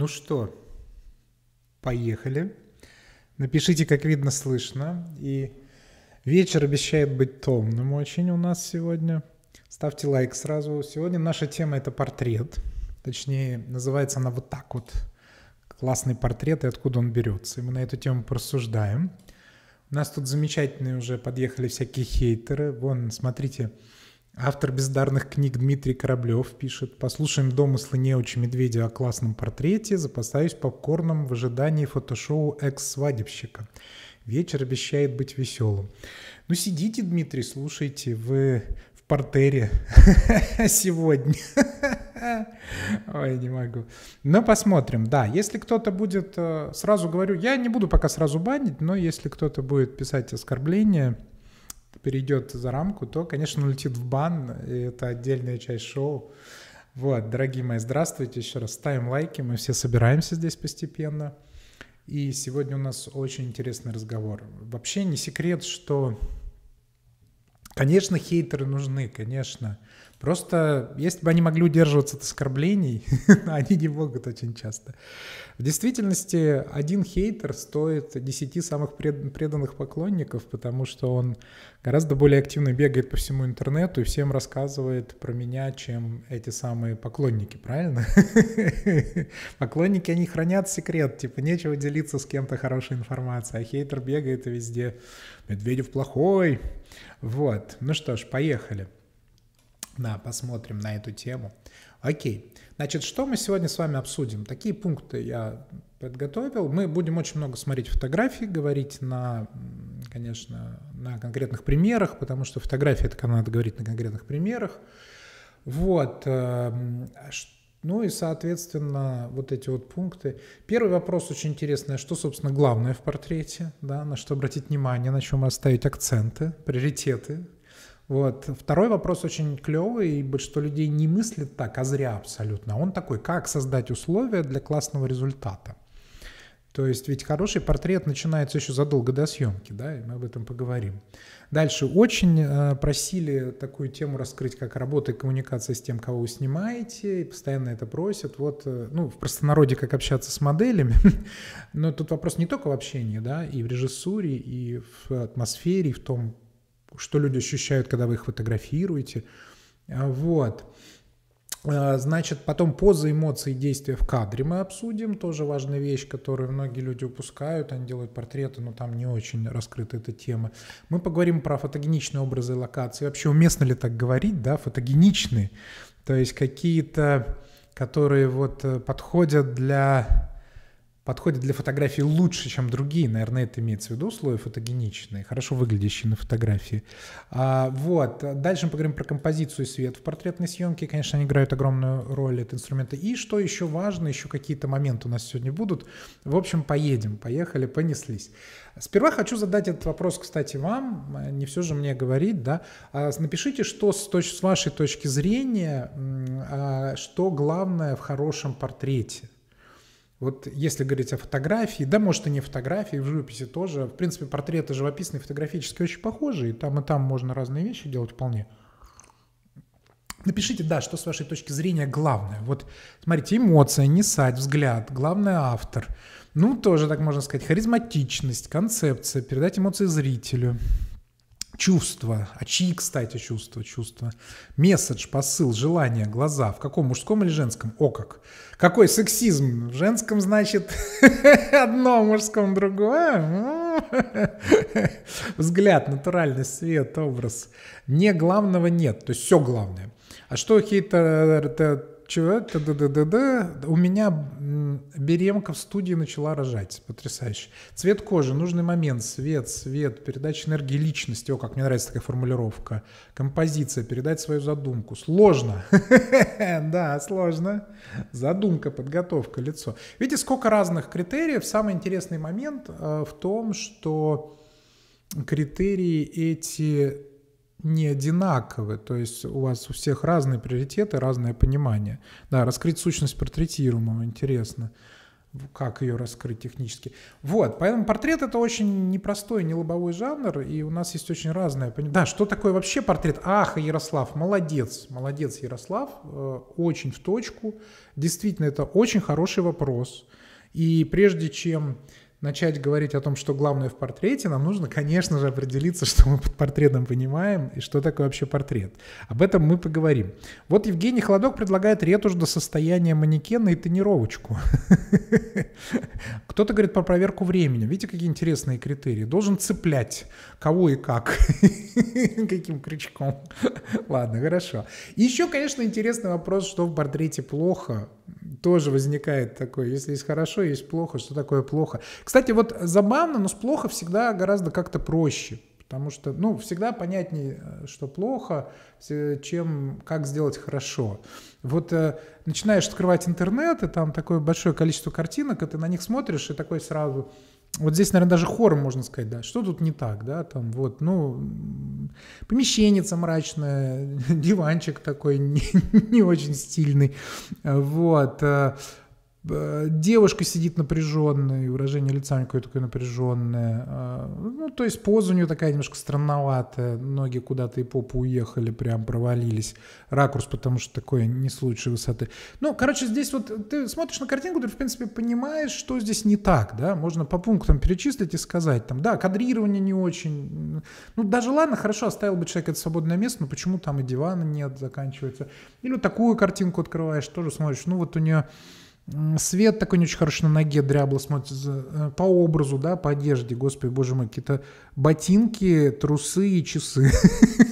Ну что, поехали. Напишите, как видно, слышно. И вечер обещает быть томным очень у нас сегодня. Ставьте лайк сразу. Сегодня наша тема — это портрет. Точнее, называется она вот так вот. Классный портрет и откуда он берется. И мы на эту тему порассуждаем. У нас тут замечательные уже подъехали всякие хейтеры. Вон, смотрите, Автор бездарных книг Дмитрий Кораблев пишет «Послушаем домыслы неучи Медведя о классном портрете, запасаюсь попкорном в ожидании фотошоу «Экс-свадебщика». Вечер обещает быть веселым». Ну сидите, Дмитрий, слушайте, вы в портере сегодня. Ой, не могу. Но посмотрим. Да, если кто-то будет, э, сразу говорю, я не буду пока сразу банить, но если кто-то будет писать оскорбления, перейдет за рамку, то, конечно, улетит в бан, и это отдельная часть шоу. Вот, дорогие мои, здравствуйте еще раз. Ставим лайки, мы все собираемся здесь постепенно. И сегодня у нас очень интересный разговор. Вообще не секрет, что, конечно, хейтеры нужны, конечно. Просто если бы они могли удерживаться от оскорблений, они не могут очень часто. В действительности один хейтер стоит 10 самых преданных поклонников, потому что он гораздо более активно бегает по всему интернету и всем рассказывает про меня, чем эти самые поклонники, правильно? поклонники, они хранят секрет, типа нечего делиться с кем-то хорошей информацией, а хейтер бегает и везде «Медведев плохой». Вот, ну что ж, поехали на, посмотрим на эту тему. Окей. Значит, что мы сегодня с вами обсудим? Такие пункты я подготовил. Мы будем очень много смотреть фотографии, говорить на, конечно, на конкретных примерах, потому что фотография это когда надо говорить на конкретных примерах. Вот. Э, а ну и, соответственно, вот эти вот пункты. Первый вопрос очень интересный. А что, собственно, главное в портрете? Да, на что обратить внимание, на чем оставить акценты, приоритеты вот. Второй вопрос очень клевый, и большинство людей не мыслит так, а зря абсолютно. Он такой, как создать условия для классного результата? То есть ведь хороший портрет начинается еще задолго до съемки, да, и мы об этом поговорим. Дальше. Очень э, просили такую тему раскрыть, как работа и коммуникация с тем, кого вы снимаете, и постоянно это просят. Вот, э, ну, в простонародье, как общаться с моделями. Но тут вопрос не только в общении, да, и в режиссуре, и в атмосфере, и в том, что люди ощущают, когда вы их фотографируете. А, вот. А, значит, потом позы, эмоции, действия в кадре мы обсудим. Тоже важная вещь, которую многие люди упускают. Они делают портреты, но там не очень раскрыта эта тема. Мы поговорим про фотогеничные образы и локации. Вообще, уместно ли так говорить, да, фотогеничные? То есть какие-то, которые вот э, подходят для подходит для фотографии лучше, чем другие, наверное, это имеется в виду, условия фотогеничные, хорошо выглядящие на фотографии. А, вот, дальше мы поговорим про композицию и свет в портретной съемке, конечно, они играют огромную роль, это инструменты. И что еще важно, еще какие-то моменты у нас сегодня будут. В общем, поедем, поехали, понеслись. Сперва хочу задать этот вопрос, кстати, вам, не все же мне говорить, да. А, напишите, что с, точ- с вашей точки зрения, а, что главное в хорошем портрете – вот если говорить о фотографии, да, может, и не фотографии, в живописи тоже. В принципе, портреты живописные фотографические очень похожи, и там и там можно разные вещи делать вполне. Напишите, да, что с вашей точки зрения главное. Вот, смотрите, эмоция, несать, взгляд, главное автор. Ну, тоже, так можно сказать, харизматичность, концепция, передать эмоции зрителю чувства, а чьи, кстати, чувства, чувства, месседж, посыл, желание, глаза, в каком мужском или женском, о как. Какой сексизм, в женском, значит, одно, в мужском другое. Взгляд, натуральный свет, образ. Не главного нет, то есть все главное. А что хейтер чувак, да да да да У меня беремка в студии начала рожать. Потрясающе. Цвет кожи, нужный момент, свет, свет, передача энергии личности. О, как мне нравится такая формулировка. Композиция, передать свою задумку. Сложно. Да, сложно. Задумка, подготовка, лицо. Видите, сколько разных критериев. Самый интересный момент э, в том, что критерии эти не одинаковы, то есть у вас у всех разные приоритеты, разное понимание. Да, раскрыть сущность портретируемого интересно как ее раскрыть технически. Вот, поэтому портрет это очень непростой, не лобовой жанр, и у нас есть очень разное понимание. Да, что такое вообще портрет? Ах, Ярослав, молодец, молодец, Ярослав, э, очень в точку. Действительно, это очень хороший вопрос. И прежде чем начать говорить о том, что главное в портрете, нам нужно, конечно же, определиться, что мы под портретом понимаем и что такое вообще портрет. Об этом мы поговорим. Вот Евгений Холодок предлагает ретушь до состояния манекена и тонировочку. Кто-то говорит про проверку времени. Видите, какие интересные критерии. Должен цеплять кого и как. Каким крючком. Ладно, хорошо. Еще, конечно, интересный вопрос, что в портрете плохо тоже возникает такое, если есть хорошо, есть плохо, что такое плохо. Кстати, вот забавно, но с плохо всегда гораздо как-то проще, потому что, ну, всегда понятнее, э, что плохо, чем как сделать хорошо. Вот э, начинаешь открывать интернет, и там такое большое количество картинок, и ты на них смотришь, и такой сразу, вот здесь, наверное, даже хором можно сказать, да, что тут не так, да, там вот, ну, помещенница мрачная, диванчик такой не, не очень стильный, вот, э, Э, девушка сидит напряженная, выражение лица у нее какое-то такое напряженное. Э, ну, то есть поза у нее такая немножко странноватая, ноги куда-то и попу уехали, прям провалились. Ракурс, потому что такой не с лучшей высоты. Ну, короче, здесь вот ты смотришь на картинку, ты, в принципе, понимаешь, что здесь не так, да? Можно по пунктам перечислить и сказать, там, да, кадрирование не очень. Ну, даже ладно, хорошо, оставил бы человек это свободное место, но почему там и дивана нет, заканчивается. Или вот такую картинку открываешь, тоже смотришь, ну, вот у нее Свет такой не очень хороший на ноге, дрябло смотрится. Э, по образу, да, по одежде, господи, боже мой, какие-то ботинки, трусы и часы.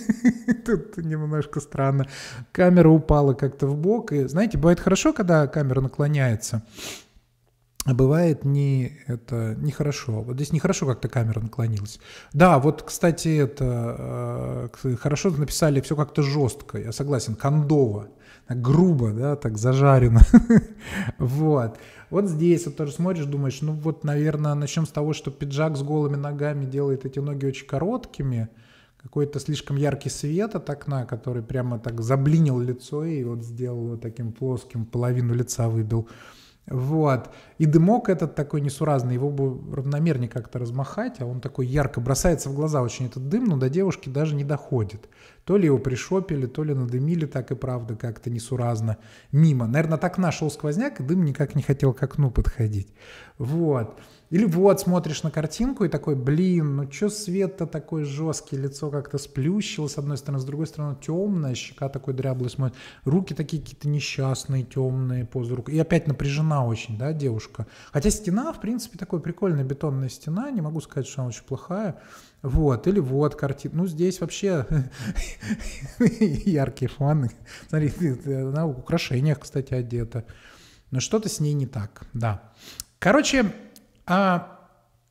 Тут немножко странно. Камера упала как-то в бок. И, знаете, бывает хорошо, когда камера наклоняется. А бывает не это нехорошо. Вот здесь нехорошо как-то камера наклонилась. Да, вот, кстати, это э, хорошо написали все как-то жестко. Я согласен, кондово грубо, да, так зажарено. Вот. Вот здесь вот тоже смотришь, думаешь, ну вот, наверное, начнем с того, что пиджак с голыми ногами делает эти ноги очень короткими, какой-то слишком яркий свет от окна, который прямо так заблинил лицо и вот сделал вот таким плоским, половину лица выбил. Вот. И дымок этот такой несуразный, его бы равномернее как-то размахать, а он такой ярко бросается в глаза очень этот дым, но до девушки даже не доходит. То ли его пришопили, то ли надымили так и правда как-то несуразно мимо. Наверное, так нашел сквозняк, и дым никак не хотел к окну подходить. Вот. Или вот смотришь на картинку и такой, блин, ну что свет-то такой жесткий, лицо как-то сплющило с одной стороны, с другой стороны темное, щека такой дряблый смотрит, руки такие какие-то несчастные, темные, поза рук. И опять напряжена очень, да, девушка. Хотя стена, в принципе, такой прикольная бетонная стена, не могу сказать, что она очень плохая. Вот, или вот картина. Ну, здесь вообще яркий фон. Смотри, она в украшениях, кстати, одета. Но что-то с ней не так, да. Короче, а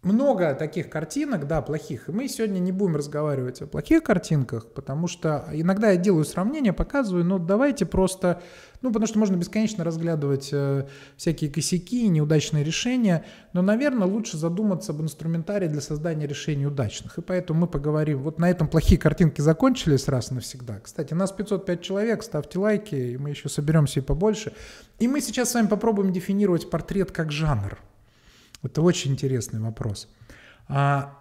много таких картинок, да, плохих. И мы сегодня не будем разговаривать о плохих картинках, потому что иногда я делаю сравнения, показываю, но давайте просто, ну, потому что можно бесконечно разглядывать э, всякие косяки, неудачные решения, но, наверное, лучше задуматься об инструментарии для создания решений удачных. И поэтому мы поговорим. Вот на этом плохие картинки закончились раз навсегда. Кстати, нас 505 человек, ставьте лайки, и мы еще соберемся и побольше. И мы сейчас с вами попробуем дефинировать портрет как жанр. Это очень интересный вопрос. А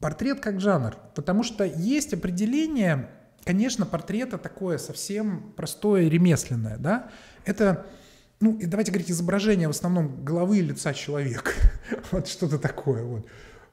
портрет как жанр? Потому что есть определение, конечно, портрета такое совсем простое, ремесленное, да? Это ну, давайте говорить, изображение в основном головы и лица человека. вот что-то такое. Вот.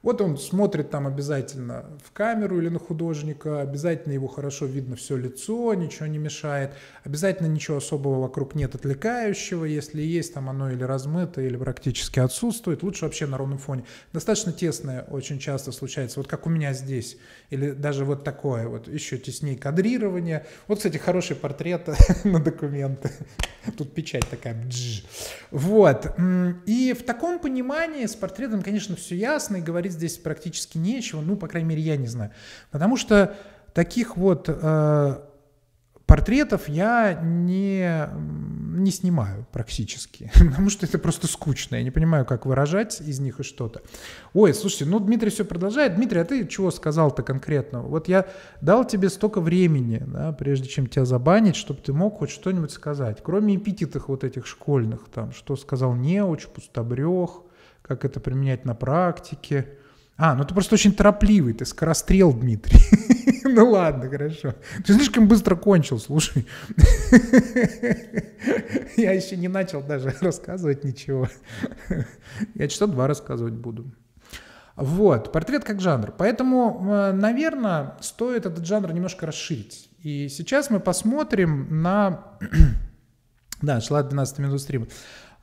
Вот он смотрит там обязательно в камеру или на художника, обязательно его хорошо видно все лицо, ничего не мешает, обязательно ничего особого вокруг нет отвлекающего, если есть там оно или размыто, или практически отсутствует, лучше вообще на ровном фоне. Достаточно тесное очень часто случается, вот как у меня здесь, или даже вот такое, вот еще теснее кадрирование. Вот, кстати, хороший портрет на документы. Тут печать такая. Вот. И в таком понимании с портретом, конечно, все ясно и говорит говорить здесь практически нечего, ну, по крайней мере, я не знаю. Потому что таких вот э, портретов я не, не снимаю практически, потому что это просто скучно. Я не понимаю, как выражать из них и что-то. Ой, слушайте, ну Дмитрий все продолжает. Дмитрий, а ты чего сказал-то конкретно? Вот я дал тебе столько времени, да, прежде чем тебя забанить, чтобы ты мог хоть что-нибудь сказать. Кроме эпитетов вот этих школьных, там, что сказал неуч, пустобрех, как это применять на практике. А, ну ты просто очень торопливый, ты скорострел, Дмитрий. ну ладно, хорошо. Ты слишком быстро кончил, слушай. Я еще не начал даже рассказывать ничего. Я часа два рассказывать буду. Вот, портрет как жанр. Поэтому, э, наверное, стоит этот жанр немножко расширить. И сейчас мы посмотрим на... да, шла 12 минут стрима.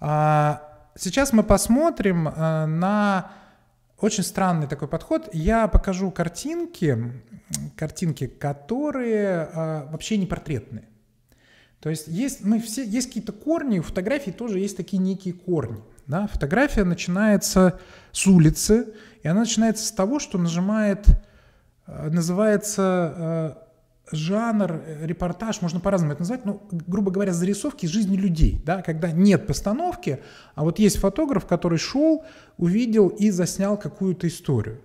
А, сейчас мы посмотрим э, на очень странный такой подход. Я покажу картинки, картинки, которые э, вообще не портретные. То есть есть, мы все, есть какие-то корни, у фотографии тоже есть такие некие корни. Да? Фотография начинается с улицы, и она начинается с того, что нажимает, а, называется а, жанр, э, репортаж, можно по-разному это назвать, но, ну, грубо говоря, зарисовки жизни людей, да, когда нет постановки, а вот есть фотограф, который шел, увидел и заснял какую-то историю.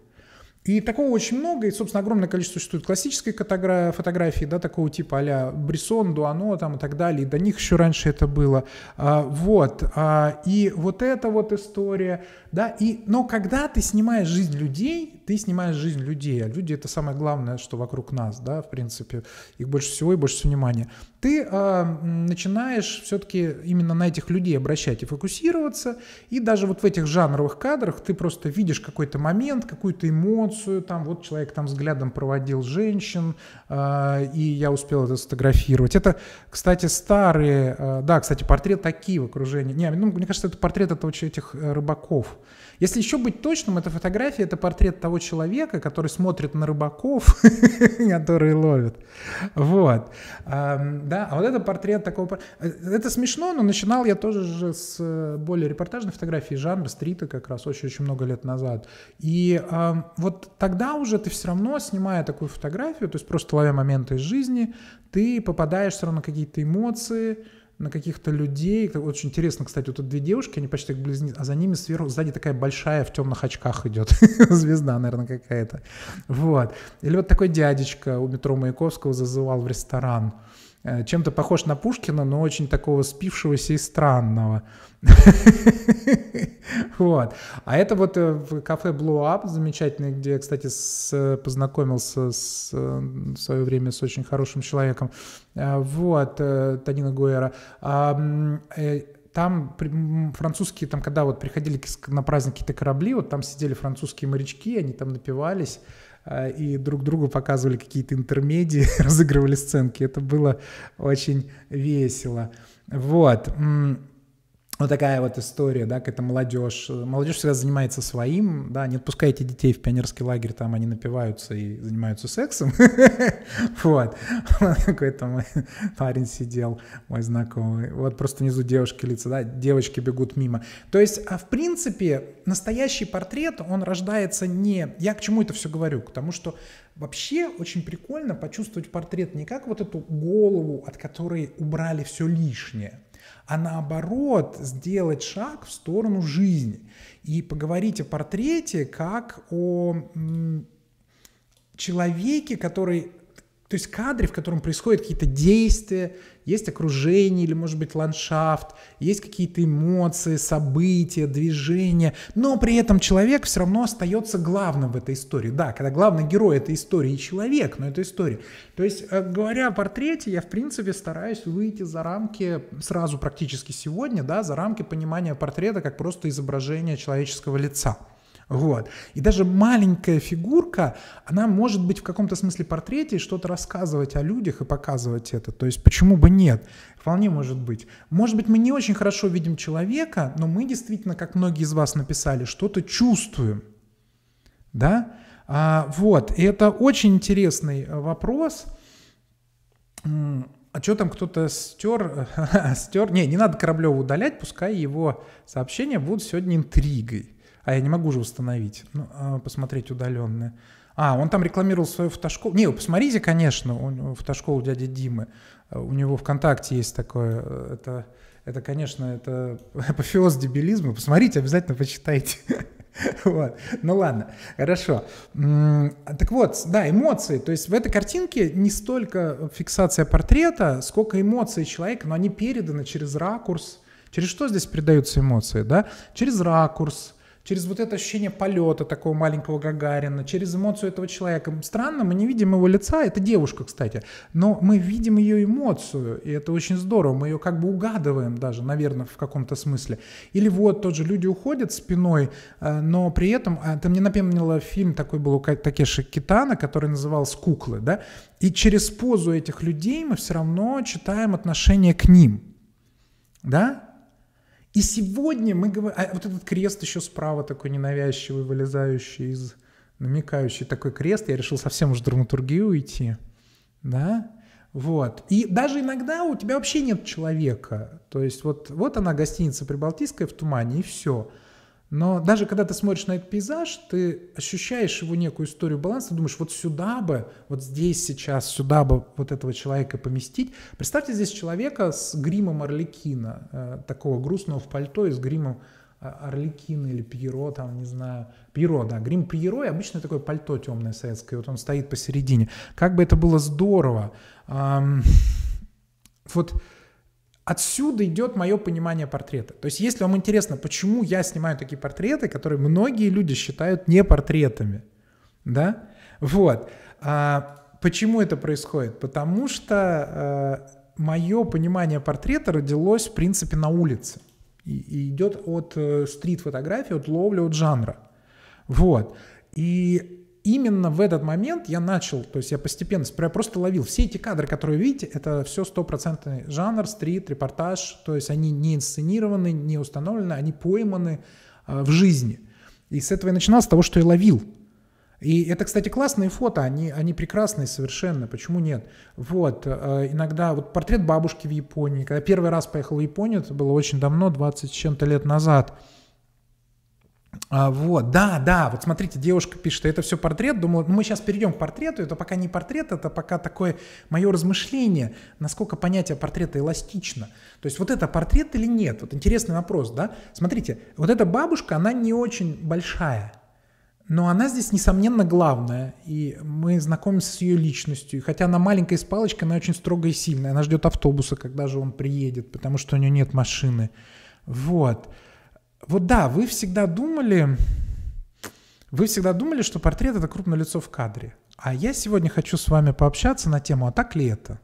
И такого очень много, и, собственно, огромное количество существует классической фотографии, да, такого типа а-ля Брисон, Дуано там и так далее, и до них еще раньше это было. А, вот, а, и вот эта вот история, да, и, но когда ты снимаешь жизнь людей, ты снимаешь жизнь людей, а люди — это самое главное, что вокруг нас, да, в принципе, их больше всего и больше всего внимания ты э, начинаешь все-таки именно на этих людей обращать и фокусироваться, и даже вот в этих жанровых кадрах ты просто видишь какой-то момент, какую-то эмоцию, там вот человек там взглядом проводил женщин, э, и я успел это сфотографировать. Это, кстати, старые, э, да, кстати, портрет такие в окружении, не, ну, мне кажется, это портрет этого, этих э, рыбаков, если еще быть точным, эта фотография — это портрет того человека, который смотрит на рыбаков, которые ловят. Вот. Да, а вот это портрет такого... Э, это смешно, но начинал я тоже же с э, более репортажной фотографии жанра, стрита как раз, очень-очень много лет назад. И вот тогда уже ты все равно, снимая такую фотографию, то есть просто ловя моменты из жизни, ты попадаешь все равно какие-то эмоции, на каких-то людей. это Очень интересно, кстати, вот тут две девушки, они почти как близнецы, а за ними сверху, сзади такая большая в темных очках идет звезда, наверное, какая-то. Вот. Или вот такой дядечка у метро Маяковского зазывал в ресторан. Э, чем-то похож на Пушкина, но очень такого спившегося и странного. Вот. А это вот э, в кафе Blue Up замечательный, где, кстати, э, познакомился в свое время с очень хорошим человеком. Вот, Танина Гуэра там французские, там, когда вот приходили на праздники какие-то корабли, вот там сидели французские морячки, они там напивались, а, и друг другу показывали какие-то интермедии, разыгрывали сценки. Это было очень весело. Вот вот ну, такая вот история, да, какая-то молодежь. Молодежь всегда занимается своим, да, не отпускайте детей в пионерский лагерь, там они напиваются и занимаются сексом. Вот. Какой то парень сидел, мой знакомый. Вот просто внизу девушки лица, да, девочки бегут мимо. То есть, а в принципе, настоящий портрет, он рождается не... Я к чему это все говорю? К тому, что Вообще очень прикольно почувствовать портрет не как вот эту голову, от которой убрали все лишнее, а наоборот сделать шаг в сторону жизни и поговорить о портрете как о человеке, который то есть кадры, в котором происходят какие-то действия, есть окружение или, может быть, ландшафт, есть какие-то эмоции, события, движения, но при этом человек все равно остается главным в этой истории. Да, когда главный герой этой истории и человек, но это история. То есть, э, говоря о портрете, я, в принципе, стараюсь выйти за рамки сразу практически сегодня, да, за рамки понимания портрета как просто изображения человеческого лица. Вот. И даже маленькая фигурка, она может быть в каком-то смысле портрете и что-то рассказывать о людях и показывать это. То есть почему бы нет? Вполне может быть. Может быть, мы не очень хорошо видим человека, но мы действительно, как многие из вас написали, что-то чувствуем. Да? А, вот. И это очень интересный э, вопрос. А что там кто-то стер? стер? Не, не надо Кораблева удалять, пускай его сообщения будут сегодня интригой. А я не могу же установить, ну, а, посмотреть удаленное. А, он там рекламировал свою фотошколу. Не, посмотрите, конечно, он, фотошколу дяди Димы. Э, у него ВКонтакте есть такое. Э, это, это конечно, это апофеоз дебилизма. Посмотрите, обязательно почитайте. Вот. Ну ладно, хорошо. Так вот, да, эмоции. То есть в этой картинке не столько фиксация портрета, сколько эмоции человека, но они переданы через ракурс. Через что здесь передаются эмоции? Да? Через ракурс, через вот это ощущение полета такого маленького Гагарина, через эмоцию этого человека. Странно, мы не видим его лица, это девушка, кстати, но мы видим ее эмоцию, и это очень здорово, мы ее как бы угадываем даже, наверное, в каком-то смысле. Или вот тот же люди уходят спиной, э, но при этом, это мне напомнила фильм такой был у Такеши Китана, который назывался «Куклы», да, и через позу этих людей мы все равно читаем отношение к ним, да, и сегодня мы говорим... А вот этот крест еще справа такой ненавязчивый, вылезающий из... Намекающий такой крест. Я решил совсем уж драматургию идти. Да? Вот. И даже иногда у тебя вообще нет человека. То есть вот, вот она, гостиница Прибалтийская в тумане, и все. Но даже когда ты смотришь на этот пейзаж, ты ощущаешь его некую историю баланса, думаешь, вот сюда бы, вот здесь сейчас, сюда бы вот этого человека поместить. Представьте здесь человека с гримом Орликина, э, такого грустного в пальто и с гримом э, Орликина или Пьеро, там, не знаю, Пьеро, да, грим Пьеро, и обычно такое пальто темное советское, вот он стоит посередине. Как бы это было здорово. Эм, вот Отсюда идет мое понимание портрета. То есть, если вам интересно, почему я снимаю такие портреты, которые многие люди считают не портретами, да, вот, а, почему это происходит? Потому что а, э, мое понимание портрета родилось, в принципе, на улице и, и идет от э, стрит-фотографии, от ловли, от жанра, вот. И именно в этот момент я начал, то есть я постепенно, я просто ловил. Все эти кадры, которые вы видите, это все стопроцентный жанр, стрит, репортаж, то есть они не инсценированы, не установлены, они пойманы э, в жизни. И с этого я начинал, с того, что я ловил. И это, кстати, классные фото, они, они прекрасные совершенно, почему нет? Вот, э, иногда, вот портрет бабушки в Японии, когда первый раз поехал в Японию, это было очень давно, 20 с чем-то лет назад, а, вот, да, да, вот смотрите, девушка пишет, это все портрет, думала, ну мы сейчас перейдем к портрету, это пока не портрет, это пока такое мое размышление, насколько понятие портрета эластично. То есть вот это портрет или нет, вот интересный вопрос, да. Смотрите, вот эта бабушка, она не очень большая, но она здесь, несомненно, главная, и мы знакомимся с ее личностью. И хотя она маленькая с палочкой, она очень строгая и сильная. Она ждет автобуса, когда же он приедет, потому что у нее нет машины. Вот. Вот да, вы всегда думали, вы всегда думали, что портрет это крупное лицо в кадре. А я сегодня хочу с вами пообщаться на тему, а так ли это?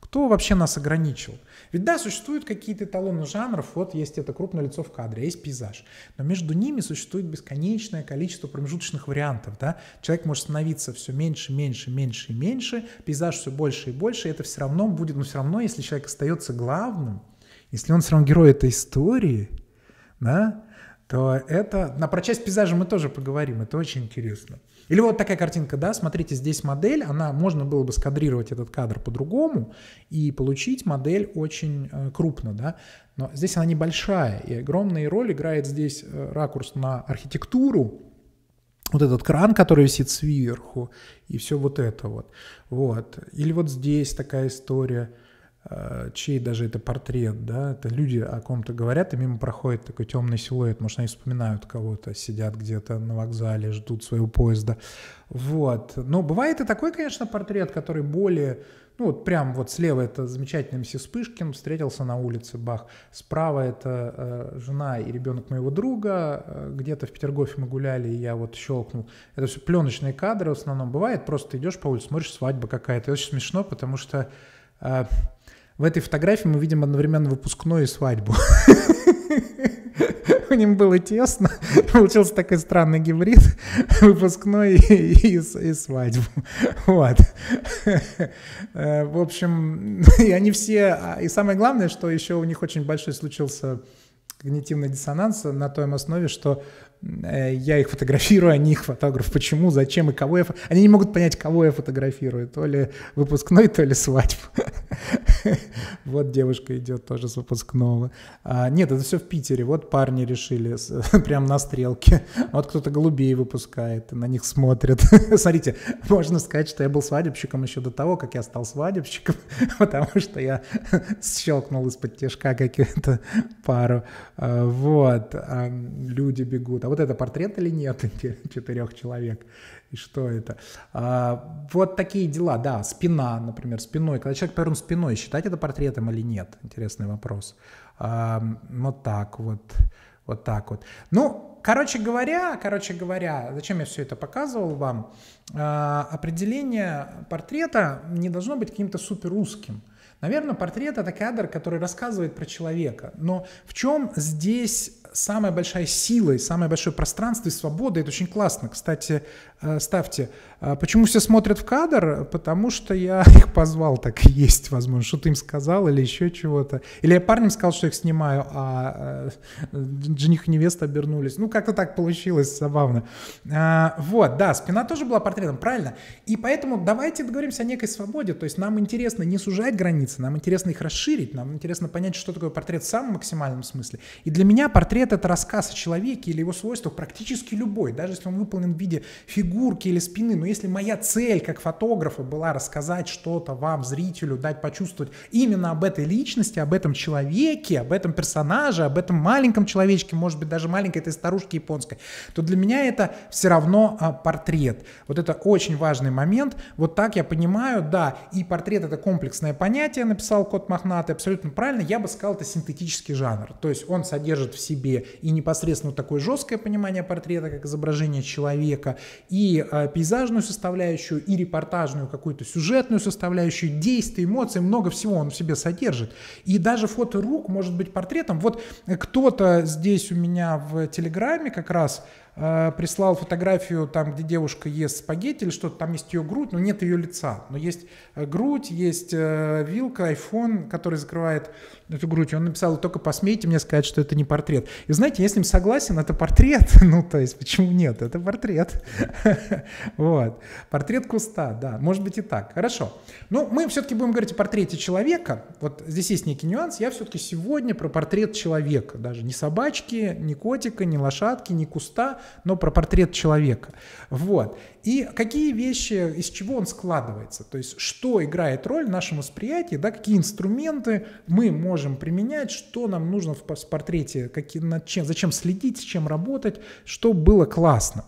Кто вообще нас ограничил? Ведь да, существуют какие-то эталоны жанров, вот есть это крупное лицо в кадре, а есть пейзаж, но между ними существует бесконечное количество промежуточных вариантов, да? Человек может становиться все меньше, меньше, меньше и меньше, пейзаж все больше и больше, и это все равно будет, но все равно, если человек остается главным, если он все равно герой этой истории, да, то это... На про часть пейзажа мы тоже поговорим, это очень интересно. Или вот такая картинка, да, смотрите, здесь модель, она, можно было бы скадрировать этот кадр по-другому и получить модель очень э, крупно, да, но здесь она небольшая, и огромную роль играет здесь э, ракурс на архитектуру, вот этот кран, который висит сверху, и все вот это вот. вот. Или вот здесь такая история. Э, чей даже это портрет, да, это люди о ком-то говорят, и мимо проходит такой темный силуэт, может, они вспоминают кого-то, сидят где-то на вокзале, ждут своего поезда, вот. Но бывает и такой, конечно, портрет, который более, ну, вот прям вот слева это замечательный МС Вспышкин, встретился на улице, бах, справа это э, жена и ребенок моего друга, э, где-то в Петергофе мы гуляли, и я вот щелкнул. Это все пленочные кадры в основном, бывает, просто идешь по улице, смотришь, свадьба какая-то, это очень смешно, потому что... Э, в этой фотографии мы видим одновременно выпускную и свадьбу. У них было тесно, получился такой странный гибрид, выпускной и, и, и свадьбу. Вот. В общем, и они все, и самое главное, что еще у них очень большой случился когнитивный диссонанс на той основе, что Э, я их фотографирую, а не их фотограф. Почему, зачем и кого я... Они не могут понять, кого я фотографирую. То ли выпускной, то ли свадьба. Вот девушка идет тоже с выпускного. А, нет, это все в Питере. Вот парни решили прям на стрелке. Вот кто-то голубей выпускает, на них смотрят. Смотрите, можно сказать, что я был свадебщиком еще до того, как я стал свадебщиком, потому что я щелкнул из-под тяжка какую-то пару. А, вот. А, люди бегут. А вот это портрет или нет четырех человек, и что это. А, вот такие дела, да, спина, например, спиной, когда человек повернут спиной, считать это портретом или нет, интересный вопрос. А, вот так вот, вот так вот. Ну, короче говоря, короче говоря, зачем я все это показывал вам, а, определение портрета не должно быть каким-то супер узким. Наверное, портрет — это кадр, который рассказывает про человека. Но в чем здесь самая большая сила и самое большое пространство и свобода. Это очень классно. Кстати, э, ставьте а почему все смотрят в кадр? Потому что я их позвал, так и есть, возможно, что-то им сказал или еще чего-то. Или я парнем сказал, что их снимаю, а э, жених и невеста обернулись. Ну, как-то так получилось, забавно. А, вот, да, спина тоже была портретом, правильно. И поэтому давайте договоримся о некой свободе. То есть нам интересно не сужать границы, нам интересно их расширить, нам интересно понять, что такое портрет в самом максимальном смысле. И для меня портрет — это рассказ о человеке или его свойствах практически любой, даже если он выполнен в виде фигурки или спины. Но если моя цель как фотографа была рассказать что-то вам, зрителю, дать почувствовать именно об этой личности, об этом человеке, об этом персонаже, об этом маленьком человечке, может быть, даже маленькой этой старушке японской, то для меня это все равно а, портрет. Вот это очень важный момент. Вот так я понимаю, да, и портрет это комплексное понятие, написал Кот Мохнатый, абсолютно правильно. Я бы сказал, это синтетический жанр. То есть он содержит в себе и непосредственно такое жесткое понимание портрета, как изображение человека, и э, пейзажную креативную составляющую, и репортажную какую-то сюжетную составляющую, действия, эмоции, много всего он в себе содержит. И даже фото рук может быть портретом. Вот кто-то здесь у меня в Телеграме как раз э, прислал фотографию там, где девушка ест спагетти или что-то, там есть ее грудь, но нет ее лица. Но есть э, грудь, есть э, вилка, iPhone, который закрывает эту грудь. Он написал, только посмейте мне сказать, что это не портрет. И знаете, я с ним согласен, это портрет. Ну, то есть, почему нет? Это портрет. Вот. Портрет куста, да. Может быть и так. Хорошо. Ну мы все-таки будем говорить о портрете человека. Вот здесь есть некий нюанс. Я все-таки сегодня про портрет человека. Даже не собачки, не котика, не лошадки, не куста, но про портрет человека. Вот. И какие вещи, из чего он складывается, то есть что играет роль в нашем восприятии, да, какие инструменты мы можем применять, что нам нужно в портрете, какие, над чем, зачем следить, с чем работать, что было классно.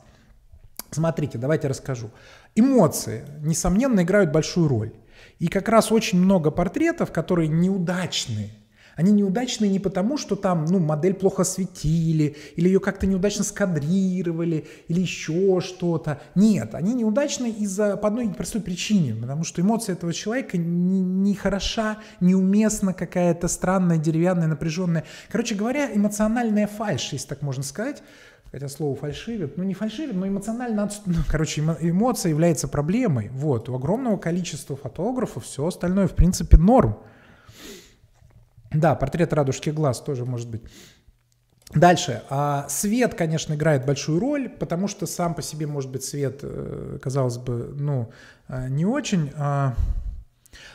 Смотрите, давайте расскажу. Эмоции, несомненно, играют большую роль. И как раз очень много портретов, которые неудачные, они неудачные не потому, что там, ну, модель плохо светили, или ее как-то неудачно скадрировали, или еще что-то. Нет, они неудачные из-за по одной простой причине, потому что эмоция этого человека не, не хороша, неуместна какая-то странная, деревянная, напряженная. Короче говоря, эмоциональная фальшь, если так можно сказать, хотя слово фальшивит, ну не фальшивит, но эмоционально, отст... ну, короче, эмоция является проблемой, вот, у огромного количества фотографов все остальное, в принципе, норм, да, портрет радужки глаз тоже может быть. Дальше. А свет, конечно, играет большую роль, потому что сам по себе, может быть, свет, э, казалось бы, ну, э, не очень. А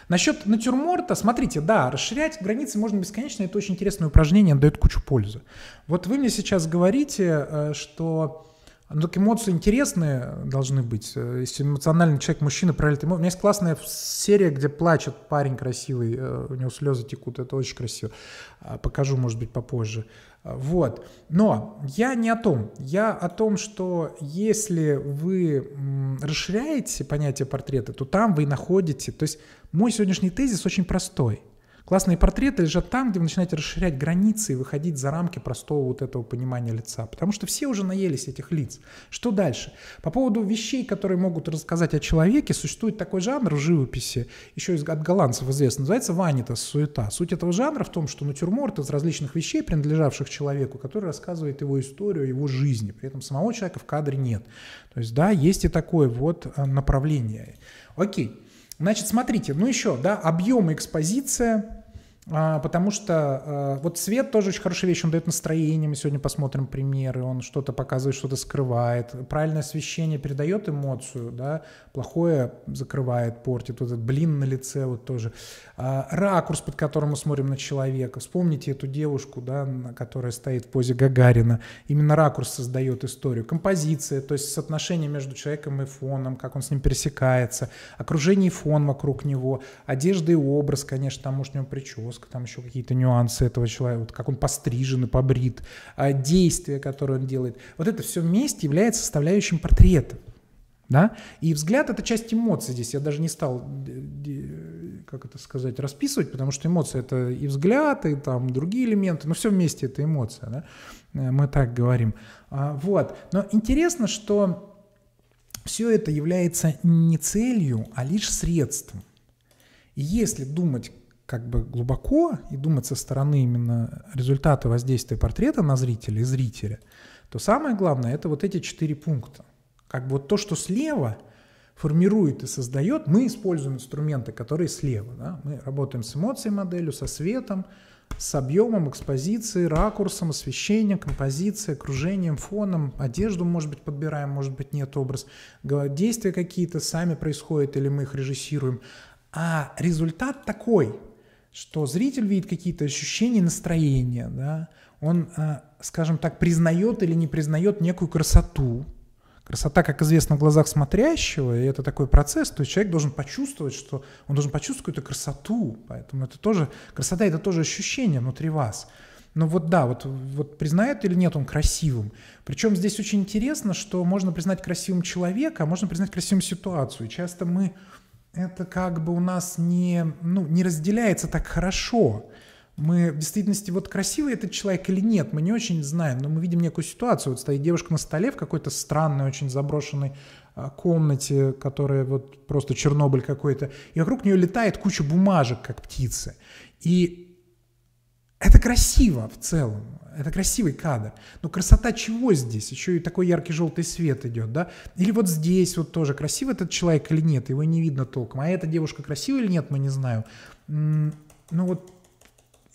насчет натюрморта, смотрите, да, расширять границы можно бесконечно, это очень интересное упражнение, дает кучу пользы. Вот вы мне сейчас говорите, э, что ну, так эмоции интересные должны быть. Э, если эмоциональный человек, мужчина проявляет эмоции. У меня есть классная серия, где плачет парень красивый, э, у него слезы текут, это очень красиво. А, покажу, может быть, попозже. А, вот. Но я не о том. Я о том, что если вы расширяете понятие портрета, то там вы находите... То есть мой сегодняшний тезис очень простой. Классные портреты лежат там, где вы начинаете расширять границы и выходить за рамки простого вот этого понимания лица, потому что все уже наелись этих лиц. Что дальше? По поводу вещей, которые могут рассказать о человеке, существует такой жанр в живописи, еще от голландцев известно, называется ванита суета. Суть этого жанра в том, что натюрморт из различных вещей, принадлежавших человеку, который рассказывает его историю, его жизни, при этом самого человека в кадре нет. То есть, да, есть и такое вот э, направление. Окей. Значит, смотрите, ну еще, да, объем и экспозиция, а, потому что э, вот цвет тоже очень хорошая вещь, он дает настроение, мы сегодня посмотрим примеры, он что-то показывает, что-то скрывает. Правильное освещение передает эмоцию, да, плохое закрывает, портит, вот этот блин на лице вот тоже. А, ракурс, под которым мы смотрим на человека. Вспомните эту девушку, да, которая стоит в позе Гагарина. Именно ракурс создает историю. Композиция, то есть соотношение между человеком и фоном, как он с ним пересекается, окружение и фон вокруг него, одежда и образ, конечно, там может у него прическа, прическа, там еще какие-то нюансы этого человека, вот как он пострижен и побрит, а, действия, которые он делает. Вот это все вместе является составляющим портрета. Да? И взгляд — это часть эмоций здесь. Я даже не стал, э, как это сказать, расписывать, потому что эмоции — это и взгляд, и там другие элементы, но все вместе — это эмоция. Да? Э, мы так говорим. А, вот. Но интересно, что все это является не целью, а лишь средством. И если думать как бы глубоко и думать со стороны именно результата воздействия портрета на зрителя и зрителя, то самое главное это вот эти четыре пункта. Как бы вот то, что слева формирует и создает, мы используем инструменты, которые слева. Да? Мы работаем с эмоцией моделью, со светом, с объемом экспозиции, ракурсом, освещением, композицией, окружением, фоном, одежду, может быть, подбираем, может быть, нет образ. Действия какие-то сами происходят или мы их режиссируем. А результат такой, что зритель видит какие-то ощущения, настроения, да, он, э, скажем так, признает или не признает некую красоту. Красота, как известно, в глазах смотрящего, и это такой процесс, то есть человек должен почувствовать, что он должен почувствовать какую-то красоту, поэтому это тоже, красота это тоже ощущение внутри вас. Но вот да, вот, вот признает или нет он красивым. Причем здесь очень интересно, что можно признать красивым человека, а можно признать красивым ситуацию. Часто мы это как бы у нас не, ну, не разделяется так хорошо. Мы в действительности, вот красивый этот человек или нет, мы не очень знаем, но мы видим некую ситуацию. Вот стоит девушка на столе в какой-то странной, очень заброшенной а, комнате, которая вот просто Чернобыль какой-то, и вокруг нее летает куча бумажек, как птицы. И это красиво в целом, это красивый кадр. Но красота чего здесь? Еще и такой яркий желтый свет идет, да? Или вот здесь вот тоже красивый этот человек или нет, его не видно толком. А эта девушка красивая или нет, мы не знаем. Ну вот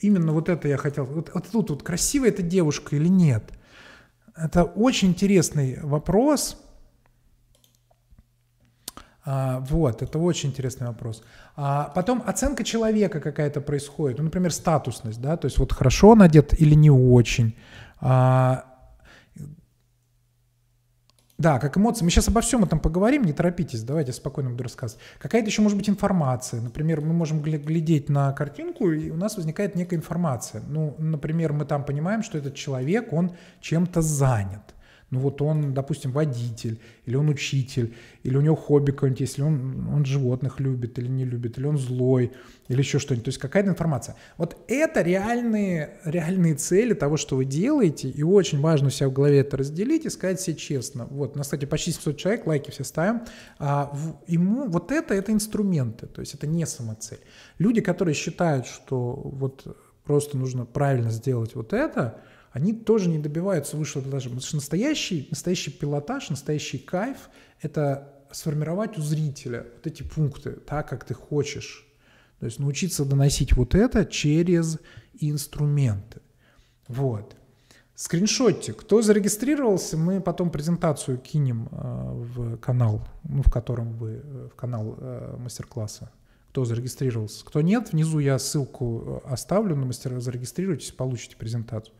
именно вот это я хотел. Вот, вот тут вот красивая эта девушка или нет? Это очень интересный вопрос. А, вот, это очень интересный вопрос. А потом оценка человека какая-то происходит. Ну, например, статусность, да, то есть вот хорошо он одет или не очень. А, да, как эмоции. Мы сейчас обо всем этом поговорим, не торопитесь, давайте спокойно буду рассказывать. Какая-то еще может быть информация. Например, мы можем глядеть на картинку, и у нас возникает некая информация. Ну, например, мы там понимаем, что этот человек, он чем-то занят. Ну вот он, допустим, водитель, или он учитель, или у него хобби какое-нибудь, если он, он животных любит или не любит, или он злой, или еще что-нибудь. То есть какая-то информация. Вот это реальные, реальные цели того, что вы делаете, и очень важно у себя в голове это разделить и сказать себе честно. Вот, на кстати, почти 700 человек, лайки все ставим. А, в, ему вот это, это инструменты, то есть это не самоцель. Люди, которые считают, что вот просто нужно правильно сделать вот это, они тоже не добиваются высшего пилотажа. Потому что настоящий, настоящий пилотаж, настоящий кайф — это сформировать у зрителя вот эти пункты так, как ты хочешь. То есть научиться доносить вот это через инструменты. Вот. Скриншотик. Кто зарегистрировался, мы потом презентацию кинем э, в канал, ну, в котором вы, э, в канал э, мастер-класса. Кто зарегистрировался. Кто нет, внизу я ссылку оставлю на мастер, Зарегистрируйтесь, получите презентацию.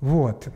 Вот.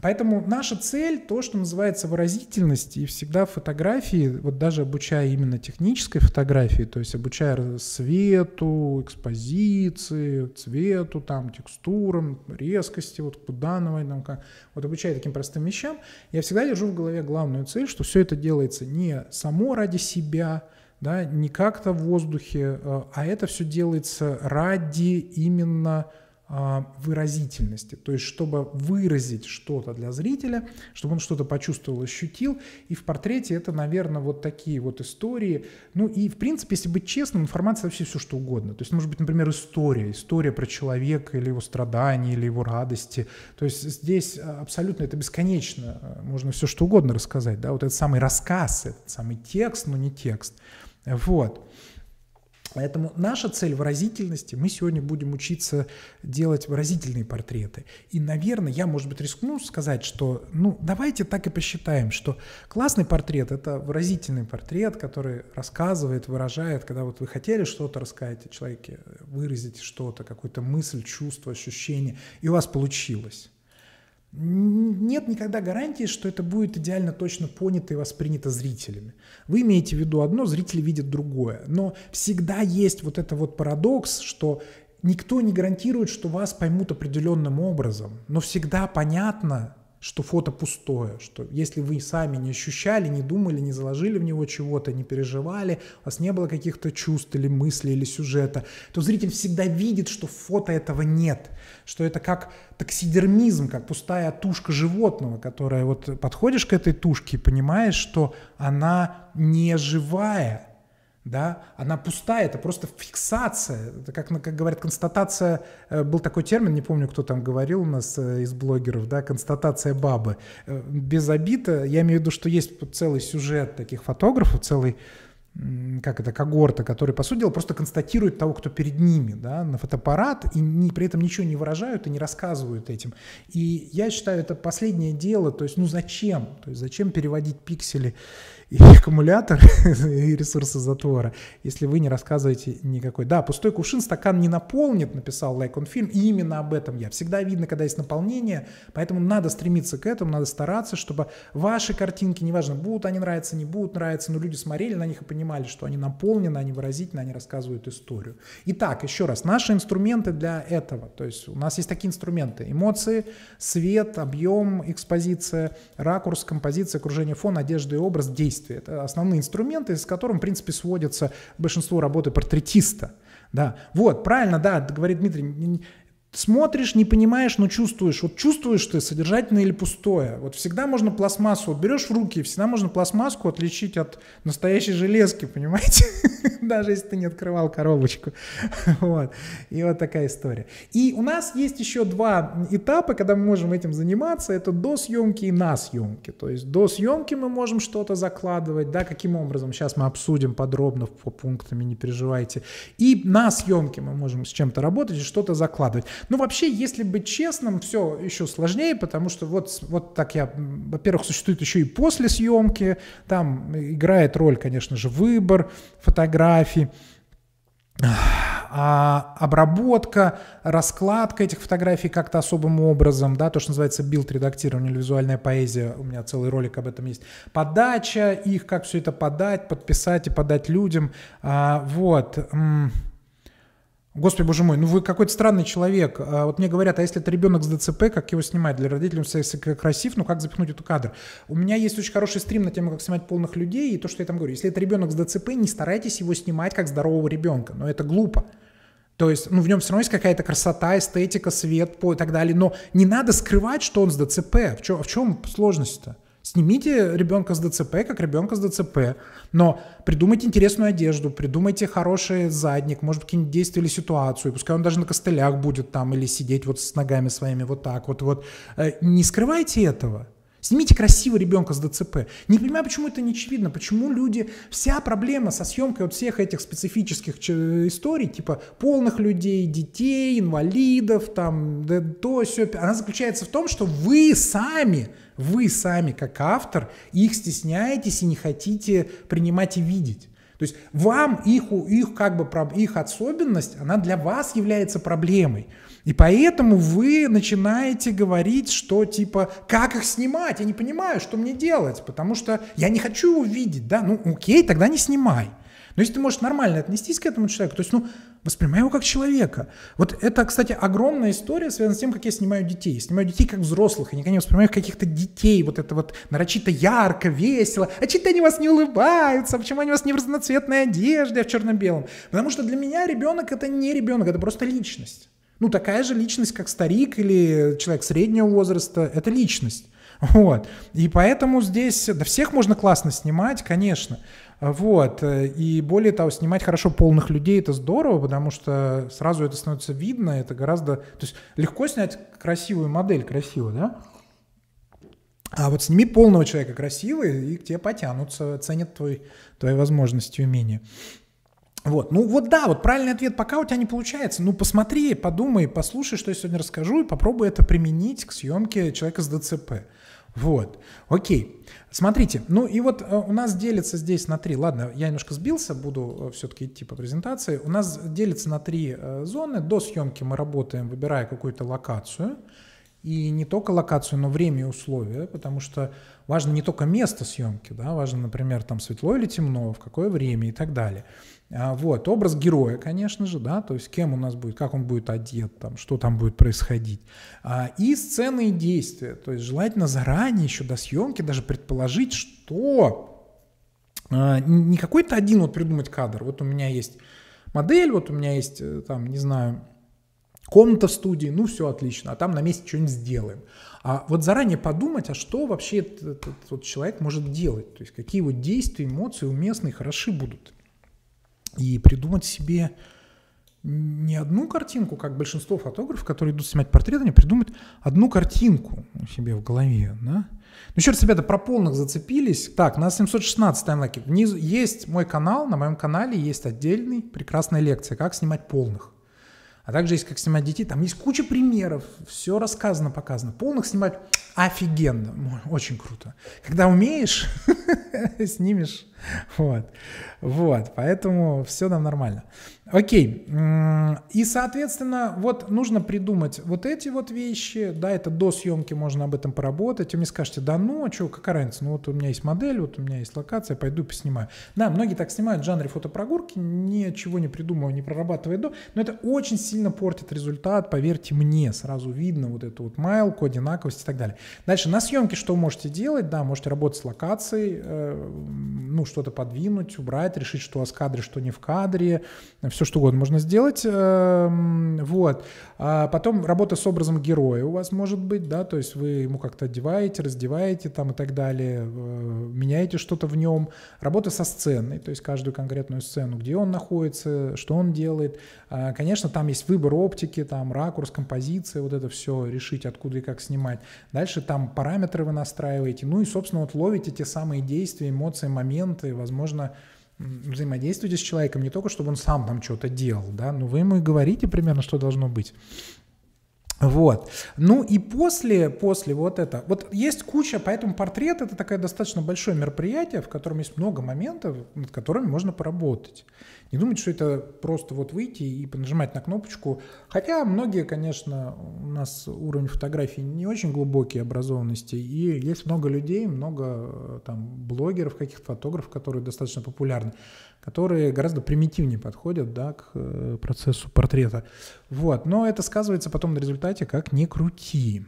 Поэтому наша цель, то, что называется выразительность, и всегда фотографии, вот даже обучая именно технической фотографии, то есть обучая свету, экспозиции, цвету, там, текстурам, резкости, вот куда наводить, как, вот обучая таким простым вещам, я всегда держу в голове главную цель, что все это делается не само ради себя, да, не как-то в воздухе, а, а это все делается ради именно а, выразительности, то есть чтобы выразить что-то для зрителя, чтобы он что-то почувствовал, ощутил. И в портрете это, наверное, вот такие вот истории. Ну и, в принципе, если быть честным, информация вообще все что угодно. То есть, может быть, например, история, история про человека или его страдания, или его радости. То есть здесь а, абсолютно это бесконечно, а, можно все что угодно рассказать. Да? Вот этот самый рассказ, этот самый текст, но не текст. Вот. Поэтому наша цель выразительности, мы сегодня будем учиться делать выразительные портреты. И, наверное, я, может быть, рискну сказать, что, ну, давайте так и посчитаем, что классный портрет – это выразительный портрет, который рассказывает, выражает, когда вот вы хотели что-то рассказать о человеке, выразить что-то, какую-то мысль, чувство, ощущение, и у вас получилось нет никогда гарантии, что это будет идеально точно понято и воспринято зрителями. Вы имеете в виду одно, зрители видят другое. Но всегда есть вот это вот парадокс, что никто не гарантирует, что вас поймут определенным образом. Но всегда понятно, что фото пустое, что если вы сами не ощущали, не думали, не заложили в него чего-то, не переживали, у вас не было каких-то чувств или мыслей или сюжета, то зритель всегда видит, что фото этого нет, что это как таксидермизм, как пустая тушка животного, которая вот подходишь к этой тушке и понимаешь, что она не живая, да, она пустая, это просто фиксация, это как, как говорят, констатация, э, был такой термин, не помню, кто там говорил у нас э, из блогеров, да, констатация бабы, э, без обид, я имею в виду, что есть целый сюжет таких фотографов, целый, как это, когорта, который, по сути дела, просто констатирует того, кто перед ними, да, на фотоаппарат, и не, при этом ничего не выражают и не рассказывают этим. И я считаю, это последнее дело, то есть, ну зачем, то есть зачем переводить пиксели и аккумулятор, и ресурсы затвора, если вы не рассказываете никакой. Да, пустой кувшин стакан не наполнит, написал Лайк он фильм, и именно об этом я. Всегда видно, когда есть наполнение, поэтому надо стремиться к этому, надо стараться, чтобы ваши картинки, неважно, будут они нравятся, не будут нравиться, но люди смотрели на них и понимали, что они наполнены, они выразительны, они рассказывают историю. Итак, еще раз, наши инструменты для этого, то есть у нас есть такие инструменты, эмоции, свет, объем, экспозиция, ракурс, композиция, окружение фон, одежда и образ, действие действия. Это основные инструменты, с которым, в принципе, сводится большинство работы портретиста. Да, вот, правильно, да, говорит Дмитрий, смотришь, не понимаешь, но чувствуешь. Вот чувствуешь ты, содержательное или пустое. Вот всегда можно пластмассу, вот берешь в руки, всегда можно пластмасску отличить от настоящей железки, понимаете? Даже если ты не открывал коробочку. Вот. И вот такая история. И у нас есть еще два этапа, когда мы можем этим заниматься. Это до съемки и на съемке. То есть до съемки мы можем что-то закладывать, да, каким образом. Сейчас мы обсудим подробно по пунктами, не переживайте. И на съемке мы можем с чем-то работать и что-то закладывать. Ну, вообще, если быть честным, все еще сложнее, потому что вот, вот так я, во-первых, существует еще и после съемки, там играет роль, конечно же, выбор фотографий, а обработка, раскладка этих фотографий как-то особым образом, да, то, что называется билд-редактирование или визуальная поэзия, у меня целый ролик об этом есть, подача их, как все это подать, подписать и подать людям, а, вот, Господи, боже мой, ну вы какой-то странный человек. А вот мне говорят, а если это ребенок с ДЦП, как его снимать? Для родителей он секс красив, ну как запихнуть эту кадр? У меня есть очень хороший стрим на тему, как снимать полных людей, и то, что я там говорю. Если это ребенок с ДЦП, не старайтесь его снимать как здорового ребенка, но это глупо. То есть, ну, в нем все равно есть какая-то красота, эстетика, свет по и так далее. Но не надо скрывать, что он с ДЦП. В чем, в чем сложность-то? Снимите ребенка с ДЦП, как ребенка с ДЦП, но придумайте интересную одежду, придумайте хороший задник, может, какие-нибудь действия или ситуацию, пускай он даже на костылях будет там или сидеть вот с ногами своими вот так вот. вот. Э, не скрывайте этого. Снимите красиво ребенка с ДЦП. Не понимаю, почему это не очевидно, почему люди... Вся проблема со съемкой вот всех этих специфических историй, типа полных людей, детей, инвалидов, там, да, то, все, она заключается в том, что вы сами вы сами, как автор, их стесняетесь и не хотите принимать и видеть. То есть вам их, их, как бы, их особенность, она для вас является проблемой. И поэтому вы начинаете говорить, что типа, как их снимать? Я не понимаю, что мне делать, потому что я не хочу его видеть, да? Ну, окей, тогда не снимай. Но если ты можешь нормально отнестись к этому человеку, то есть, ну, Воспринимай его как человека. Вот это, кстати, огромная история связанная с тем, как я снимаю детей. Я снимаю детей как взрослых. А я никогда не воспринимаю их каких-то детей. Вот это вот нарочито ярко, весело. А че-то они вас не улыбаются? А почему они у вас не в разноцветной одежде, а в черно-белом? Потому что для меня ребенок это не ребенок, это просто личность. Ну, такая же личность, как старик или человек среднего возраста, это личность. Вот. И поэтому здесь, да всех можно классно снимать, конечно, вот. Э, и более того, снимать хорошо полных людей — это здорово, потому что сразу это становится видно, это гораздо... То есть легко снять красивую модель, красиво, да? А вот сними полного человека красивый, и к тебе потянутся, ценят твой, твои возможности и умения. Вот, ну вот да, вот правильный ответ, пока у тебя не получается, ну посмотри, подумай, послушай, что я сегодня расскажу, и попробуй это применить к съемке человека с ДЦП. Вот, окей. Смотрите, ну и вот э, у нас делится здесь на три, ладно, я немножко сбился, буду э, все-таки идти по презентации. У нас делится на три э, зоны. До съемки мы работаем, выбирая какую-то локацию. И не только локацию, но время и условия, потому что важно не только место съемки, да, важно, например, там светло или темно, в какое время и так далее. А, вот, образ героя, конечно же, да, то есть кем у нас будет, как он будет одет, там, что там будет происходить. А, и сцены и действия, то есть желательно заранее еще до съемки даже предположить, что а, не какой-то один вот придумать кадр, вот у меня есть модель, вот у меня есть, э, там, не знаю, комната в студии, ну все отлично, а там на месте что-нибудь сделаем. А вот заранее подумать, а что вообще этот, этот, этот человек может делать, то есть какие его действия, эмоции уместные, хороши будут и придумать себе не одну картинку, как большинство фотографов, которые идут снимать портреты, они придумают одну картинку у себя в голове. Да? Ну, еще раз, ребята, про полных зацепились. Так, на 716 лайки. Внизу есть мой канал, на моем канале есть отдельный прекрасная лекция «Как снимать полных» а также есть как снимать детей. Там есть куча примеров, все рассказано, показано. Полных снимать офигенно, очень круто. Когда умеешь, снимешь. Вот. Вот, поэтому все нам нормально. Окей. И, соответственно, вот нужно придумать вот эти вот вещи. Да, это до съемки можно об этом поработать. И мне скажете, да ну, а что, какая разница? Ну, вот у меня есть модель, вот у меня есть локация, пойду поснимаю. Да, многие так снимают в жанре фотопрогулки, ничего не придумывая, не прорабатывая до. Но это очень сильно портит результат, поверьте мне. Сразу видно вот эту вот майлку, одинаковость и так далее. Дальше, на съемке что можете делать? Да, можете работать с локацией, э, ну, что-то подвинуть, убрать, решить, что у вас в кадре, что не в кадре, все все что угодно можно сделать. Эм, вот. А потом работа с образом героя у вас может быть, да, то есть вы ему как-то одеваете, раздеваете там и так далее, э, меняете что-то в нем. Работа со сценой, то есть каждую конкретную сцену, где он находится, что он делает. А, конечно, там есть выбор оптики, там ракурс, композиция, вот это все решить, откуда и как снимать. Дальше там параметры вы настраиваете, ну и, собственно, вот ловите те самые действия, эмоции, моменты, возможно, взаимодействуете с человеком не только, чтобы он сам там что-то делал, да, но вы ему и говорите примерно, что должно быть. Вот. Ну и после, после вот это, вот есть куча, поэтому портрет это такое достаточно большое мероприятие, в котором есть много моментов, над которыми можно поработать. Не думать, что это просто вот выйти и понажимать на кнопочку. Хотя многие, конечно, у нас уровень фотографии не очень глубокий образованности, и есть много людей, много э, там блогеров, каких-то фотографов, которые достаточно популярны которые гораздо примитивнее подходят да, к э, процессу портрета. Вот. Но это сказывается потом на результате, как не крути.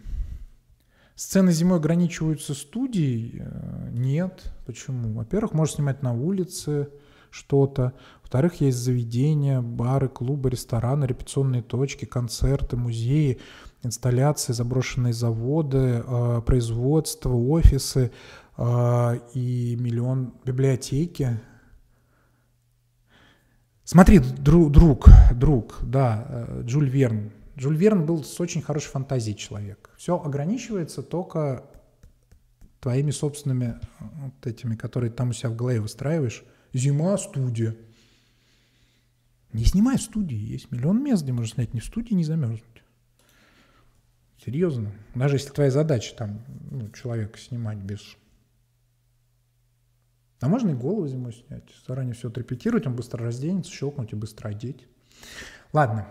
Сцены зимой ограничиваются студией? Э, нет. Почему? Во-первых, можно снимать на улице что-то. Во-вторых, есть заведения, бары, клубы, рестораны, репетиционные точки, концерты, музеи, инсталляции, заброшенные заводы, э, производство, офисы и миллион библиотеки, Смотри, друг, друг, друг, да, э, Джуль Верн. Джуль Верн был с очень хорошей фантазией человек. Все ограничивается только твоими собственными э, вот этими, которые там у себя в голове выстраиваешь. Зима, студия. Не снимай в студии, есть миллион мест, где можно снять, не в студии не замерзнуть. Серьезно. Даже если твоя задача там ну, человека снимать без а можно и голову зимой снять, заранее все отрепетировать, он быстро разденется, щелкнуть и быстро одеть. Ладно,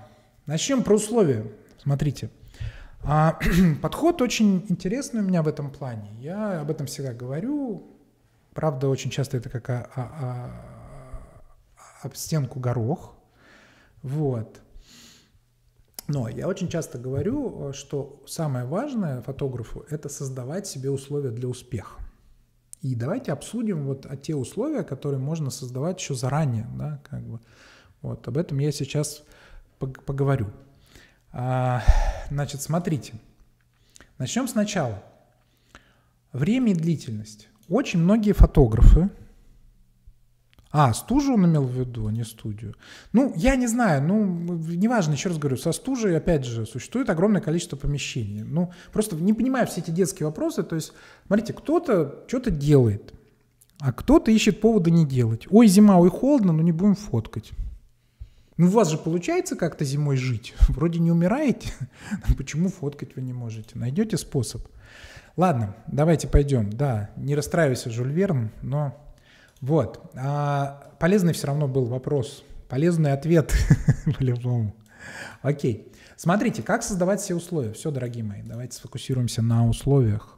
начнем про условия. Смотрите, а, подход очень интересный у меня в этом плане. Я об этом всегда говорю. Правда, очень часто это как а, а, а, об стенку горох. Вот. Но я очень часто говорю, э, что самое важное фотографу – это создавать себе условия для успеха. И давайте обсудим вот а, те условия, которые можно создавать еще заранее, да, как бы. Вот об этом я сейчас поговорю. А, значит, смотрите. Начнем сначала. Время и длительность. Очень многие фотографы, а, стужу он имел в виду, а не студию. Ну, я не знаю, ну, неважно, еще раз говорю, со стужей, опять же, существует огромное количество помещений. Ну, просто не понимаю все эти детские вопросы, то есть, смотрите, кто-то что-то делает, а кто-то ищет повода не делать. Ой, зима, ой, холодно, но не будем фоткать. Ну, у вас же получается как-то зимой жить. Вроде не умираете. Почему фоткать вы не можете? Найдете способ. Ладно, давайте пойдем. Да, не расстраивайся, Жюль Верн, но вот. А полезный все равно был вопрос. Полезный ответ по-любому. Окей. Смотрите, как создавать все условия. Все, дорогие мои, давайте сфокусируемся на условиях.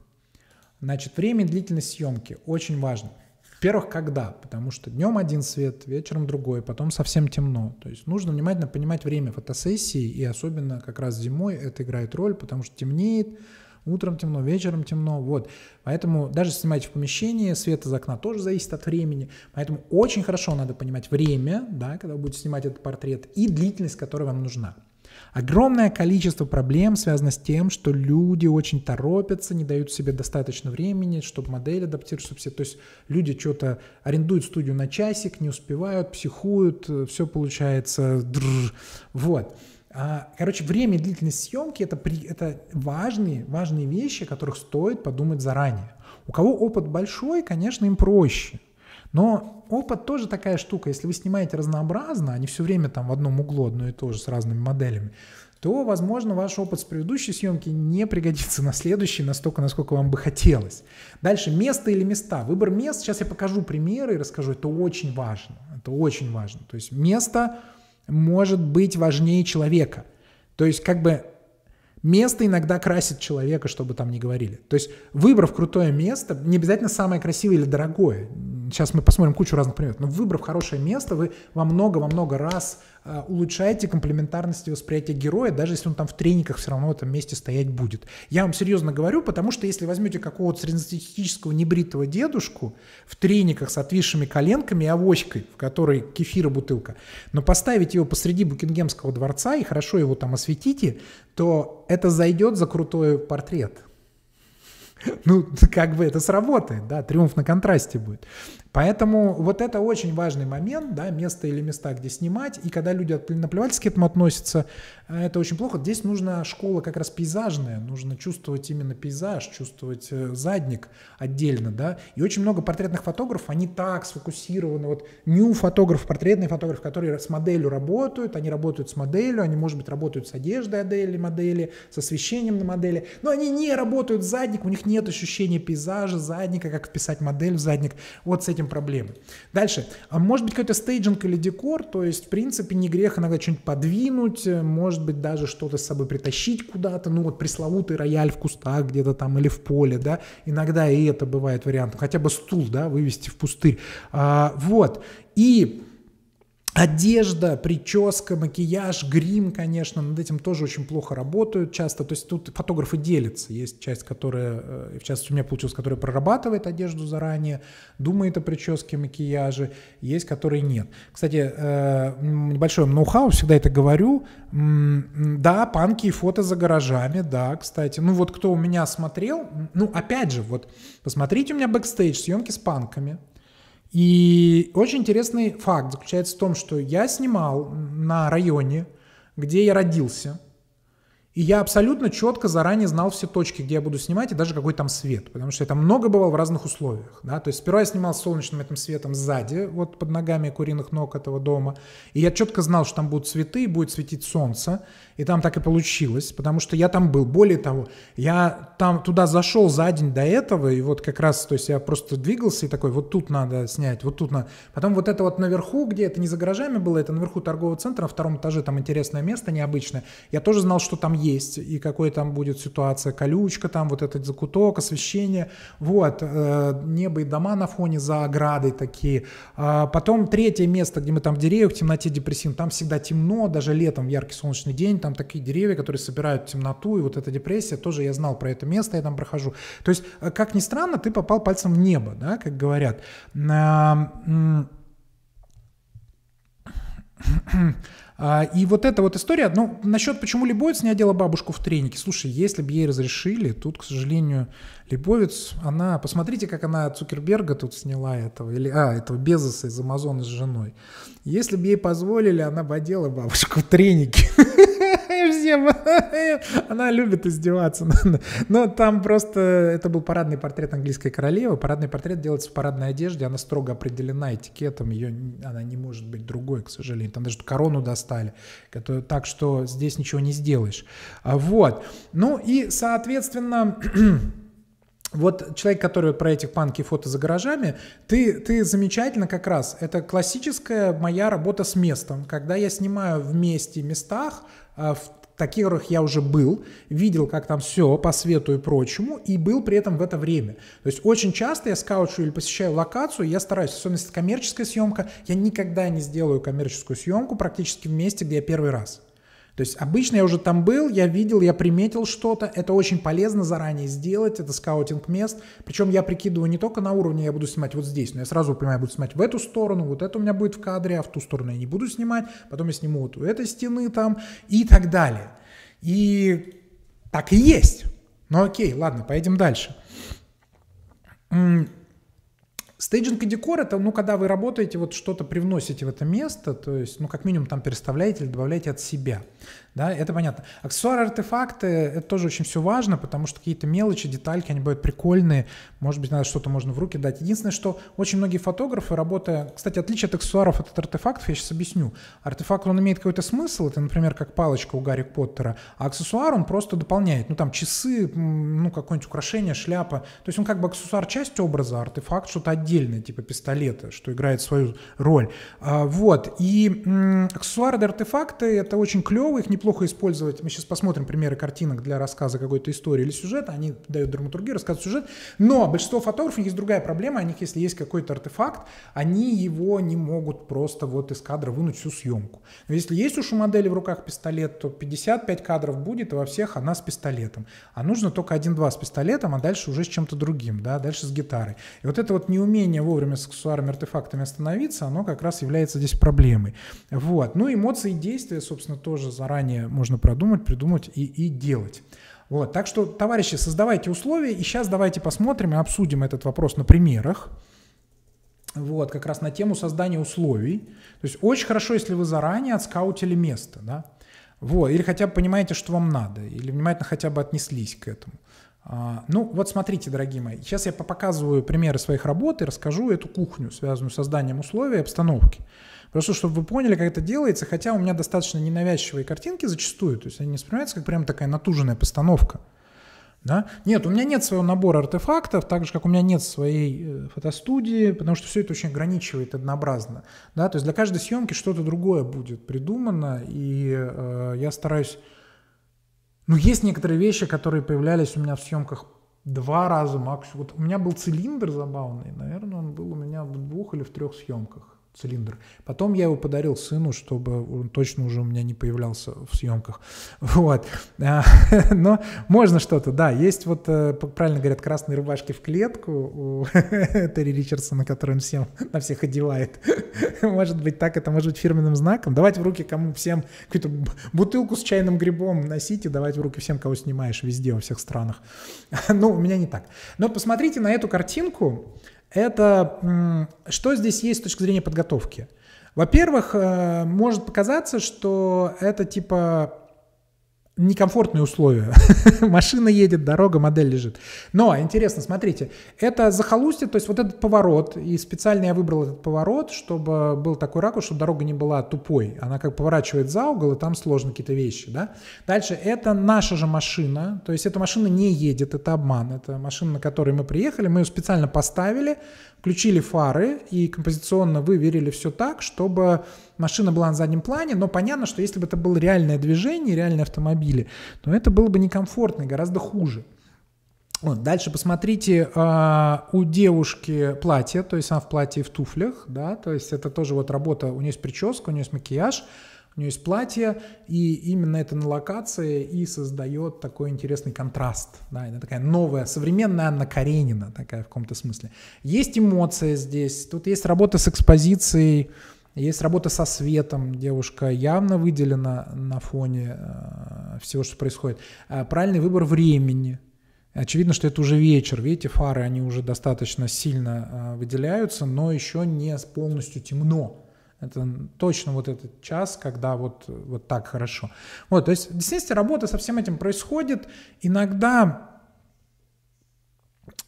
Значит, время и длительность съемки очень важно. Во-первых, когда? Потому что днем один свет, вечером другой, потом совсем темно. То есть нужно внимательно понимать время фотосессии, и особенно как раз зимой это играет роль, потому что темнеет, Утром темно, вечером темно, вот. Поэтому даже снимайте в помещении, свет из окна тоже зависит от времени. Поэтому очень хорошо надо понимать время, да, когда вы будете снимать этот портрет, и длительность, которая вам нужна. Огромное количество проблем связано с тем, что люди очень торопятся, не дают себе достаточно времени, чтобы модель адаптировать, чтобы все... То есть люди что-то арендуют студию на часик, не успевают, психуют, э, все получается... Дррр. Вот. А, короче, время и длительность съемки это, при, это важные, важные вещи, о которых стоит подумать заранее. У кого опыт большой, конечно, им проще. Но опыт тоже такая штука. Если вы снимаете разнообразно, а не все время там в одном углу одно и то же с разными моделями, то, возможно, ваш опыт с предыдущей съемки не пригодится на следующей настолько, насколько вам бы хотелось. Дальше место или места. Выбор мест. Сейчас я покажу примеры и расскажу. Это очень важно. Это очень важно. То есть место может быть важнее человека. То есть как бы место иногда красит человека, чтобы там не говорили. То есть выбрав крутое место, не обязательно самое красивое или дорогое. Сейчас мы посмотрим кучу разных примеров. Но выбрав хорошее место, вы во много-во много раз Э, улучшаете комплементарность и восприятие героя, даже если он там в трениках все равно в этом месте стоять будет. Я вам серьезно говорю, потому что если возьмете какого-то среднестатистического небритого дедушку в трениках с отвисшими коленками и овощкой, в которой кефира бутылка, но поставить его посреди Букингемского дворца и хорошо его там осветите, то это зайдет за крутой портрет. Ну, как бы это сработает, да, триумф на контрасте будет. Поэтому вот это очень важный момент, да, место или места, где снимать. И когда люди наплевательски к этому относятся, э, это очень плохо. Здесь нужна школа как раз пейзажная, нужно чувствовать именно пейзаж, чувствовать э, задник отдельно, да. И очень много портретных фотографов, они так сфокусированы. Вот нью-фотограф, портретный фотограф, который с моделью работают, они работают с моделью, они, может быть, работают с одеждой модели, модели, с освещением на модели, но они не работают задник, у них нет ощущения пейзажа, задника, как вписать модель в задник. Вот с этим этим проблемы. Дальше. А может быть какой-то стейджинг или декор, то есть, в принципе, не грех иногда что-нибудь подвинуть, э, может быть, даже что-то с собой притащить куда-то, ну вот пресловутый рояль в кустах где-то там или в поле, да, иногда и это бывает вариантом, хотя бы стул, да, вывести в пустырь. А, вот. И Одежда, прическа, макияж, грим, конечно, над этим тоже очень плохо работают часто. То есть тут фотографы делятся. Есть часть, которая, э, в частности у меня получилось, которая прорабатывает одежду заранее, думает о прическе, макияже. Есть, которые нет. Кстати, э, небольшой ноу-хау, всегда это говорю. Да, панки и фото за гаражами, да, кстати. Ну вот кто у меня смотрел, ну опять же, вот посмотрите у меня бэкстейдж, съемки с панками. И очень интересный факт заключается в том, что я снимал на районе, где я родился, и я абсолютно четко заранее знал все точки, где я буду снимать, и даже какой там свет, потому что я там много бывал в разных условиях. Да? То есть сперва я снимал солнечным этим светом сзади, вот под ногами куриных ног этого дома, и я четко знал, что там будут цветы, и будет светить солнце, и там так и получилось, потому что я там был. Более того, я там туда зашел за день до этого, и вот как раз, то есть я просто двигался и такой, вот тут надо снять, вот тут надо. Потом вот это вот наверху, где это не за гаражами было, это наверху торгового центра, на втором этаже там интересное место необычное. Я тоже знал, что там есть, и какой там будет ситуация, колючка там, вот этот закуток, освещение, вот, э, небо и дома на фоне за оградой такие. А потом третье место, где мы там в деревьях, в темноте депрессивно, там всегда темно, даже летом яркий солнечный день, там такие деревья, которые собирают темноту, и вот эта депрессия, тоже я знал про это место я там прохожу. То есть, э, как ни странно, ты попал пальцем в небо, да, как говорят. А, и вот эта вот история, ну, насчет почему Лебовец не одела бабушку в треники. Слушай, если бы ей разрешили, тут, к сожалению, Лебовец, она, посмотрите, как она Цукерберга тут сняла этого, или, а, этого Безоса из Амазона с женой. Если бы ей позволили, она бы одела бабушку в треники. всем. Она любит издеваться. Но там просто это был парадный портрет английской королевы. Парадный портрет делается в парадной одежде. Она строго определена этикетом. Ее она не может быть другой, к сожалению. Там даже корону достали. Так что здесь ничего не сделаешь. А, вот. Ну и, соответственно, вот человек, который про этих панки фото за гаражами, ты, ты замечательно как раз. Это классическая моя работа с местом. Когда я снимаю вместе местах, а, в которых я уже был, видел, как там все по свету и прочему, и был при этом в это время. То есть очень часто я скаучу или посещаю локацию, я стараюсь, особенно если коммерческая съемка, я никогда не сделаю коммерческую съемку практически в месте, где я первый раз. То есть обычно я уже там был, я видел, я приметил что-то. Это очень полезно заранее сделать, это скаутинг мест. Причем я прикидываю не только на уровне, я буду снимать вот здесь, но я сразу понимаю, я буду снимать в эту сторону, вот это у меня будет в кадре, а в ту сторону я не буду снимать, потом я сниму вот у этой стены там и так далее. И так и есть. Ну окей, ладно, поедем дальше. Стейджинг и декор это, ну, когда вы работаете, вот что-то привносите в это место, то есть, ну, как минимум там переставляете или добавляете от себя. Да, это понятно. Аксессуары, артефакты, это тоже очень все важно, потому что какие-то мелочи, детальки, они бывают прикольные. Может быть, надо что-то можно в руки дать. Единственное, что очень многие фотографы, работая... Кстати, отличие от аксессуаров от артефактов, я сейчас объясню. Артефакт, он имеет какой-то смысл, это, например, как палочка у Гарри Поттера, а аксессуар он просто дополняет. Ну, там часы, ну, какое-нибудь украшение, шляпа. То есть он как бы аксессуар часть образа, а артефакт что-то отдельное, типа пистолета, что играет свою роль. А, вот. И м- аксессуары артефакты — это очень клево, их не неплохо использовать, мы сейчас посмотрим примеры картинок для рассказа какой-то истории или сюжета, они дают драматургию, рассказывают сюжет, но большинство фотографов есть другая проблема, у них если есть какой-то артефакт, они его не могут просто вот из кадра вынуть всю съемку. Но если есть уж у модели в руках пистолет, то 55 кадров будет, и во всех она с пистолетом. А нужно только один-два с пистолетом, а дальше уже с чем-то другим, да, дальше с гитарой. И вот это вот неумение вовремя с аксессуарами, артефактами остановиться, оно как раз является здесь проблемой. Вот. Ну, эмоции и действия, собственно, тоже заранее заранее можно продумать, придумать и, и делать. Вот. Так что, товарищи, создавайте условия, и сейчас давайте посмотрим и обсудим этот вопрос на примерах. Вот, как раз на тему создания условий. То есть очень хорошо, если вы заранее отскаутили место, да, вот, или хотя бы понимаете, что вам надо, или внимательно хотя бы отнеслись к этому. А, ну, вот смотрите, дорогие мои, сейчас я показываю примеры своих работ и расскажу эту кухню, связанную с созданием условий и обстановки. Просто, чтобы вы поняли, как это делается, хотя у меня достаточно ненавязчивые картинки зачастую, то есть они не воспринимаются как прям такая натуженная постановка. Да? Нет, у меня нет своего набора артефактов, так же, как у меня нет своей э, фотостудии, потому что все это очень ограничивает однообразно. Да? То есть для каждой съемки что-то другое будет придумано, и э, я стараюсь... Ну, есть некоторые вещи, которые появлялись у меня в съемках два раза максимум. Вот у меня был цилиндр забавный, наверное, он был у меня в двух или в трех съемках цилиндр. Потом я его подарил сыну, чтобы он точно уже у меня не появлялся в съемках. Вот. А, но можно что-то, да. Есть вот, э, правильно говорят, красные рубашки в клетку у Терри Ричардсона, который он всем на всех одевает. Может быть так, это может быть фирменным знаком. Давать в руки кому всем какую-то бутылку с чайным грибом носить и давать в руки всем, кого снимаешь везде, во всех странах. Ну, у меня не так. Но посмотрите на эту картинку. Это что здесь есть с точки зрения подготовки? Во-первых, э, может показаться, что это типа некомфортные условия. Машина едет, дорога, модель лежит. Но интересно, смотрите, это захолустье, то есть вот этот поворот, и специально я выбрал этот поворот, чтобы был такой ракурс, чтобы дорога не была тупой. Она как поворачивает за угол, и там сложно какие-то вещи, да. Дальше, это наша же машина, то есть эта машина не едет, это обман, это машина, на которой мы приехали, мы ее специально поставили, включили фары и композиционно выверили все так, чтобы машина была на заднем плане, но понятно, что если бы это было реальное движение, реальные автомобили, то это было бы некомфортно и гораздо хуже. Вот, дальше посмотрите, э, у девушки платье, то есть она в платье и в туфлях, да, то есть это тоже вот работа, у нее есть прическа, у нее есть макияж, у нее есть платье, и именно это на локации и создает такой интересный контраст, да, это такая новая, современная Анна Каренина такая в каком-то смысле. Есть эмоция здесь, тут есть работа с экспозицией, есть работа со светом. Девушка явно выделена на фоне э, всего, что происходит. Э, правильный выбор времени. Очевидно, что это уже вечер. Видите, фары, они уже достаточно сильно э, выделяются, но еще не полностью темно. Это точно вот этот час, когда вот, вот так хорошо. Вот, то есть, в действительности, работа со всем этим происходит. Иногда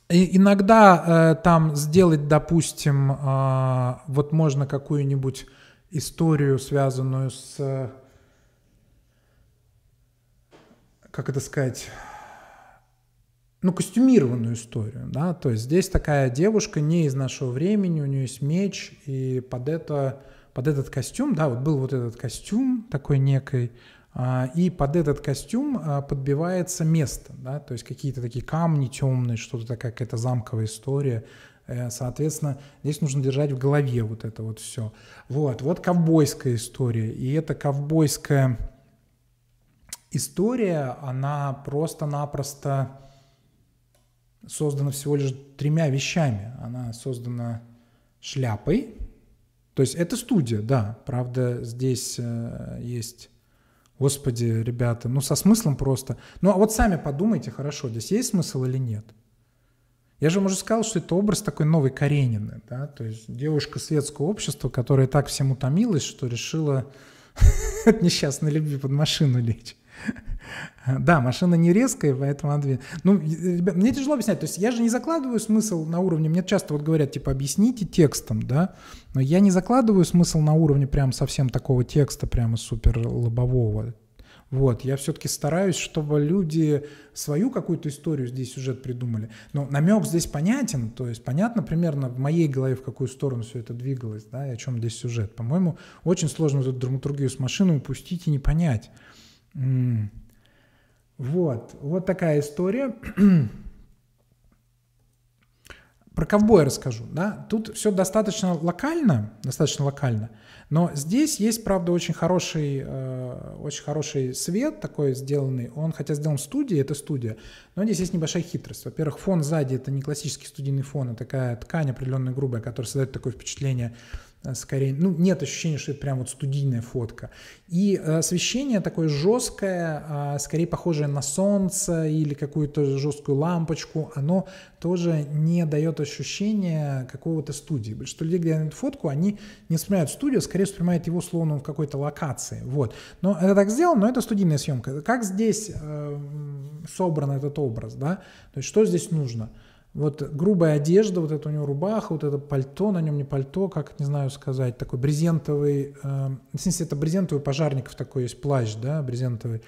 и иногда э, там сделать, допустим, э, вот можно какую-нибудь историю, связанную с, э, как это сказать, ну, костюмированную историю, да, то есть здесь такая девушка не из нашего времени, у нее есть меч, и под это, под этот костюм, да, вот был вот этот костюм такой некой, а, и под этот костюм а, подбивается место, да, то есть какие-то такие камни темные, что-то такая какая-то замковая история. Э, соответственно, здесь нужно держать в голове вот это вот все. Вот, вот ковбойская история. И эта ковбойская история, она просто-напросто создана всего лишь тремя вещами. Она создана шляпой, то есть это студия, да. Правда, здесь э, есть Господи, ребята, ну со смыслом просто. Ну а вот сами подумайте, хорошо, здесь есть смысл или нет? Я же вам уже сказал, что это образ такой новой Каренины, да, то есть девушка светского общества, которая так всем утомилась, что решила от несчастной любви под машину лечь. Да, машина не резкая, поэтому она две. Ну, э, мне тяжело объяснять. То есть я же не закладываю смысл на уровне. Мне часто вот говорят, типа, объясните текстом, да. Но я не закладываю смысл на уровне прям совсем такого текста, прямо супер лобового. Вот, я все-таки стараюсь, чтобы люди свою какую-то историю здесь сюжет придумали. Но намек здесь понятен, то есть понятно примерно в моей голове, в какую сторону все это двигалось, да, и о чем здесь сюжет. По-моему, очень сложно эту драматургию с машиной упустить и не понять. Вот, вот такая история. Про ковбоя расскажу, да. Тут все достаточно локально, достаточно локально. Но здесь есть, правда, очень хороший, э, очень хороший свет такой сделанный. Он, хотя сделан в студии, это студия, но здесь есть небольшая хитрость. Во-первых, фон сзади — это не классический студийный фон, а такая ткань определенная грубая, которая создает такое впечатление Э, скорее, ну, нет ощущения, что это прям вот студийная фотка. И э, освещение такое жесткое, а, скорее похожее на солнце или какую-то жесткую лампочку, оно тоже не дает ощущения какого-то студии. Большинство людей, где на эту фотку, они не воспринимают студию, а скорее воспринимают его словно в какой-то локации. Вот. Но это так сделано, но это студийная съемка. Как здесь э, собран этот образ, да? То есть что здесь нужно? – вот грубая одежда, вот это у него рубаха, вот это пальто, на нем не пальто, как, не знаю сказать, такой брезентовый, э, в смысле, это брезентовый пожарников такой есть плащ, да, брезентовый.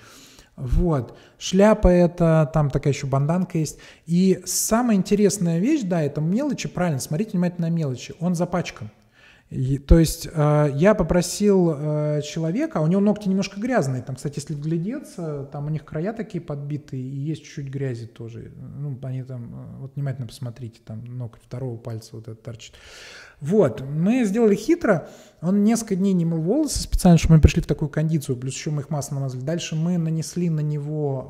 Вот, шляпа это, там такая еще банданка есть. И самая интересная вещь, да, это мелочи, правильно, смотрите внимательно на мелочи, он запачкан. И, то есть э, я попросил э, человека, а у него ногти немножко грязные, там, кстати, если вглядеться, там у них края такие подбитые, и есть чуть-чуть грязи тоже. Ну, они там, э, вот внимательно посмотрите, там ноготь второго пальца вот этот торчит. Вот, мы сделали хитро, он несколько дней не мыл волосы специально, чтобы мы пришли в такую кондицию, плюс еще мы их масло намазали. Дальше мы нанесли на него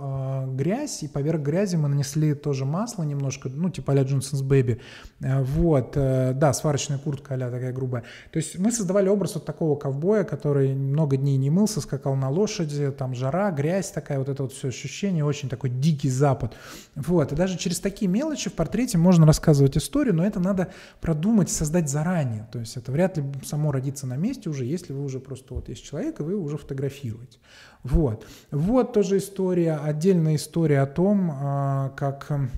э, грязь, и поверх грязи мы нанесли тоже масло немножко, ну, типа а-ля Джонсонс Бэби. А, вот, э, да, сварочная куртка а такая грубая. То есть мы создавали образ вот такого ковбоя, который много дней не мылся, скакал на лошади, там жара, грязь такая, вот это вот все ощущение, очень такой дикий запад. Вот, и даже через такие мелочи в портрете можно рассказывать историю, но это надо продумать, создать заранее. То есть это вряд ли само родится находится на месте уже, если вы уже просто вот есть человек, и вы уже фотографируете. Вот. Вот тоже история, отдельная история о том, а, как а,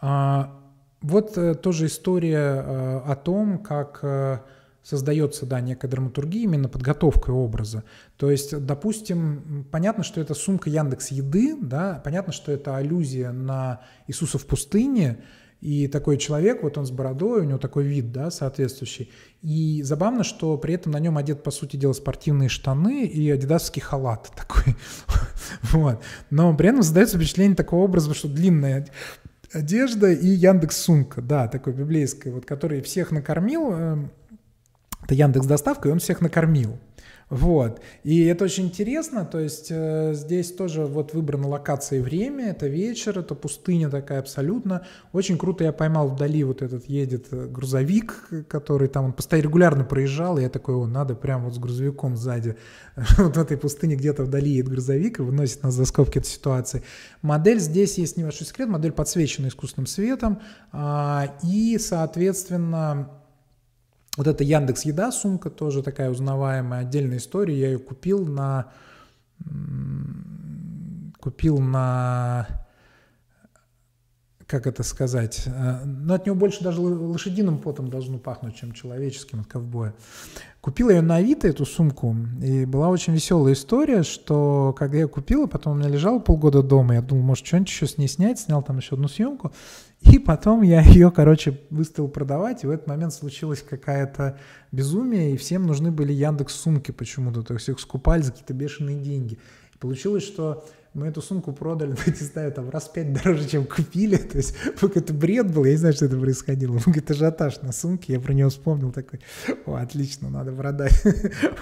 а, вот э, тоже история о том, как э, создается, да, некая драматургия именно подготовкой образа. То есть, допустим, понятно, что это сумка Яндекс Еды, да, понятно, что это аллюзия на Иисуса в пустыне, и такой человек, вот он с бородой, у него такой вид, да, соответствующий. И забавно, что при этом на нем одет, по сути дела, спортивные штаны и адидасский халат такой. вот. Но при этом создается впечатление такого образа, что длинная одежда и Яндекс сумка, да, такой библейская, вот который всех накормил, эм, это Яндекс доставка, и он всех накормил. Вот. И это очень интересно, то есть э, здесь тоже вот выбрана локация и время, это вечер, это пустыня такая абсолютно. Очень круто я поймал вдали вот этот едет э, грузовик, который там, он постоянно регулярно проезжал, и я такой, о, надо прям вот с грузовиком сзади, вот в этой пустыне где-то вдали едет грузовик и выносит нас за скобки этой ситуации. Модель здесь есть небольшой секрет, модель подсвечена искусственным светом, э, и, соответственно, вот это Яндекс Еда сумка тоже такая узнаваемая, отдельная история. Я ее купил на купил на как это сказать, э, но ну, от него больше даже лошадиным потом должно пахнуть, чем человеческим от ковбоя. Купила ее на Авито, эту сумку, и была очень веселая история, что когда я купил, а потом у меня лежал полгода дома, я думал, может, что-нибудь еще с ней снять, снял там еще одну съемку, и потом я ее, короче, выставил продавать, и в этот момент случилась какая-то безумие, и всем нужны были Яндекс сумки почему-то, то есть их скупали за какие-то бешеные деньги. И получилось, что мы эту сумку продали, ну, не знаю, там раз пять дороже, чем купили, то есть какой-то бред был, я не знаю, что это происходило, был какой-то ажиотаж на сумке, я про него вспомнил такой, о, отлично, надо продать.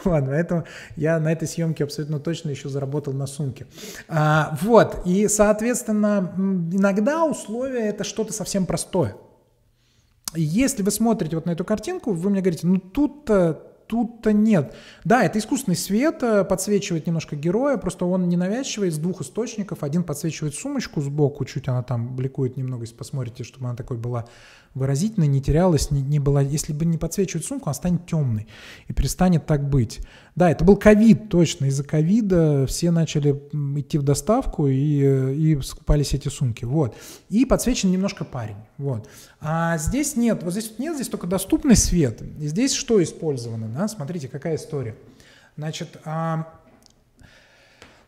Ладно, поэтому я на этой съемке абсолютно точно еще заработал на сумке. А, вот, и, соответственно, иногда условия это что-то совсем простое. Если вы смотрите вот на эту картинку, вы мне говорите, ну тут тут-то нет. Да, это искусственный свет, э, подсвечивает немножко героя, просто он не навязчивый, из двух источников. Один подсвечивает сумочку сбоку, чуть она там бликует немного, если посмотрите, чтобы она такой была выразительно не терялась, не, не была. Если бы не подсвечивать сумку, она станет темной и перестанет так быть. Да, это был ковид, точно. Из-за ковида все начали идти в доставку и, и скупались эти сумки. Вот. И подсвечен немножко парень. Вот. А здесь нет, вот здесь нет, здесь только доступный свет. И здесь что использовано? Да? Смотрите, какая история. Значит, а,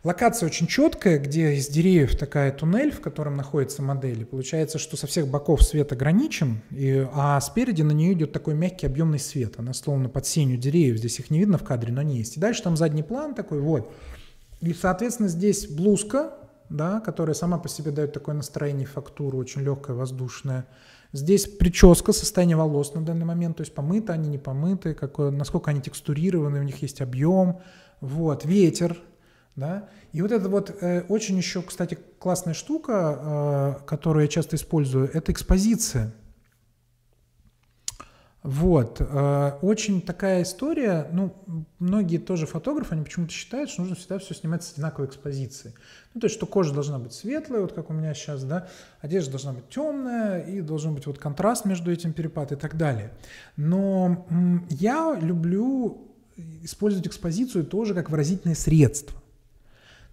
Локация очень четкая, где из деревьев такая туннель, в котором находится модель. И получается, что со всех боков свет ограничен, и, а спереди на нее идет такой мягкий объемный свет. Она словно под сенью деревьев. Здесь их не видно в кадре, но они есть. И дальше там задний план такой, вот. И, соответственно, здесь блузка, да, которая сама по себе дает такое настроение, фактуру, очень легкая, воздушная. Здесь прическа, состояние волос на данный момент, то есть помыты они, не помыты, какое, насколько они текстурированы, у них есть объем. Вот, ветер, да? И вот это вот э, очень еще, кстати, классная штука, э, которую я часто использую, это экспозиция. Вот. Э, очень такая история, ну, многие тоже фотографы, они почему-то считают, что нужно всегда все снимать с одинаковой экспозиции. Ну, то есть, что кожа должна быть светлая, вот как у меня сейчас, да, одежда должна быть темная, и должен быть вот контраст между этим перепад и так далее. Но я люблю использовать экспозицию тоже как выразительное средство.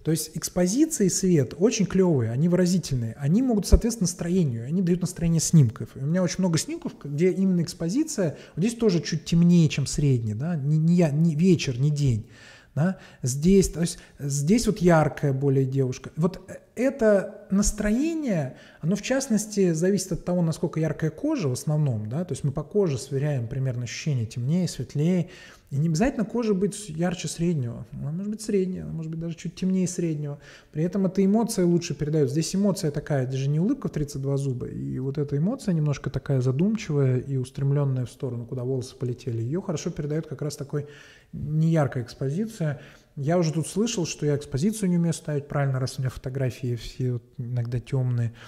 То есть экспозиция и свет очень клевые, они выразительные, они могут соответствовать настроению, они дают настроение снимков. И у меня очень много снимков, где именно экспозиция, вот здесь тоже чуть темнее, чем средний, да, не, не, я, не вечер, не день. Да? Здесь, то есть, здесь вот яркая более девушка. Вот это настроение, оно в частности зависит от того, насколько яркая кожа в основном, да, то есть мы по коже сверяем примерно ощущение темнее, светлее, и не обязательно кожа быть ярче среднего. Она может быть средняя, она может быть даже чуть темнее среднего. При этом эта эмоция лучше передается. Здесь эмоция такая, даже не улыбка в 32 зуба. И вот эта эмоция немножко такая задумчивая и устремленная в сторону, куда волосы полетели. Ее хорошо передает как раз такой неяркая экспозиция – я уже тут слышал, что я экспозицию не умею ставить правильно, раз у меня фотографии все вот иногда темные.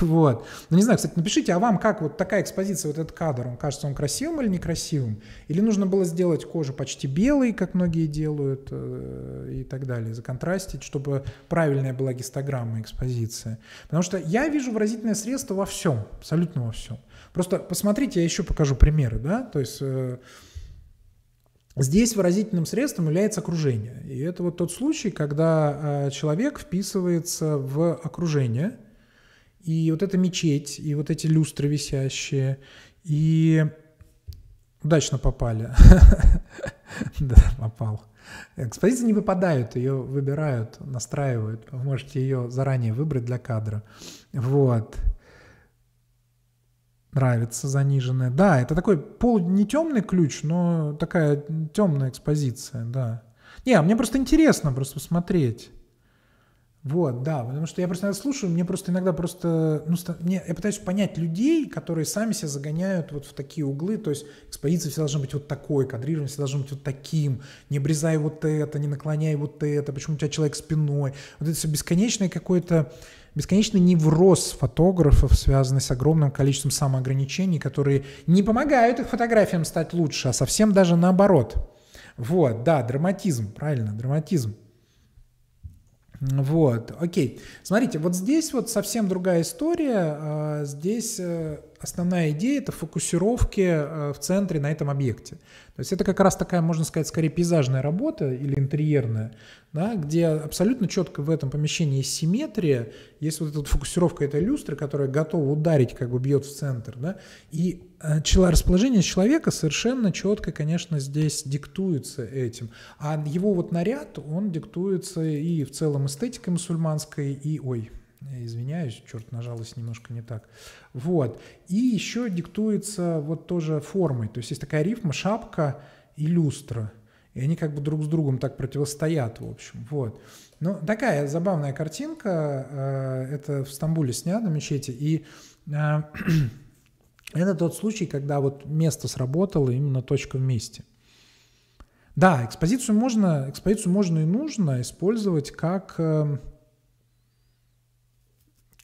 Вот. Ну, не знаю, кстати, напишите, а вам как вот такая экспозиция, вот этот кадр, он кажется он красивым или некрасивым? Или нужно было сделать кожу почти белой, как многие делают, э, и так далее, законтрастить, чтобы правильная была гистограмма экспозиции? Потому что я вижу выразительное средство во всем, абсолютно во всем. Просто посмотрите, я еще покажу примеры, да, то есть э, Здесь выразительным средством является окружение. И это вот тот случай, когда а, человек вписывается в окружение, и вот эта мечеть, и вот эти люстры висящие, и удачно попали. Да, попал. Экспозиции не попадают, ее выбирают, настраивают. Вы можете ее заранее выбрать для кадра. Вот нравится заниженная. Да, это такой пол не темный ключ, но такая темная экспозиция, да. Не, а мне просто интересно просто посмотреть. Вот, да, потому что я просто иногда слушаю, мне просто иногда просто, ну, мне, я пытаюсь понять людей, которые сами себя загоняют вот в такие углы, то есть экспозиция все должна быть вот такой, кадрирование все должно быть вот таким, не обрезай вот это, не наклоняй вот это, почему у тебя человек спиной, вот это все бесконечное какое-то, бесконечный невроз фотографов, связанный с огромным количеством самоограничений, которые не помогают их фотографиям стать лучше, а совсем даже наоборот. Вот, да, драматизм, правильно, драматизм. Вот, окей. Смотрите, вот здесь вот совсем другая история. А, здесь э, основная идея — это фокусировки э, в центре на этом объекте. То есть это как раз такая, можно сказать, скорее пейзажная работа или интерьерная, да, где абсолютно четко в этом помещении есть симметрия, есть вот эта вот фокусировка этой люстры, которая готова ударить, как бы бьет в центр, да, и э, расположение человека совершенно четко, конечно, здесь диктуется этим. А его вот наряд, он диктуется и в целом эстетикой мусульманской, и, ой, извиняюсь, черт, нажалось немножко не так. Вот. И еще диктуется вот тоже формой. То есть есть такая рифма, шапка и люстра – и они как бы друг с другом так противостоят, в общем. Вот. Ну, такая забавная картинка. Э, это в Стамбуле снято, мечети. И э, это тот случай, когда вот место сработало, именно точка вместе. Да, экспозицию можно, экспозицию можно и нужно использовать как, э,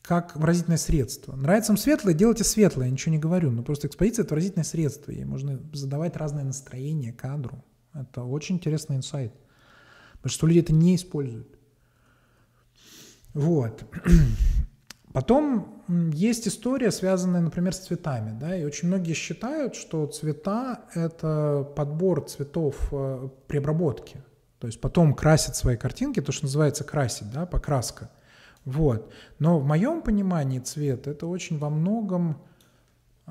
как выразительное средство. Нравится вам светлое, делайте светлое, я ничего не говорю, но просто экспозиция — это выразительное средство, ей можно задавать разное настроение кадру. Это очень интересный инсайт. Потому что люди это не используют. Вот. Потом есть история, связанная, например, с цветами. Да? И очень многие считают, что цвета — это подбор цветов э, при обработке. То есть потом красят свои картинки, то, что называется красить, да, покраска. Вот. Но в моем понимании цвет — это очень во многом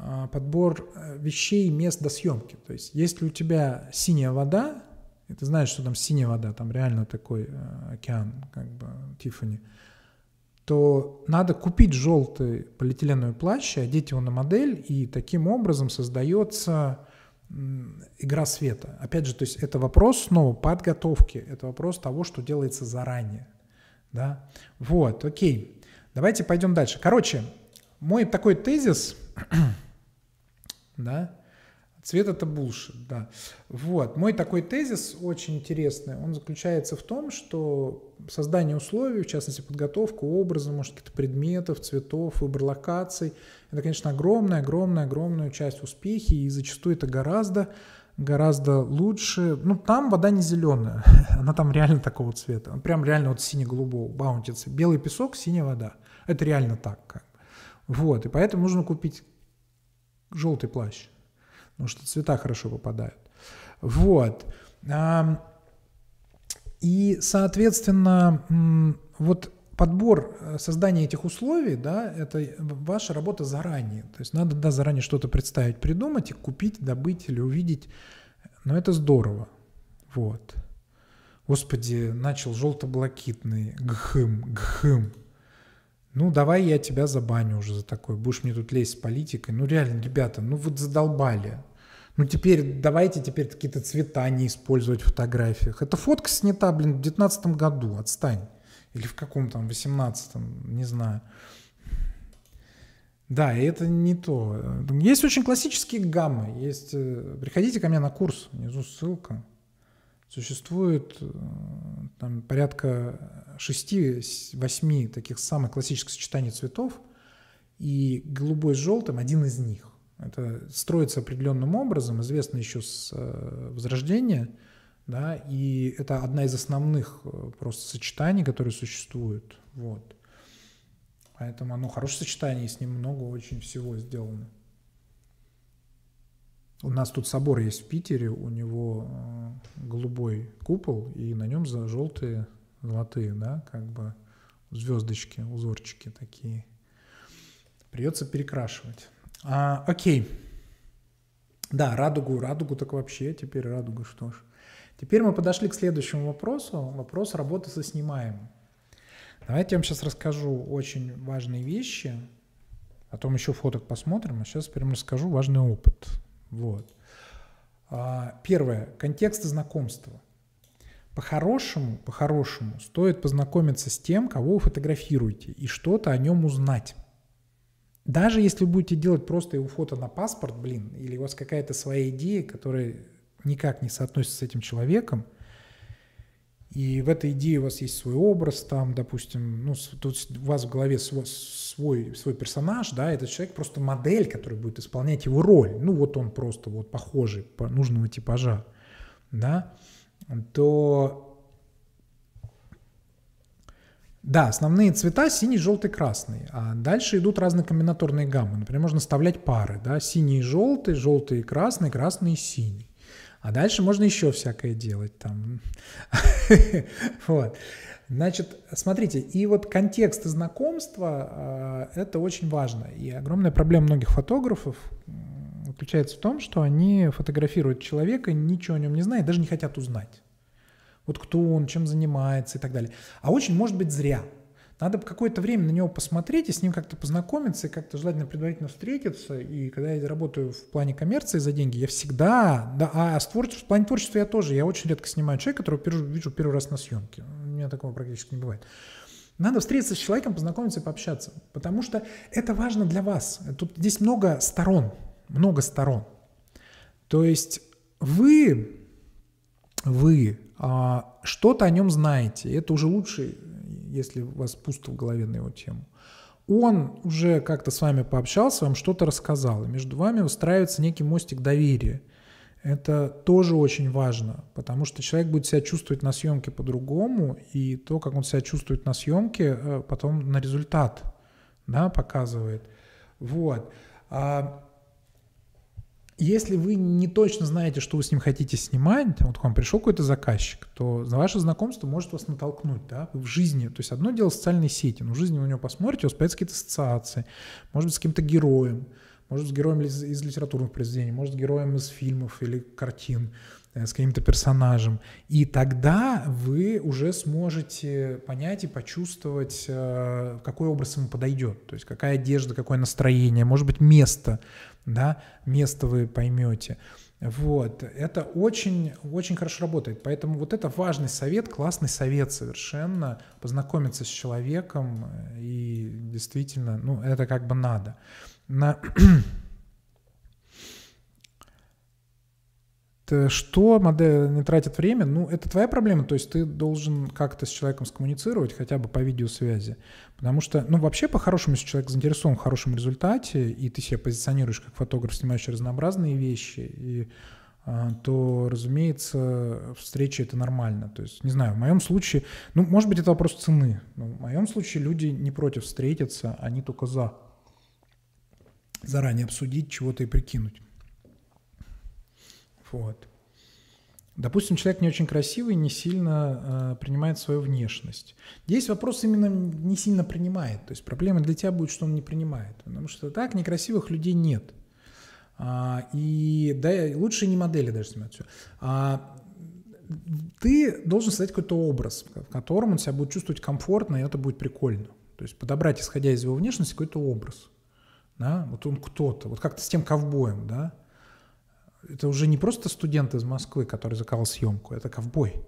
а, подбор э, вещей, мест до съемки. То есть если у тебя синяя вода, и ты знаешь, что там синяя вода, там реально такой э, океан, как бы Тифани, то надо купить желтый полиэтиленовый плащ, одеть его на модель, и таким образом создается игра света. Опять же, то есть это вопрос снова подготовки, это вопрос того, что делается заранее. Да? Вот, окей. Давайте пойдем дальше. Короче, мой такой тезис да, цвет это булшит, да. Вот, мой такой тезис очень интересный, он заключается в том, что создание условий, в частности подготовка образа, может, каких-то предметов, цветов, выбор локаций, это, конечно, огромная-огромная-огромная часть успехи, и зачастую это гораздо гораздо лучше. Ну, там вода не зеленая, она там реально такого цвета, прям реально вот сине-голубого, баунтицы. Белый песок, синяя вода. Это реально так. Вот, и поэтому нужно купить Желтый плащ. Потому что цвета хорошо попадают. Вот. И, соответственно, вот подбор э, создания этих условий, да, это ваша работа заранее. То есть надо да, заранее что-то представить, придумать, и купить, добыть или увидеть. Но это здорово. Вот. Господи, начал желто-блокитный, Гхым, гхым. Ну, давай я тебя забаню уже за такое. Будешь мне тут лезть с политикой. Ну, реально, ребята, ну вот задолбали. Ну, теперь давайте теперь какие-то цвета не использовать в фотографиях. Эта фотка снята, блин, в девятнадцатом году, отстань. Или в каком там, восемнадцатом, не знаю. Да, и это не то. Э, есть очень классические гаммы. Есть... Э, Приходите ко мне на курс, внизу ссылка. Существует э, там, порядка 6-8 таких самых классических сочетаний цветов, и голубой с желтым один из них. Это строится определенным образом, известно еще с э, Возрождения, да, и это одна из основных э, просто сочетаний, которые существуют, вот. Поэтому оно хорошее сочетание, и с ним много очень всего сделано. У нас тут собор есть в Питере, у него э, голубой купол, и на нем за желтые, золотые, да, как бы звездочки, узорчики такие. Придется перекрашивать. А, окей. Да, радугу, радугу так вообще, теперь радуга что ж. Теперь мы подошли к следующему вопросу, вопрос работы со снимаемым. Давайте я вам сейчас расскажу очень важные вещи, потом еще фоток посмотрим, а сейчас прям расскажу важный опыт. Вот. А, первое. Контекст знакомства. По-хорошему, по-хорошему стоит познакомиться с тем, кого вы фотографируете, и что-то о нем узнать. Даже если вы будете делать просто его фото на паспорт, блин, или у вас какая-то своя идея, которая никак не соотносится с этим человеком – и в этой идее у вас есть свой образ, там, допустим, ну, тут у вас в голове свой, свой, свой персонаж, да, этот человек просто модель, который будет исполнять его роль, ну, вот он просто вот похожий по нужного типажа, да, то да, основные цвета синий, желтый, красный. А дальше идут разные комбинаторные гаммы. Например, можно вставлять пары. Да? Синий и желтый, желтый и красный, красный и синий. А дальше можно еще всякое делать там. Вот. Значит, смотрите, и вот контекст знакомства а, – это очень важно. И огромная проблема многих фотографов заключается в том, что они фотографируют человека, ничего о нем не знают, даже не хотят узнать. Вот кто он, чем занимается и так далее. А очень может быть зря – надо какое-то время на него посмотреть и с ним как-то познакомиться, и как-то желательно предварительно встретиться. И когда я работаю в плане коммерции за деньги, я всегда, да, а, а с творчеством, в плане творчества я тоже, я очень редко снимаю человека, которого вижу, первый раз на съемке. У меня такого практически не бывает. Надо встретиться с человеком, познакомиться и пообщаться, потому что это важно для вас. Тут здесь много сторон, много сторон. То есть вы, вы а, что-то о нем знаете, это уже лучший если у вас пусто в голове на его тему. Он уже как-то с вами пообщался, вам что-то рассказал, и между вами устраивается некий мостик доверия. Это тоже очень важно, потому что человек будет себя чувствовать на съемке по-другому, и то, как он себя чувствует на съемке, э, потом на результат да, показывает. Вот. А если вы не точно знаете, что вы с ним хотите снимать, вот к вам пришел какой-то заказчик, то ваше знакомство может вас натолкнуть, да, в жизни, то есть одно дело социальные сети, но в жизни вы на него посмотрите, у вас появятся какие-то ассоциации, может быть, с каким-то героем, может, с героем из, из литературных произведений, может, с героем из фильмов или картин, Э, с каким-то персонажем. И тогда вы уже сможете понять и почувствовать, э, какой образ ему подойдет. То есть какая одежда, какое настроение, может быть, место, да, место вы поймете. Вот, это очень, очень хорошо работает. Поэтому вот это важный совет, классный совет совершенно, познакомиться с человеком э, и действительно, ну, это как бы надо. На Э, что модель не тратит время, ну, это твоя проблема, то есть ты должен как-то с человеком скоммуницировать, хотя бы по видеосвязи, потому что, ну, вообще, по-хорошему, если человек заинтересован в хорошем результате, и ты себя позиционируешь как фотограф, снимающий разнообразные вещи, и а, то, разумеется, встреча это нормально. То есть, не знаю, в моем случае, ну, может быть, это вопрос цены. Но в моем случае люди не против встретиться, они только за заранее обсудить чего-то и прикинуть. Вот. Допустим, человек не очень красивый, не сильно э, принимает свою внешность. Здесь вопрос именно не сильно принимает. То есть проблема для тебя будет, что он не принимает. Потому что так некрасивых людей нет. А, и да, лучше не модели даже снимать все. А, ты должен создать какой-то образ, в котором он себя будет чувствовать комфортно, и это будет прикольно. То есть подобрать, исходя из его внешности, какой-то образ. Да? Вот он кто-то. Вот как-то с тем ковбоем, да? это уже не просто студент из Москвы, который заказал съемку, это ковбой.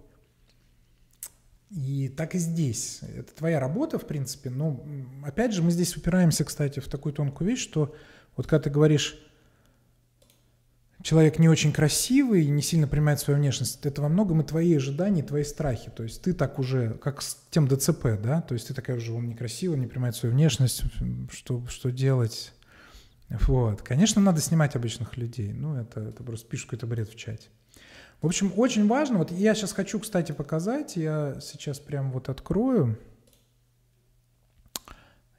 И так и здесь. Это твоя работа, в принципе. Но опять же, мы здесь упираемся, кстати, в такую тонкую вещь, что вот когда ты говоришь, человек не очень красивый не сильно понимает свою внешность, это во многом и твои ожидания, и твои страхи. То есть ты так уже, как с тем ДЦП, да? То есть ты такая уже, он некрасивый, не понимает свою внешность, что, что делать? Вот. Конечно, надо снимать обычных людей. Ну, это, это просто пишут какой-то бред в чате. В общем, очень важно. Вот я сейчас хочу, кстати, показать. Я сейчас прям вот открою.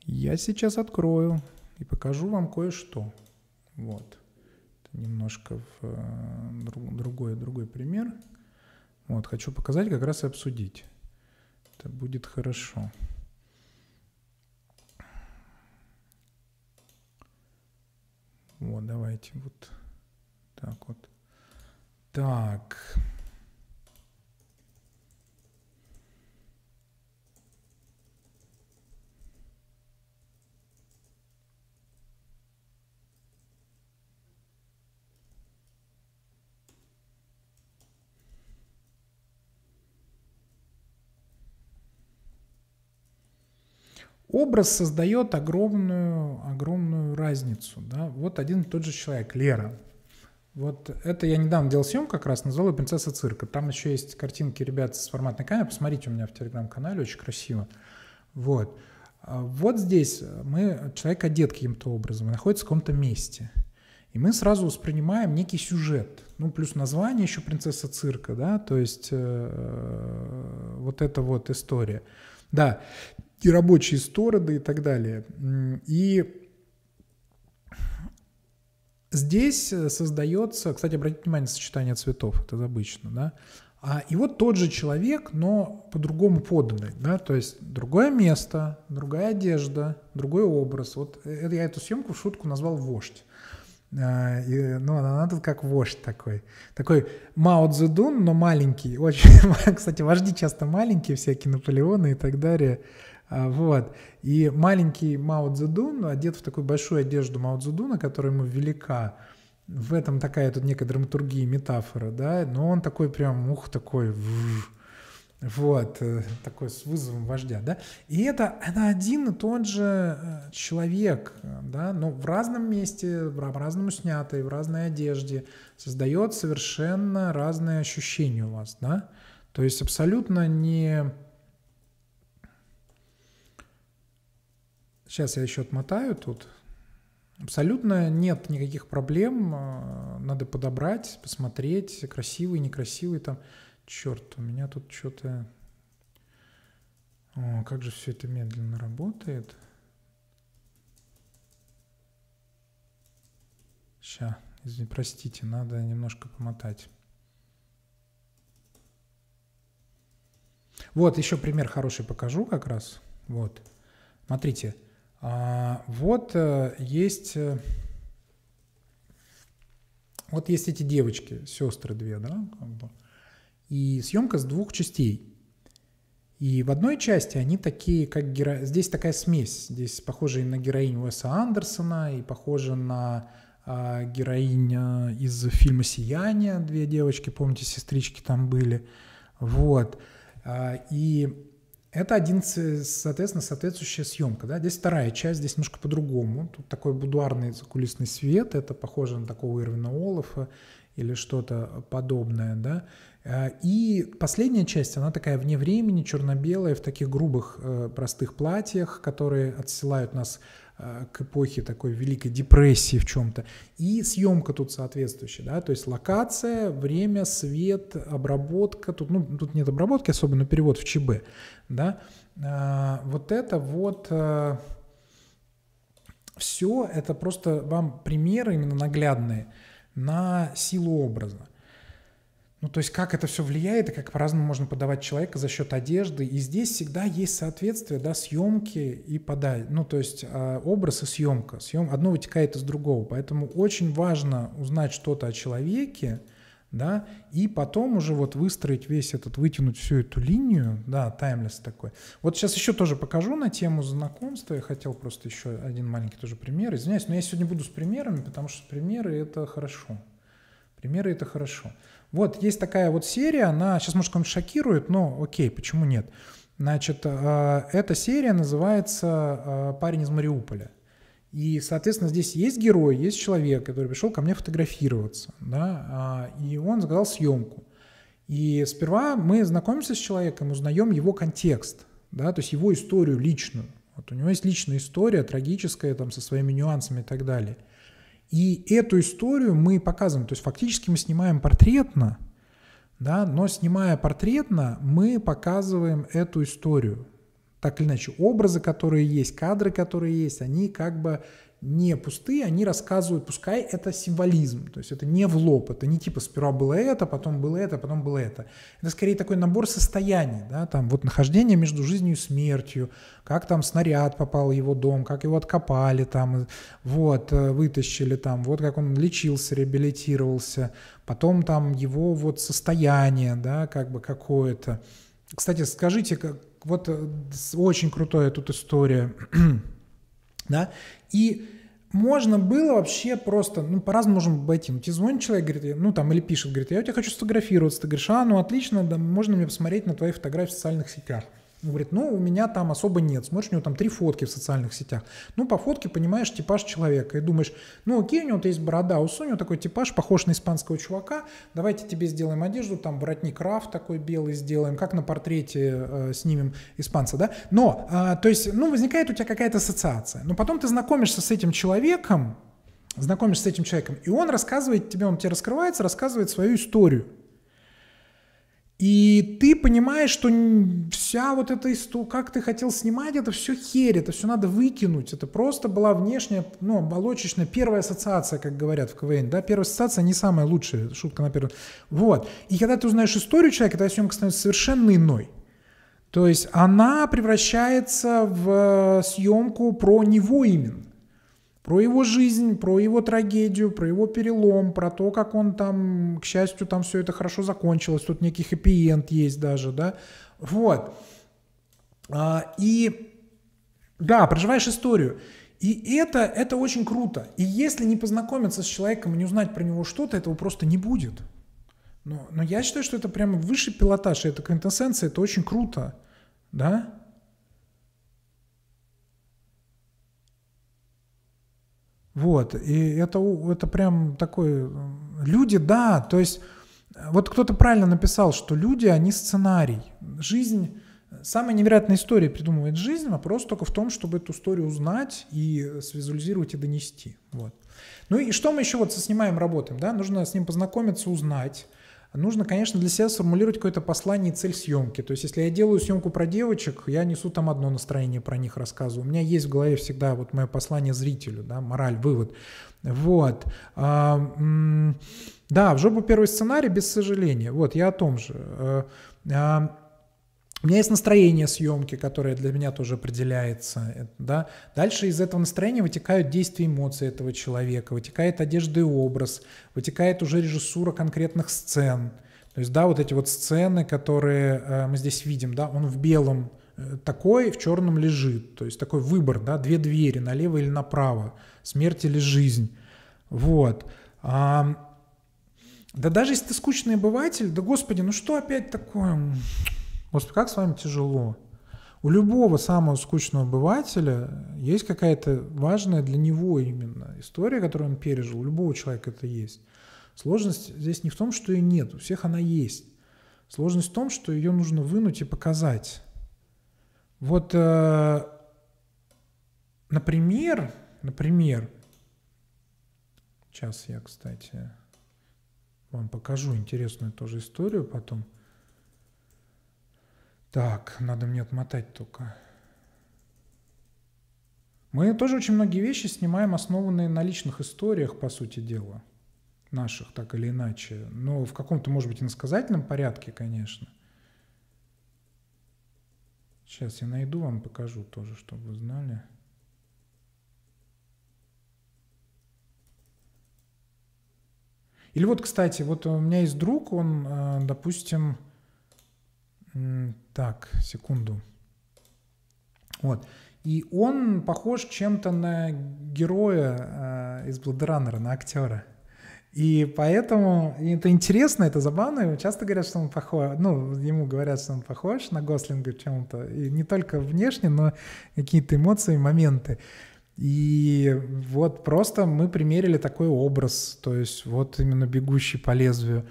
Я сейчас открою и покажу вам кое-что. Вот. Это немножко в, э, друг, другой, другой пример. Вот, хочу показать, как раз и обсудить. Это будет хорошо. Хорошо. Вот, давайте вот так вот. Так. образ создает огромную, огромную разницу. Да? Вот один и тот же человек, Лера. Вот это я недавно делал съемку, как раз, назвал ее «Принцесса цирка». Там еще есть картинки ребят с форматной камеры. Посмотрите у меня в телеграм-канале, очень красиво. Вот. А вот здесь мы, человек одет каким-то образом, находится в каком-то месте. И мы сразу воспринимаем некий сюжет. Ну, плюс название еще «Принцесса цирка», да, то есть э, э вот эта вот история. Да, и рабочие стороны и так далее. И Здесь э, создается, кстати, обратите внимание, сочетание цветов, это обычно, да. А, и вот тот же человек, но по-другому поданный, да, то есть другое место, другая одежда, другой образ. Вот э, это, я эту съемку в шутку назвал «Вождь». А, и, ну, она, тут как вождь такой. Такой Мао Цзэдун, но маленький. Очень, кстати, вожди часто маленькие всякие, Наполеоны и так далее. А, вот. И маленький Мао Цзэдун одет в такую большую одежду Мао Цзэдуна, которая ему велика. В этом такая тут некая драматургия, метафора, да, но он такой прям, ух, такой, вот, э, такой с вызовом вождя, да. И это, это один и тот же э, человек, да, но в разном месте, по-разному снятый, в разной одежде, создает совершенно разные ощущения у вас, да. То есть абсолютно не Сейчас я еще отмотаю тут. Абсолютно нет никаких проблем. Э, надо подобрать, посмотреть, красивый, некрасивый там. Черт, у меня тут что-то... как же все это медленно работает. Сейчас, извините, простите, надо немножко помотать. Вот, еще пример хороший покажу как раз. Вот, смотрите. Смотрите. А, вот э, есть, э, вот есть эти девочки, сестры две, да, как бы. И съемка с двух частей. И в одной части они такие, как геро... Здесь такая смесь. Здесь похожие на героиню Уэса Андерсона и похоже на э, а, героиня из фильма «Сияние». Две девочки, помните, сестрички там были. Вот. А, и это один, соответственно, соответствующая съемка. Да? Здесь вторая часть, здесь немножко по-другому. Тут такой будуарный закулисный свет, это похоже на такого Ирвина Олафа или что-то подобное. Да? Э, и последняя часть, она такая вне времени, черно-белая, в таких грубых э, простых платьях, которые отсылают нас Э, к эпохе такой Великой депрессии в чем-то. И съемка тут соответствующая, да, то есть локация, время, свет, обработка, тут, ну, тут нет обработки, особенно перевод в ЧБ, да, э, вот это вот э, все, это просто вам примеры именно наглядные на силу образа. Ну, то есть как это все влияет и как по-разному можно подавать человека за счет одежды. И здесь всегда есть соответствие, да, съемки и подай. Ну, то есть э, образ и съемка. Съем... Одно вытекает из другого. Поэтому очень важно узнать что-то о человеке, да, и потом уже вот выстроить весь этот, вытянуть всю эту линию, да, таймлес такой. Вот сейчас еще тоже покажу на тему знакомства, я хотел просто еще один маленький тоже пример, извиняюсь, но я сегодня буду с примерами, потому что примеры это хорошо, примеры это хорошо. Вот есть такая вот серия, она сейчас, может, кому-нибудь шокирует, но окей, почему нет? Значит, э, эта серия называется э, «Парень из Мариуполя». И, соответственно, здесь есть герой, есть человек, который пришел ко мне фотографироваться, да, а, и он заказал съемку. И сперва мы знакомимся с человеком, узнаем его контекст, да, то есть его историю личную. Вот у него есть личная история, трагическая, там, со своими нюансами и так далее – и эту историю мы показываем, то есть фактически мы снимаем портретно, да, но снимая портретно, мы показываем эту историю. Так или иначе, образы, которые есть, кадры, которые есть, они как бы не пустые, они рассказывают, пускай это символизм, то есть это не в лоб, это не типа сперва было это, потом было это, потом было это. Это скорее такой набор состояний, да, там вот нахождение между жизнью и смертью, как там снаряд попал в его дом, как его откопали там, вот, э, вытащили там, вот как он лечился, реабилитировался, потом там его вот состояние, да, как бы какое-то. Кстати, скажите, как, вот э, очень крутая тут история, да, и можно было вообще просто, ну, по-разному можем обойти. Типа, ну, тебе звонит человек, говорит, ну, там, или пишет, говорит, я у тебя хочу сфотографироваться. Ты говоришь, а, ну, отлично, да, можно мне посмотреть на твои фотографии в социальных сетях. Он говорит, ну, у меня там особо нет. Смотришь, у него там три фотки в социальных сетях. Ну, по фотке понимаешь типаж человека. И думаешь, ну, окей, у него есть борода, усы, у него такой типаж, похож на испанского чувака. Давайте тебе сделаем одежду, там, воротник раф такой белый сделаем, как на портрете э, снимем испанца, да? Но, э, то есть, ну, возникает у тебя какая-то ассоциация. Но потом ты знакомишься с этим человеком, знакомишься с этим человеком, и он рассказывает тебе, он тебе раскрывается, рассказывает свою историю. И ты понимаешь, что вся вот эта история, как ты хотел снимать, это все херь, это все надо выкинуть. Это просто была внешняя, ну, оболочечная первая ассоциация, как говорят в КВН, да, первая ассоциация не самая лучшая, шутка на первую. Вот. И когда ты узнаешь историю человека, эта съемка становится совершенно иной. То есть она превращается в э, съемку про него именно про его жизнь, про его трагедию, про его перелом, про то, как он там, к счастью, там все это хорошо закончилось, тут некий хэппи-энд есть даже, да, вот. А, и, да, проживаешь историю. И это, это очень круто. И если не познакомиться с человеком и не узнать про него что-то, этого просто не будет. Но, но я считаю, что это прямо высший пилотаж, это квинтэссенция, это очень круто, да. Вот, и это, это прям такой... Люди, да, то есть э, вот кто-то правильно написал, что люди, они сценарий. Жизнь, самая невероятная история придумывает жизнь, вопрос только в том, чтобы эту историю узнать и свизуализировать и донести. Вот. Ну и что мы еще вот со снимаем работаем, да? Нужно с ним познакомиться, узнать нужно, конечно, для себя сформулировать какое-то послание и цель съемки. То есть, если я делаю съемку про девочек, я несу там одно настроение про них рассказываю. У меня есть в голове всегда вот мое послание зрителю, да, мораль, вывод. Вот. А, да, в жопу первый сценарий, без сожаления. Вот, я о том же. Э, а, у меня есть настроение съемки, которое для меня тоже определяется. Э, да? Дальше из этого настроения вытекают действия эмоции этого человека, вытекает одежда и образ, вытекает уже режиссура конкретных сцен. То есть, да, вот эти вот сцены, которые э, мы здесь видим, да, он в белом э, такой, в черном лежит. То есть такой выбор, да, две двери, налево или направо, смерть или жизнь. Вот. да даже если ты скучный обыватель, да господи, ну что опять такое? Господи, как с вами тяжело. У любого самого скучного обывателя есть какая-то важная для него именно история, которую он пережил. У любого человека это есть. Сложность здесь не в том, что ее нет, у всех она есть. Сложность в том, что ее нужно вынуть и показать. Вот, э, например, например, сейчас я, кстати, вам покажу интересную тоже историю потом – так, надо мне отмотать только. Мы тоже очень многие вещи снимаем, основанные на личных историях, по сути дела, наших, так или иначе, но в каком-то, может быть, иносказательном порядке, конечно. Сейчас я найду вам, покажу тоже, чтобы вы знали. Или вот, кстати, вот у меня есть друг, он, э, допустим, так, секунду. Вот. И он похож чем-то на героя э, из Бладранера, на актера. И поэтому это интересно, это забавно. Ему часто говорят, что он похож, ну, ему говорят, что он похож на Гослинга чем-то. И не только внешне, но какие-то эмоции, моменты. И вот просто мы примерили такой образ, то есть вот именно бегущий по лезвию,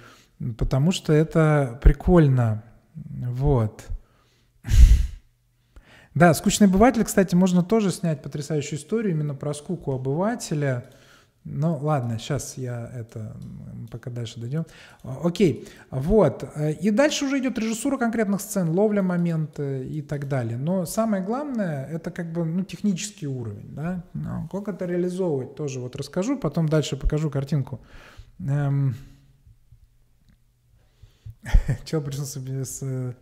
потому что это прикольно. Вот. Да, «Скучный обыватель», кстати, можно тоже снять потрясающую историю именно про скуку обывателя. Ну, ладно, сейчас я это, пока дальше дойдем. Окей, вот. И дальше уже идет режиссура конкретных сцен, ловля момента и так далее. Но самое главное, это как бы, ну, технический уровень, да. Ну, как это реализовывать, тоже вот расскажу, потом дальше покажу картинку. Эм, Чего пришел с, э,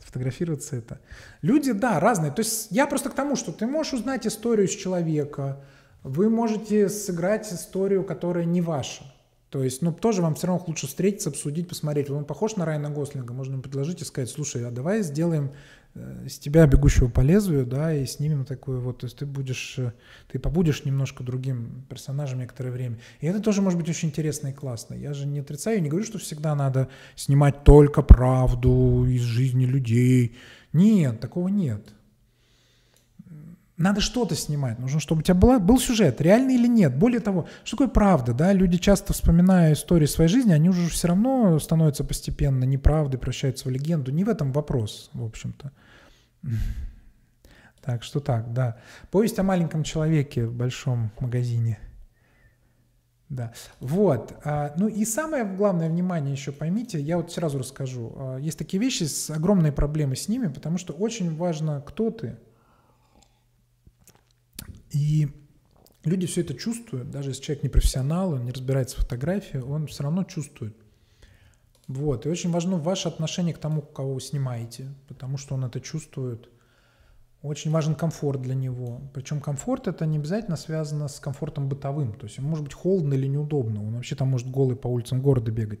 сфотографироваться это? Люди, да, разные. То есть я просто к тому, что ты можешь узнать историю с человека, вы можете сыграть историю, которая не ваша. То есть, ну, тоже вам все равно лучше встретиться, обсудить, посмотреть. Он похож на Райана Гослинга, можно ему предложить и сказать, слушай, а давай сделаем с э, тебя бегущего по лезвию, да, и снимем такую вот, то есть ты будешь, э, ты побудешь немножко другим персонажем некоторое время. И это тоже может быть очень интересно и классно. Я же не отрицаю, не говорю, что всегда надо снимать только правду из жизни людей. Нет, такого нет. Надо что-то снимать. Нужно, чтобы у тебя была, был сюжет, реальный или нет. Более того, что такое правда, да? Люди часто, вспоминая истории своей жизни, они уже все равно становятся постепенно неправдой, превращаются в легенду. Не в этом вопрос, в общем-то. Так что так, да. Повесть о маленьком человеке в большом магазине. Да, вот. А, ну и самое главное внимание еще поймите, я вот сразу расскажу. А, есть такие вещи, с огромной проблемой с ними, потому что очень важно, кто ты – и люди все это чувствуют, даже если человек не профессионал, он не разбирается в фотографии, он все равно чувствует. Вот, и очень важно ваше отношение к тому, кого вы снимаете, потому что он это чувствует. Очень важен комфорт для него. Причем комфорт это не обязательно связано с комфортом бытовым. То есть ему может быть холодно или неудобно. Он вообще там может голый по улицам города бегать.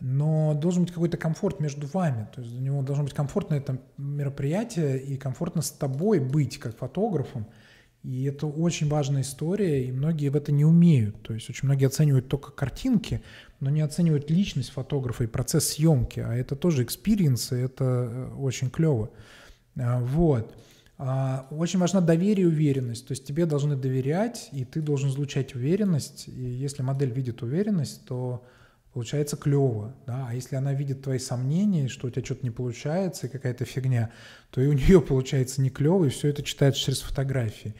Но должен быть какой-то комфорт между вами. То есть у него должно быть комфортно это мероприятие и комфортно с тобой быть как фотографом. И это очень важная история, и многие в это не умеют. То есть очень многие оценивают только картинки, но не оценивают личность фотографа и процесс съемки. А это тоже экспириенс, и это э, очень клево. А, вот. А, очень важна доверие и уверенность. То есть тебе должны доверять, и ты должен излучать уверенность. И если модель видит уверенность, то получается клево, да, а если она видит твои сомнения, что у тебя что-то не получается и какая-то фигня, то и у нее получается не клево, и все это читается через фотографии.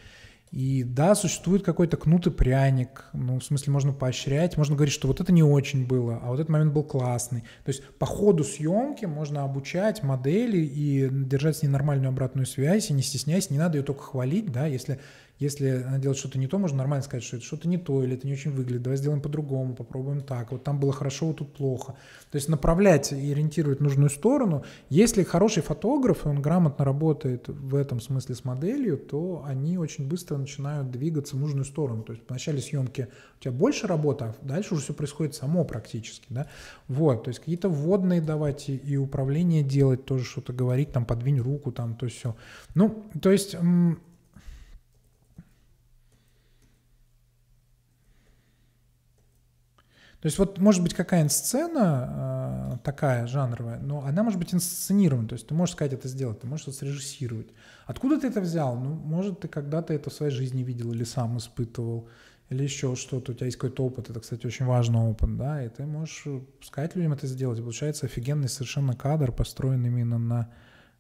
И да, существует какой-то кнут и пряник, ну, в смысле, можно поощрять, можно говорить, что вот это не очень было, а вот этот момент был классный. То есть по ходу съемки можно обучать модели и держать с ней нормальную обратную связь, и не стесняясь, не надо ее только хвалить, да, если если она делает что-то не то, можно нормально сказать, что это что-то не то, или это не очень выглядит, давай сделаем по-другому, попробуем так, вот там было хорошо, вот тут плохо. То есть направлять и ориентировать нужную сторону. Если хороший фотограф, и он грамотно работает в этом смысле с моделью, то они очень быстро начинают двигаться в нужную сторону. То есть в начале съемки у тебя больше работы, а дальше уже все происходит само практически. Да? Вот, то есть какие-то вводные давать и, и управление делать, тоже что-то говорить, там подвинь руку, там то все. Ну, то есть То есть вот может быть какая-нибудь сцена э, такая жанровая, но она может быть инсценирована, то есть ты можешь сказать это сделать, ты можешь это срежиссировать. Откуда ты это взял? Ну, может, ты когда-то это в своей жизни видел или сам испытывал, или еще что-то, у тебя есть какой-то опыт, это, кстати, очень важный опыт, да, и ты можешь сказать людям это сделать, и получается офигенный совершенно кадр, построенный именно на,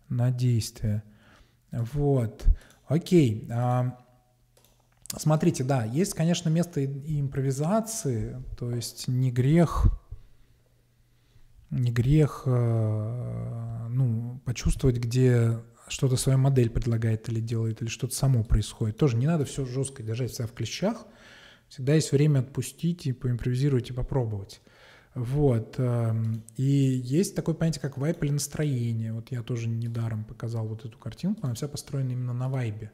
на действие. Вот, окей. А, Смотрите, да, есть, конечно, место и импровизации, то есть не грех, не грех, э, ну, почувствовать, где что-то своя модель предлагает или делает, или что-то само происходит. Тоже не надо все жестко держать себя в клещах. Всегда есть время отпустить и поимпровизировать и попробовать. Вот. Эм, и есть такое понятие, как вайп или настроение. Вот я тоже недаром показал вот эту картинку, она вся построена именно на вайбе.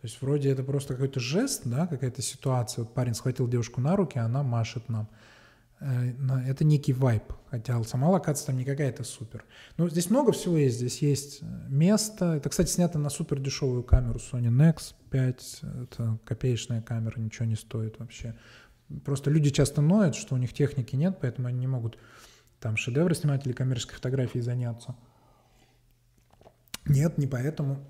То есть вроде это просто какой-то жест, да, какая-то ситуация. Вот парень схватил девушку на руки, она машет нам. Э, это некий вайб, хотя сама локация там не какая-то супер. Но здесь много всего есть. Здесь есть э, место. Это, кстати, снято на супер дешевую камеру Sony Nex 5. Это копеечная камера, ничего не стоит вообще. Просто люди часто ноют, что у них техники нет, поэтому они не могут там шедевры снимать или коммерческой фотографией заняться. Нет, не поэтому.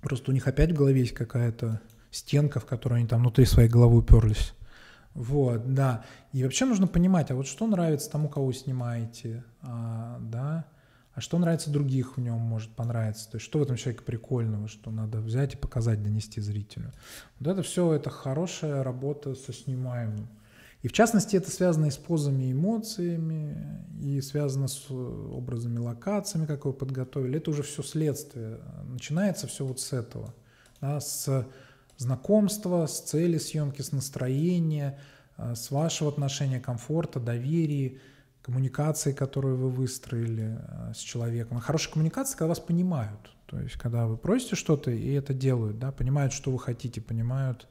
Просто у них опять в голове есть какая-то стенка, в которую они там внутри своей головы уперлись. Вот, да. И вообще нужно понимать, а вот что нравится тому, кого снимаете, а, да, а что нравится других в нем может понравиться, то есть что в этом человеке прикольного, что надо взять и показать, донести зрителю. Вот это все, это хорошая работа со снимаемым. И в частности это связано и с позами, эмоциями, и связано с э, образами, локациями, как вы подготовили. Это уже все следствие. Начинается все вот с этого. Да, с знакомства, с цели съемки, с настроения, э, с вашего отношения комфорта, доверия, коммуникации, которую вы выстроили э, с человеком. А хорошая коммуникация, когда вас понимают. То есть, когда вы просите что-то, и это делают, да, понимают, что вы хотите, понимают,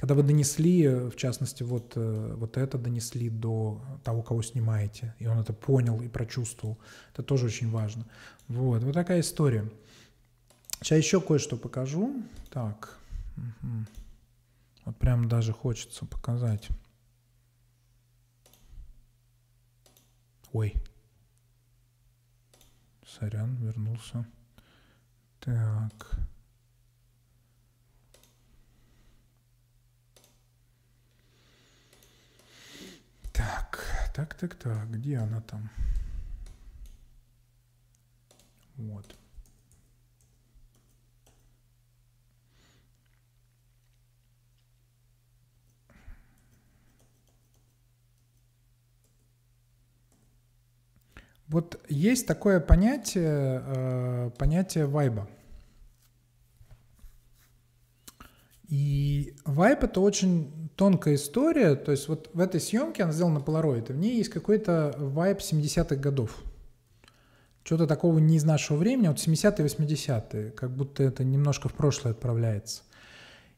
когда вы донесли, в частности, вот, э, вот это донесли до того, кого снимаете, и он это понял и прочувствовал, это тоже очень важно. Вот, вот такая история. Сейчас еще кое-что покажу. Так, угу. вот прям даже хочется показать. Ой, сорян, вернулся. Так. Так, так, так, так, где она там? Вот. Вот есть такое понятие, э, понятие вайба. И вайп это очень тонкая история, то есть вот в этой съемке она сделана Polaroid, и в ней есть какой-то вайп 70-х годов. Что-то такого не из нашего времени, а вот 70-е, 80-е, как будто это немножко в прошлое отправляется.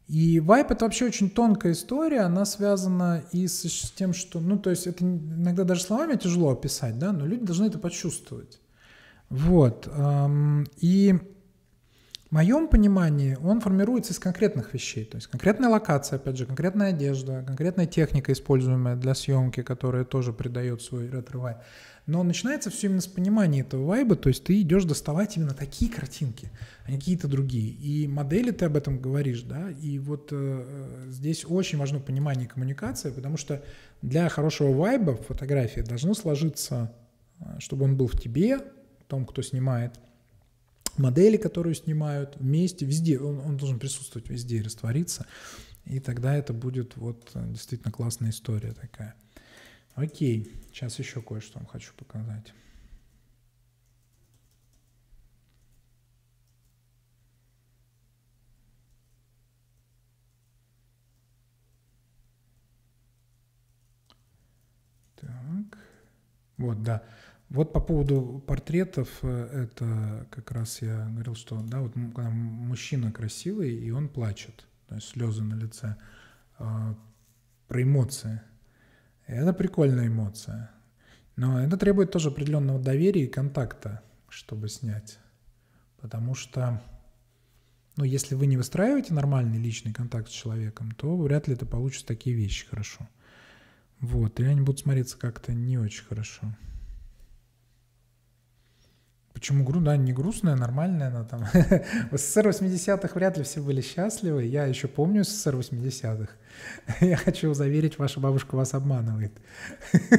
И вайп это вообще очень тонкая история, она связана и с тем, что, ну, то есть это иногда даже словами тяжело описать, да, но люди должны это почувствовать. Вот. И моем понимании он формируется из конкретных вещей. То есть конкретная локация, опять же, конкретная одежда, конкретная техника, используемая для съемки, которая тоже придает свой ретро-вайб. Но начинается все именно с понимания этого вайба, то есть ты идешь доставать именно такие картинки, а не какие-то другие. И модели ты об этом говоришь, да, и вот э, здесь очень важно понимание коммуникации, потому что для хорошего вайба в фотографии должно сложиться, э, чтобы он был в тебе, в том, кто снимает, модели, которые снимают, вместе, везде, он, он должен присутствовать везде, раствориться, и тогда это будет вот э, действительно классная история такая. Окей, сейчас еще кое-что вам хочу показать. Так, вот, да. Вот по поводу портретов, э, это как раз я говорил, что да, вот мужчина красивый, и он плачет, то есть слезы на лице, а, про эмоции. Это прикольная эмоция. Но это требует тоже определенного доверия и контакта, чтобы снять. Потому что, ну, если вы не выстраиваете нормальный личный контакт с человеком, то вряд ли это получится такие вещи хорошо. Вот, или они будут смотреться как-то не очень хорошо. Почему грустно? да, не грустная, нормальная она там. В СССР 80-х вряд ли все были счастливы. Я еще помню СССР 80-х. Я хочу заверить, ваша бабушка вас обманывает.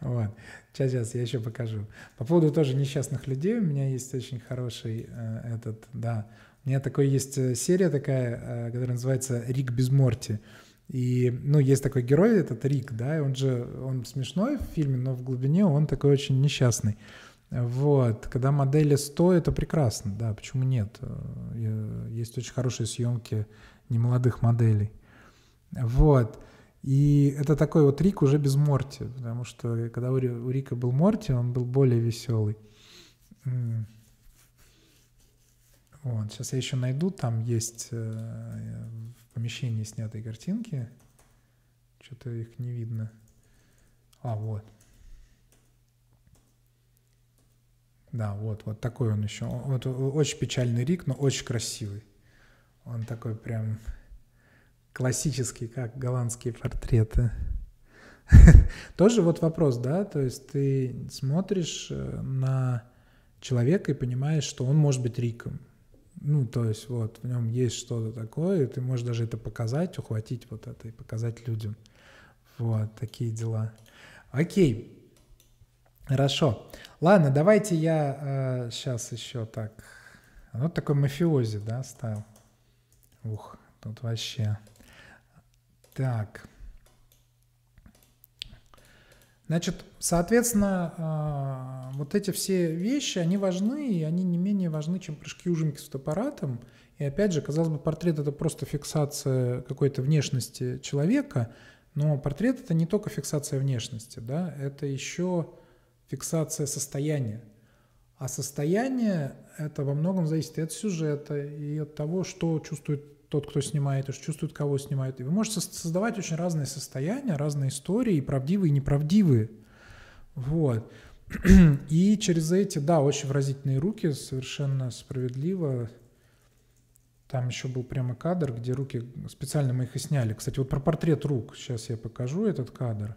Вот. Сейчас, сейчас, я еще покажу. По поводу тоже несчастных людей у меня есть очень хороший э, этот, да. У меня такой есть э, серия такая, э, которая называется «Рик без Морти». И, ну, есть такой герой, этот Рик, да, и он же, он смешной в фильме, но в глубине он такой очень несчастный. Вот, когда модели 100, это прекрасно, да, почему нет? Э, есть очень хорошие съемки немолодых моделей. Вот. И это такой вот Рик уже без Морти, потому что э, когда у Рика был Морти, он был более веселый. Вот, сейчас я еще найду, там есть э, в помещении снятые картинки. Что-то их не видно. А, вот. Да, вот, вот такой он еще. Вот очень печальный Рик, но очень красивый. Он такой прям классический, как голландские портреты. Тоже вот вопрос, да, то есть ты смотришь э, на человека и понимаешь, что он может быть Риком. Ну, то есть вот в нем есть что-то такое, и ты можешь даже это показать, ухватить вот это и показать людям. Вот, такие дела. Окей. Хорошо. Ладно, давайте я э, сейчас еще так. Вот такой мафиози, да, стал. Ух, тут вообще. Так. Значит, соответственно, э, вот эти все вещи, они важны, и они не менее важны, чем прыжки ужинки с фотоаппаратом. И опять же, казалось бы, портрет — это просто фиксация какой-то внешности человека, но портрет — это не только фиксация внешности, да, это еще фиксация состояния. А состояние – это во многом зависит и от сюжета, и от того, что чувствует тот, кто снимает, и что чувствует, кого снимает. И вы можете создавать очень разные состояния, разные истории, и правдивые, и неправдивые. Вот. И через эти, да, очень выразительные руки, совершенно справедливо. Там еще был прямо кадр, где руки, специально мы их и сняли. Кстати, вот про портрет рук сейчас я покажу этот кадр.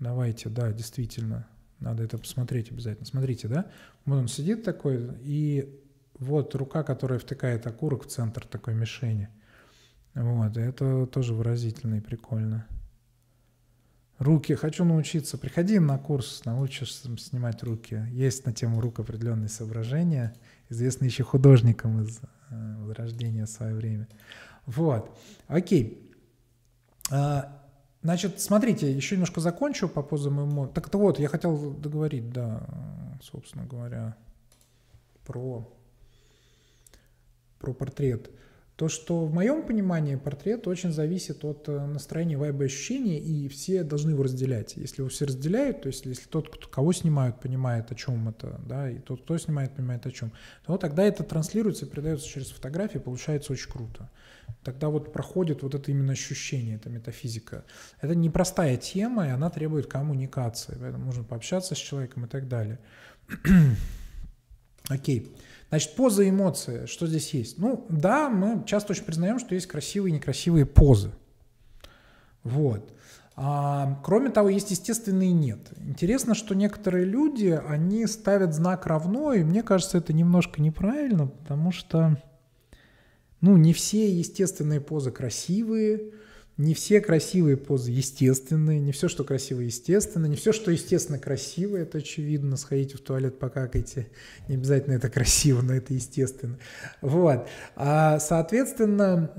Давайте, да, действительно. Надо это посмотреть обязательно. Смотрите, да? Вот он сидит такой, и вот рука, которая втыкает окурок в центр такой мишени. Вот, это тоже выразительно и прикольно. Руки. Хочу научиться. Приходи на курс, научишься снимать руки. Есть на тему рук определенные соображения, известные еще художникам из э, Возрождения в свое время. Вот. Окей. А, Значит, смотрите, еще немножко закончу по поводу моему... Так это вот, я хотел договорить, да, собственно говоря, про, про портрет. То, что в моем понимании портрет очень зависит от э, настроения, вайба, ощущения, и все должны его разделять. Если его все разделяют, то есть если тот, кто, кого снимают, понимает, о чем это, да, и тот, кто снимает, понимает, о чем, то тогда это транслируется и передается через фотографии, получается очень круто. Тогда вот проходит вот это именно ощущение, это метафизика. Это непростая тема, и она требует коммуникации, поэтому нужно пообщаться с человеком и так далее. Окей. Okay. Значит, поза эмоции, что здесь есть? Ну, да, мы часто очень признаем, что есть красивые и некрасивые позы. Вот. А, кроме того, есть естественные нет. Интересно, что некоторые люди, они ставят знак равно, и мне кажется, это немножко неправильно, потому что, ну, не все естественные позы красивые, не все красивые позы естественные, не все, что красиво, естественно, не все, что естественно красиво, это очевидно, сходите в туалет, покакайте, не обязательно это красиво, но это естественно. Вот. А, соответственно,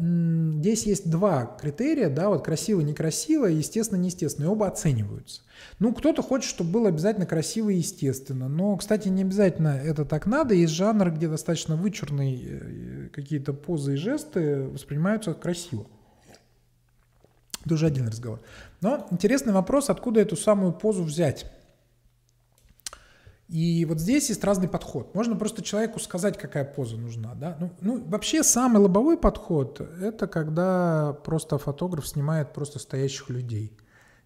здесь есть два критерия, да, вот красиво, некрасиво, естественно, неестественно, и оба оцениваются. Ну, кто-то хочет, чтобы было обязательно красиво и естественно, но, кстати, не обязательно это так надо, есть жанр, где достаточно вычурные э, э, какие-то позы и жесты воспринимаются красиво. Это уже отдельный разговор. Но интересный вопрос, откуда эту самую позу взять. И вот здесь есть разный подход. Можно просто человеку сказать, какая поза нужна. Да? Ну, ну, вообще самый лобовой подход – это когда просто фотограф снимает просто стоящих людей.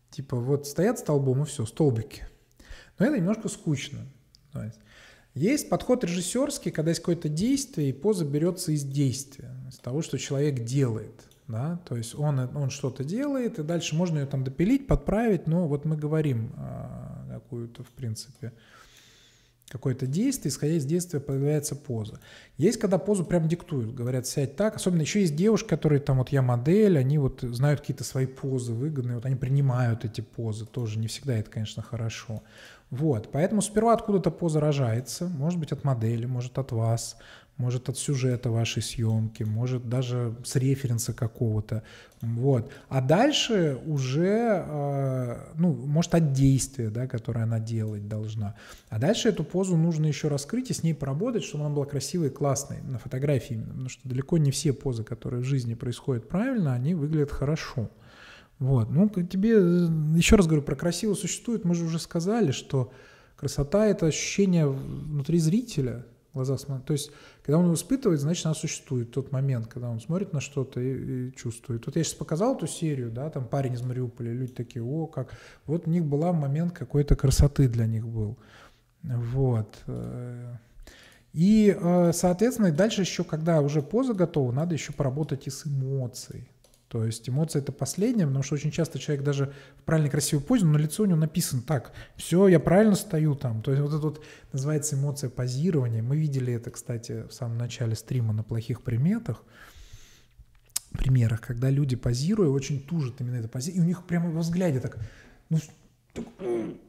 Типа вот стоят столбом и все, столбики. Но это немножко скучно. Есть подход режиссерский, когда есть какое-то действие, и поза берется из действия, из того, что человек делает да, то есть он, он что-то делает, и дальше можно ее там допилить, подправить, но вот мы говорим а, какую-то, в принципе, какое-то действие, исходя из действия появляется поза. Есть, когда позу прям диктуют, говорят, сядь так, особенно еще есть девушки, которые там, вот я модель, они вот знают какие-то свои позы выгодные, вот они принимают эти позы, тоже не всегда это, конечно, хорошо. Вот, поэтому сперва откуда-то поза рожается, может быть, от модели, может, от вас, может от сюжета вашей съемки, может даже с референса какого-то, вот. А дальше уже, э, ну, может от действия, да, которое она делать должна. А дальше эту позу нужно еще раскрыть и с ней поработать, чтобы она была красивой и классной на фотографии именно, потому что далеко не все позы, которые в жизни происходят правильно, они выглядят хорошо. Вот, ну, тебе, э, еще раз говорю, про красиво существует, мы же уже сказали, что красота — это ощущение внутри зрителя, глаза, смотрят. то есть когда он его испытывает, значит, она существует, тот момент, когда он смотрит на что-то и, и чувствует. Вот я сейчас показал эту серию, да, там парень из Мариуполя, люди такие, о, как. Вот у них был момент какой-то красоты для них был. Вот. Э. И, э, соответственно, дальше еще, когда уже поза готова, надо еще поработать и с эмоцией. То есть эмоция это последнее, потому что очень часто человек даже в правильной красивой позе, но на лицо у него написано так, все, я правильно стою там. То есть вот это вот называется эмоция позирования. Мы видели это, кстати, в самом начале стрима на плохих приметах, примерах, когда люди позируя очень тужат именно это позирование, и у них прямо во взгляде так, ну так,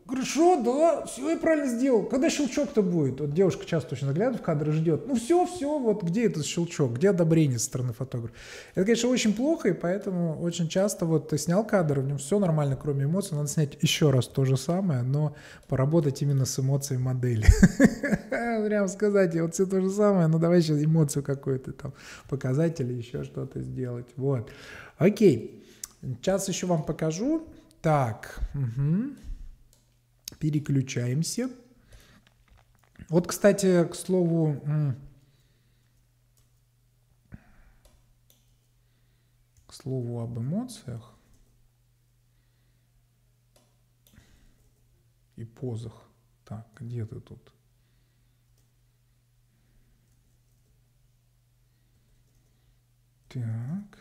хорошо, э, да, все, я правильно сделал. Когда щелчок-то будет? Вот девушка часто очень заглядывает в кадр и ждет. Ну все, все, вот где этот щелчок? Где одобрение со стороны фотографа? Это, конечно, очень плохо, и поэтому очень часто вот ты снял кадр, в нем все нормально, кроме эмоций, надо снять еще раз то же самое, но поработать именно с эмоциями модели. Прям сказать, вот все то же самое, но ну давай сейчас эмоцию какую-то там показать или еще что-то сделать. Вот. Окей. Сейчас еще вам покажу. Так, угу. переключаемся. Вот, кстати, к слову, к слову об эмоциях и позах. Так, где ты тут? Так.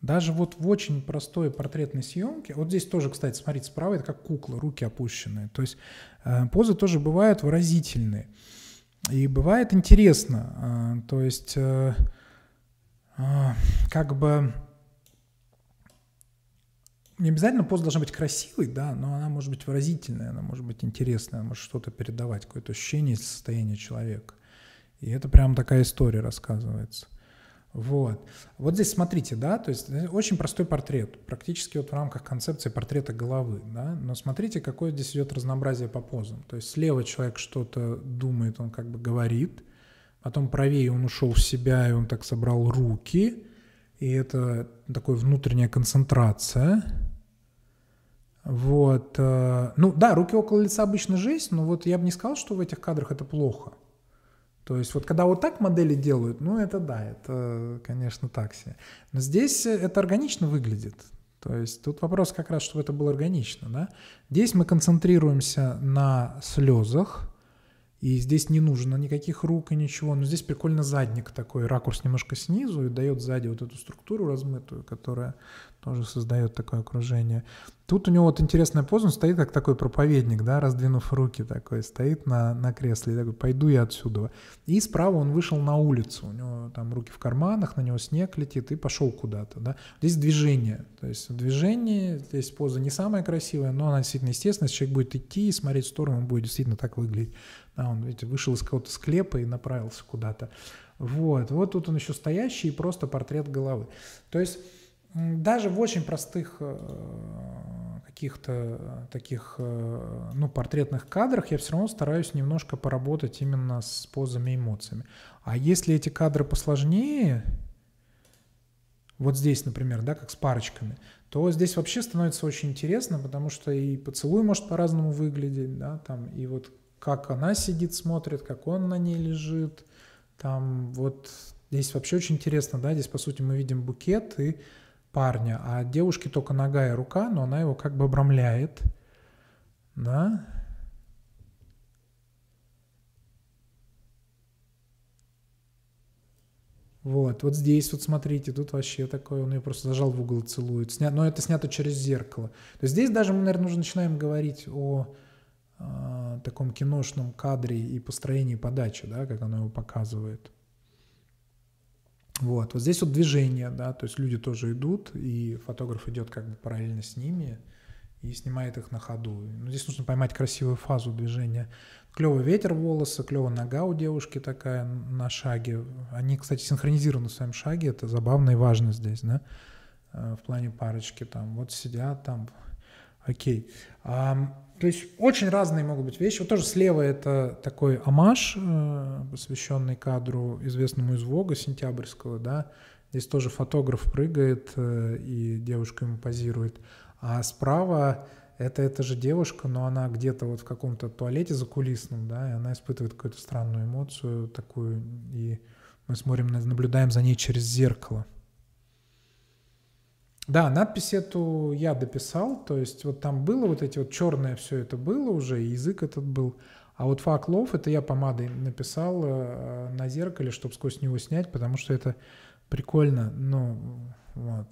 Даже вот в очень простой портретной съемке, вот здесь тоже, кстати, смотрите, справа это как кукла, руки опущенные. То есть э, позы тоже бывают выразительные. И бывает интересно, э, то есть э, э как бы не обязательно поза должна быть красивой, да, но она может быть выразительная, она может быть интересная, она может что-то передавать, какое-то ощущение состояния человека. И это прям такая история рассказывается. Вот. Вот здесь смотрите, да, то есть э, очень простой портрет, практически вот в рамках концепции портрета головы, да, но смотрите, какое здесь идет разнообразие по позам. То есть слева человек что-то думает, он как бы говорит, потом правее он ушел в себя, и он так собрал руки, и это такая внутренняя концентрация, вот. Э, ну да, руки около лица обычно жесть, но вот я бы не сказал, что в этих кадрах это плохо. То есть вот когда вот так модели делают, ну это да, это, конечно, такси. Но здесь э, это органично выглядит. То есть тут вопрос как раз, чтобы это было органично. Да? Здесь мы концентрируемся на слезах, и здесь не нужно никаких рук и ничего. Но здесь прикольно задник такой, ракурс немножко снизу и дает сзади вот эту структуру размытую, которая тоже создает такое окружение. Тут у него вот интересная поза, он стоит как такой проповедник, да, раздвинув руки такой, стоит на, на кресле такой, пойду я отсюда. И справа он вышел на улицу, у него там руки в карманах, на него снег летит и пошел куда-то, да. Здесь движение, то есть движение, здесь поза не самая красивая, но она действительно естественная, человек будет идти и смотреть в сторону, он будет действительно так выглядеть. Да, он ведь вышел из какого-то склепа и направился куда-то. Вот, вот тут он еще стоящий и просто портрет головы. То есть даже в очень простых э, каких-то таких, э, ну, портретных кадрах я все равно стараюсь немножко поработать именно с позами и эмоциями. А если эти кадры посложнее, вот здесь, например, да, как с парочками, то здесь вообще становится очень интересно, потому что и поцелуй может по-разному выглядеть, да, там, и вот как она сидит, смотрит, как он на ней лежит. Там вот здесь вообще очень интересно, да, здесь по сути мы видим букет и парня, а девушки только нога и рука, но она его как бы обрамляет, да. Вот, вот здесь вот смотрите, тут вообще такое, он ее просто зажал в угол и целует. Сня... Но это снято через зеркало. То есть здесь даже мы, наверное, уже начинаем говорить о э, таком киношном кадре и построении подачи, да, как оно его показывает. Вот, вот здесь вот движение, да, то есть люди тоже идут, и фотограф идет как бы параллельно с ними и снимает их на ходу. Но ну, здесь нужно поймать красивую фазу движения. Клевый ветер волосы, клевая нога у девушки такая на шаге. Они, кстати, синхронизированы в своем шаге, это забавно и важно здесь, да, э, в плане парочки там. Вот сидят там, Окей. То есть очень разные могут быть вещи. Вот тоже слева это такой амаш, э, посвященный кадру известному из Вога сентябрьского, да. Здесь тоже фотограф прыгает, э, и девушка ему позирует. А справа это эта же девушка, но она где-то вот в каком-то туалете за кулисным, да, и она испытывает какую-то странную эмоцию такую, и мы смотрим, наблюдаем за ней через зеркало. Да, надпись эту я дописал, то есть вот там было вот эти вот черное все это было уже, язык этот был. А вот факт лов, это я помадой написал э, на зеркале, чтобы сквозь него снять, потому что это прикольно, ну, вот.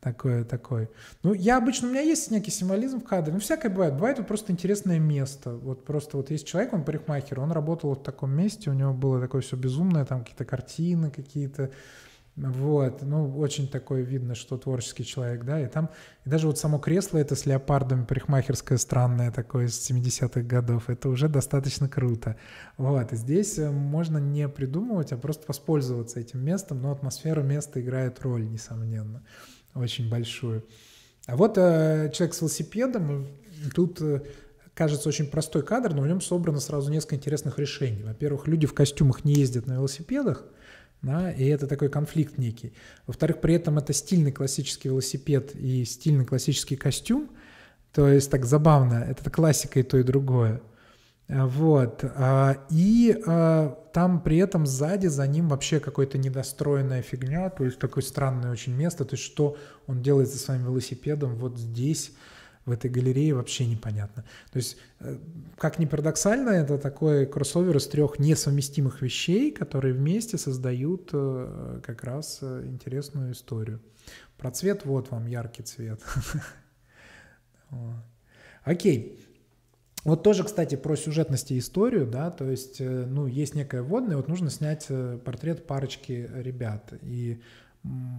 Такое, такое. Ну, я обычно, у меня есть некий символизм в кадре. Ну, всякое бывает. Бывает вот просто интересное место. Вот просто вот есть человек, он парикмахер, он работал вот в таком месте, у него было такое все безумное, там какие-то картины, какие-то вот, ну, очень такое видно, что творческий человек, да, и там, и даже вот само кресло это с леопардами парикмахерское странное такое с 70-х годов, это уже достаточно круто. Вот, и здесь э, можно не придумывать, а просто воспользоваться этим местом, но атмосфера места играет роль, несомненно, очень большую. А вот э, человек с велосипедом, э, тут э, кажется очень простой кадр, но в нем собрано сразу несколько интересных решений. Во-первых, люди в костюмах не ездят на велосипедах, да, и это такой конфликт некий. Во-вторых, при этом это стильный классический велосипед и стильный классический костюм, то есть так забавно, это классика и то, и другое. А, вот. А, и а, там при этом сзади за ним вообще какая-то недостроенная фигня, то есть такое странное очень место, то есть что он делает со своим велосипедом вот здесь, в этой галерее, вообще непонятно. То есть, э, как ни парадоксально, это такой кроссовер из трех несовместимых вещей, которые вместе создают э, как раз э, интересную историю. Про цвет вот вам яркий цвет. Окей. Вот тоже, кстати, про сюжетность и историю, да, то есть, ну, есть некая вводная, вот нужно снять портрет парочки ребят, и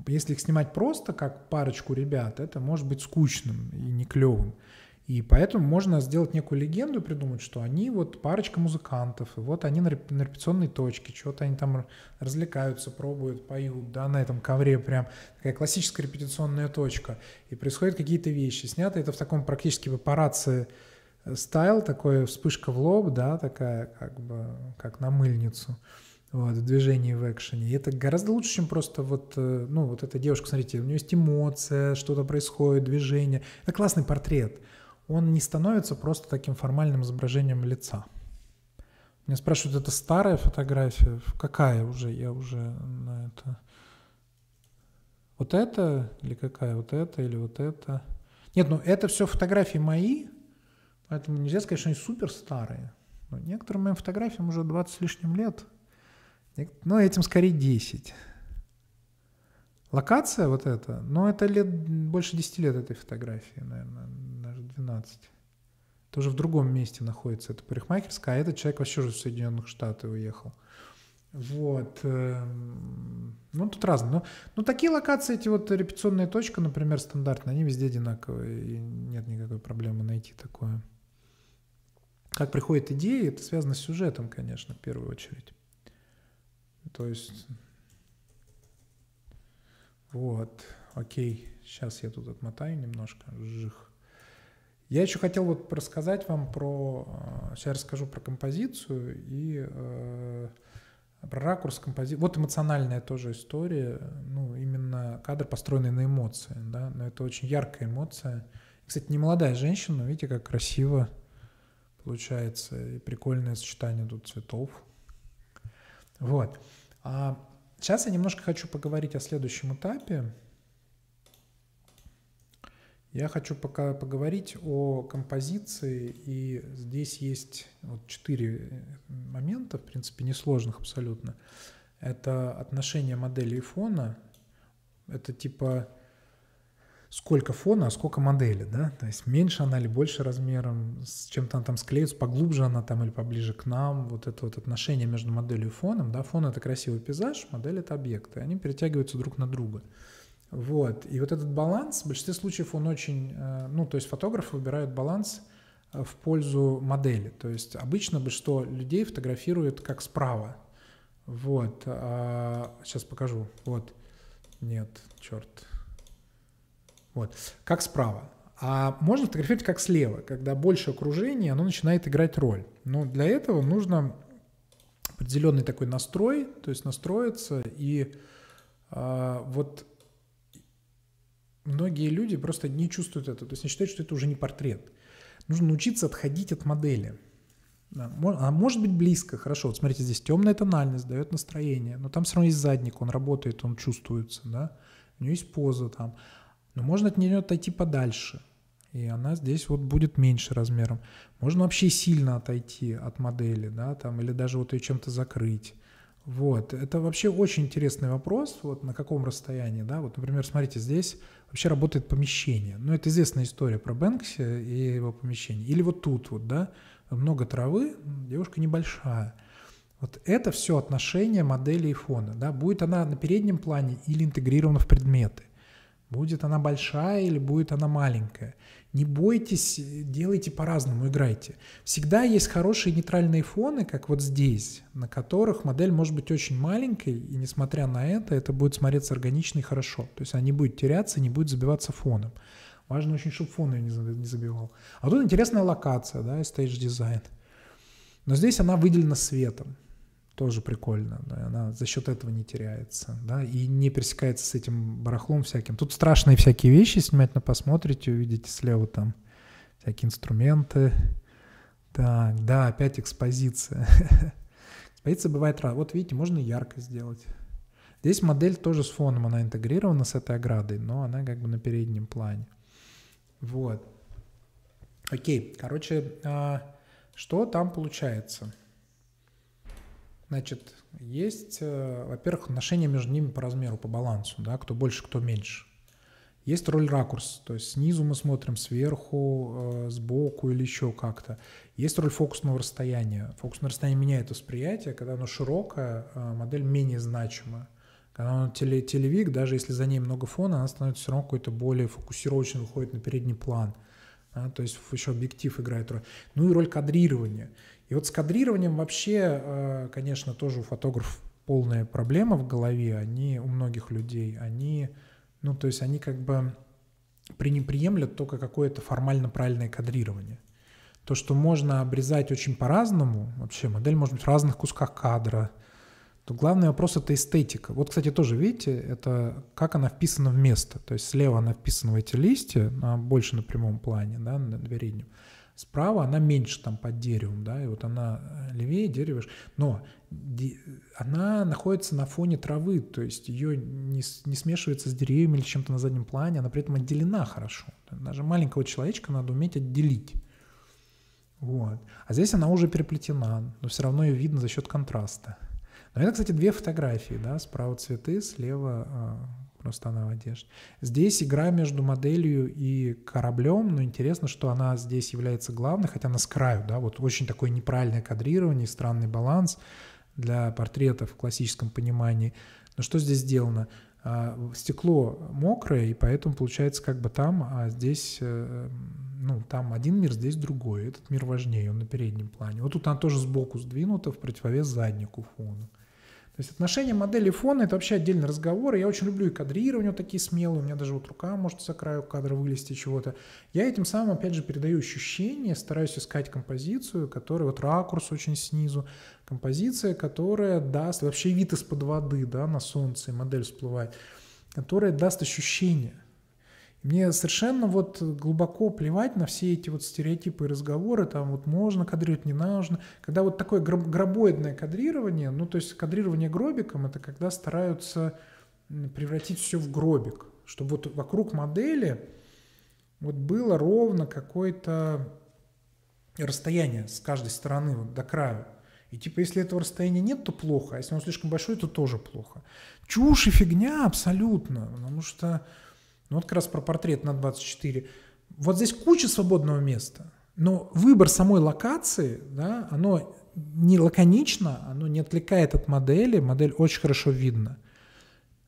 если их снимать просто, как парочку ребят, это может быть скучным и не клевым. И поэтому можно сделать некую легенду, придумать, что они вот парочка музыкантов, и вот они на репетиционной точке, что-то они там развлекаются, пробуют, поют, да, на этом ковре прям такая классическая репетиционная точка. И происходят какие-то вещи. Снято это в таком практически папарацци э, стайл, такой вспышка в лоб, да, такая как бы как на мыльницу вот, в движении, в экшене. И это гораздо лучше, чем просто вот, э, ну, вот эта девушка, смотрите, у нее есть эмоция, что-то происходит, движение. Это классный портрет. Он не становится просто таким формальным изображением лица. Меня спрашивают, это старая фотография? Какая уже? Я уже на это... Вот это или какая? Вот это или вот это? Нет, ну это все фотографии мои, поэтому нельзя сказать, что они супер старые. Но некоторым моим фотографиям уже 20 с лишним лет – но ну, этим скорее 10. Локация вот эта, но ну, это лет, больше 10 лет этой фотографии, наверное, даже 12. тоже в другом месте находится, это парикмахерская, а этот человек вообще уже в Соединенных Штаты уехал. Вот. Эм, ну, тут разные. Но, но такие локации, эти вот репетиционные точки, например, стандартные, они везде одинаковые, и нет никакой проблемы найти такое. Как приходит идея, это связано с сюжетом, конечно, в первую очередь. То есть... Вот, окей. Сейчас я тут отмотаю немножко. Жих. Я еще хотел вот рассказать вам про... Сейчас а, расскажу про композицию и э, про ракурс композиции. Вот эмоциональная тоже история. Ну, именно кадр, построенный на эмоции. Да? Но это очень яркая эмоция. Кстати, не молодая женщина, но видите, как красиво получается. И прикольное сочетание тут цветов. Вот. А сейчас я немножко хочу поговорить о следующем этапе. Я хочу пока поговорить о композиции, и здесь есть вот четыре э, момента, в принципе, несложных абсолютно. Это отношение модели и фона, это типа сколько фона, а сколько модели, да, то есть меньше она или больше размером, с чем-то она там склеится, поглубже она там или поближе к нам, вот это вот отношение между моделью и фоном, да, фон — это красивый пейзаж, модель — это объекты, они перетягиваются друг на друга. Вот, и вот этот баланс, в большинстве случаев он очень, э, ну, то есть фотографы выбирают баланс э, в пользу модели, то есть обычно бы что людей фотографируют как справа, вот, а, сейчас покажу, вот, нет, черт, вот. Как справа. А можно фотографировать как слева, когда больше окружения, оно начинает играть роль. Но для этого нужно определенный такой настрой, то есть настроиться. И э, вот многие люди просто не чувствуют это, то есть не считают, что это уже не портрет. Нужно научиться отходить от модели. Она а может быть близко, хорошо. Вот смотрите, здесь темная тональность дает настроение, но там все равно есть задник, он работает, он чувствуется, да. У нее есть поза там но можно от нее отойти подальше, и она здесь вот будет меньше размером. Можно вообще сильно отойти от модели, да, там, или даже вот ее чем-то закрыть. Вот, это вообще очень интересный вопрос, вот на каком расстоянии, да, вот, например, смотрите, здесь вообще работает помещение, ну, это известная история про Бэнкси и его помещение, или вот тут вот, да, много травы, девушка небольшая, вот это все отношение модели и фона, да, будет она на переднем плане или интегрирована в предметы. Будет она большая или будет она маленькая. Не бойтесь, делайте по-разному, играйте. Всегда есть хорошие нейтральные фоны, как вот здесь, на которых модель может быть очень маленькой, и несмотря на это, это будет смотреться органично и хорошо. То есть она не будет теряться, не будет забиваться фоном. Важно очень, чтобы фон ее не забивал. А тут интересная локация, да, и стейдж-дизайн. Но здесь она выделена светом тоже прикольно, да, она за счет этого не теряется, да, и не пересекается с этим барахлом всяким. Тут страшные всякие вещи, снимательно посмотрите, увидите слева там всякие инструменты. Так, да, опять экспозиция. Экспозиция бывает раз. Вот видите, можно ярко сделать. Здесь модель тоже с фоном, она интегрирована с этой оградой, но она как бы на переднем плане. Вот. Окей, короче, а, что там получается? Значит, есть, э, во-первых, отношения между ними по размеру, по балансу, да, кто больше, кто меньше. Есть роль ракурс, то есть снизу мы смотрим, сверху, э, сбоку или еще как-то. Есть роль фокусного расстояния. Фокусное расстояние меняет восприятие, когда оно широкое, э, модель менее значима. Когда оно теле, телевик, даже если за ней много фона, она становится все равно какой-то более фокусировочной, выходит на передний план. Да, то есть еще объектив играет роль. Ну и роль кадрирования. И вот с кадрированием вообще, э, конечно, тоже у фотографов полная проблема в голове, они у многих людей, они, ну, то есть они как бы пренеприемлят только какое-то формально правильное кадрирование. То, что можно обрезать очень по-разному, вообще модель может быть в разных кусках кадра, то главный вопрос — это эстетика. Вот, кстати, тоже, видите, это как она вписана в место. То есть слева она вписана в эти листья, больше на прямом плане, да, на переднем справа, она меньше там под деревом, да, и вот она э, левее дерево, но она находится на фоне травы, то есть ее не, не смешивается с деревьями или чем-то на заднем плане, она при этом отделена хорошо. Даже маленького человечка надо уметь отделить. Вот. А здесь она уже переплетена, но все равно ее видно за счет контраста. Но это, кстати, две фотографии, да, справа цветы, слева а, Просто она в одежде. Здесь игра между моделью и кораблем, но интересно, что она здесь является главной, хотя она с краю, да, вот очень такое неправильное кадрирование, странный баланс для портретов в классическом понимании. Но что здесь сделано? А, стекло мокрое, и поэтому получается как бы там, а здесь, э, ну, там один мир, здесь другой. Этот мир важнее, он на переднем плане. Вот тут она тоже сбоку сдвинута в противовес заднику фону. То есть отношение модели фона — это вообще отдельный разговор. Я очень люблю и кадрирование такие смелые. У меня даже вот рука может за краю кадра вылезти чего-то. Я этим самым, опять же, передаю ощущение, стараюсь искать композицию, которая вот ракурс очень снизу, композиция, которая даст вообще вид из-под воды, да, на солнце, модель всплывает, которая даст ощущение — мне совершенно вот глубоко плевать на все эти вот стереотипы и разговоры, там вот можно кадрировать, не нужно. Когда вот такое гробоидное кадрирование, ну то есть кадрирование гробиком, это когда стараются превратить все в гробик, чтобы вот вокруг модели вот было ровно какое-то расстояние с каждой стороны вот до края И типа, если этого расстояния нет, то плохо, а если оно слишком большое, то тоже плохо. Чушь и фигня абсолютно, потому что ну вот как раз про портрет на 24. Вот здесь куча свободного места, но выбор самой локации, да, оно не лаконично, оно не отвлекает от модели, модель очень хорошо видна.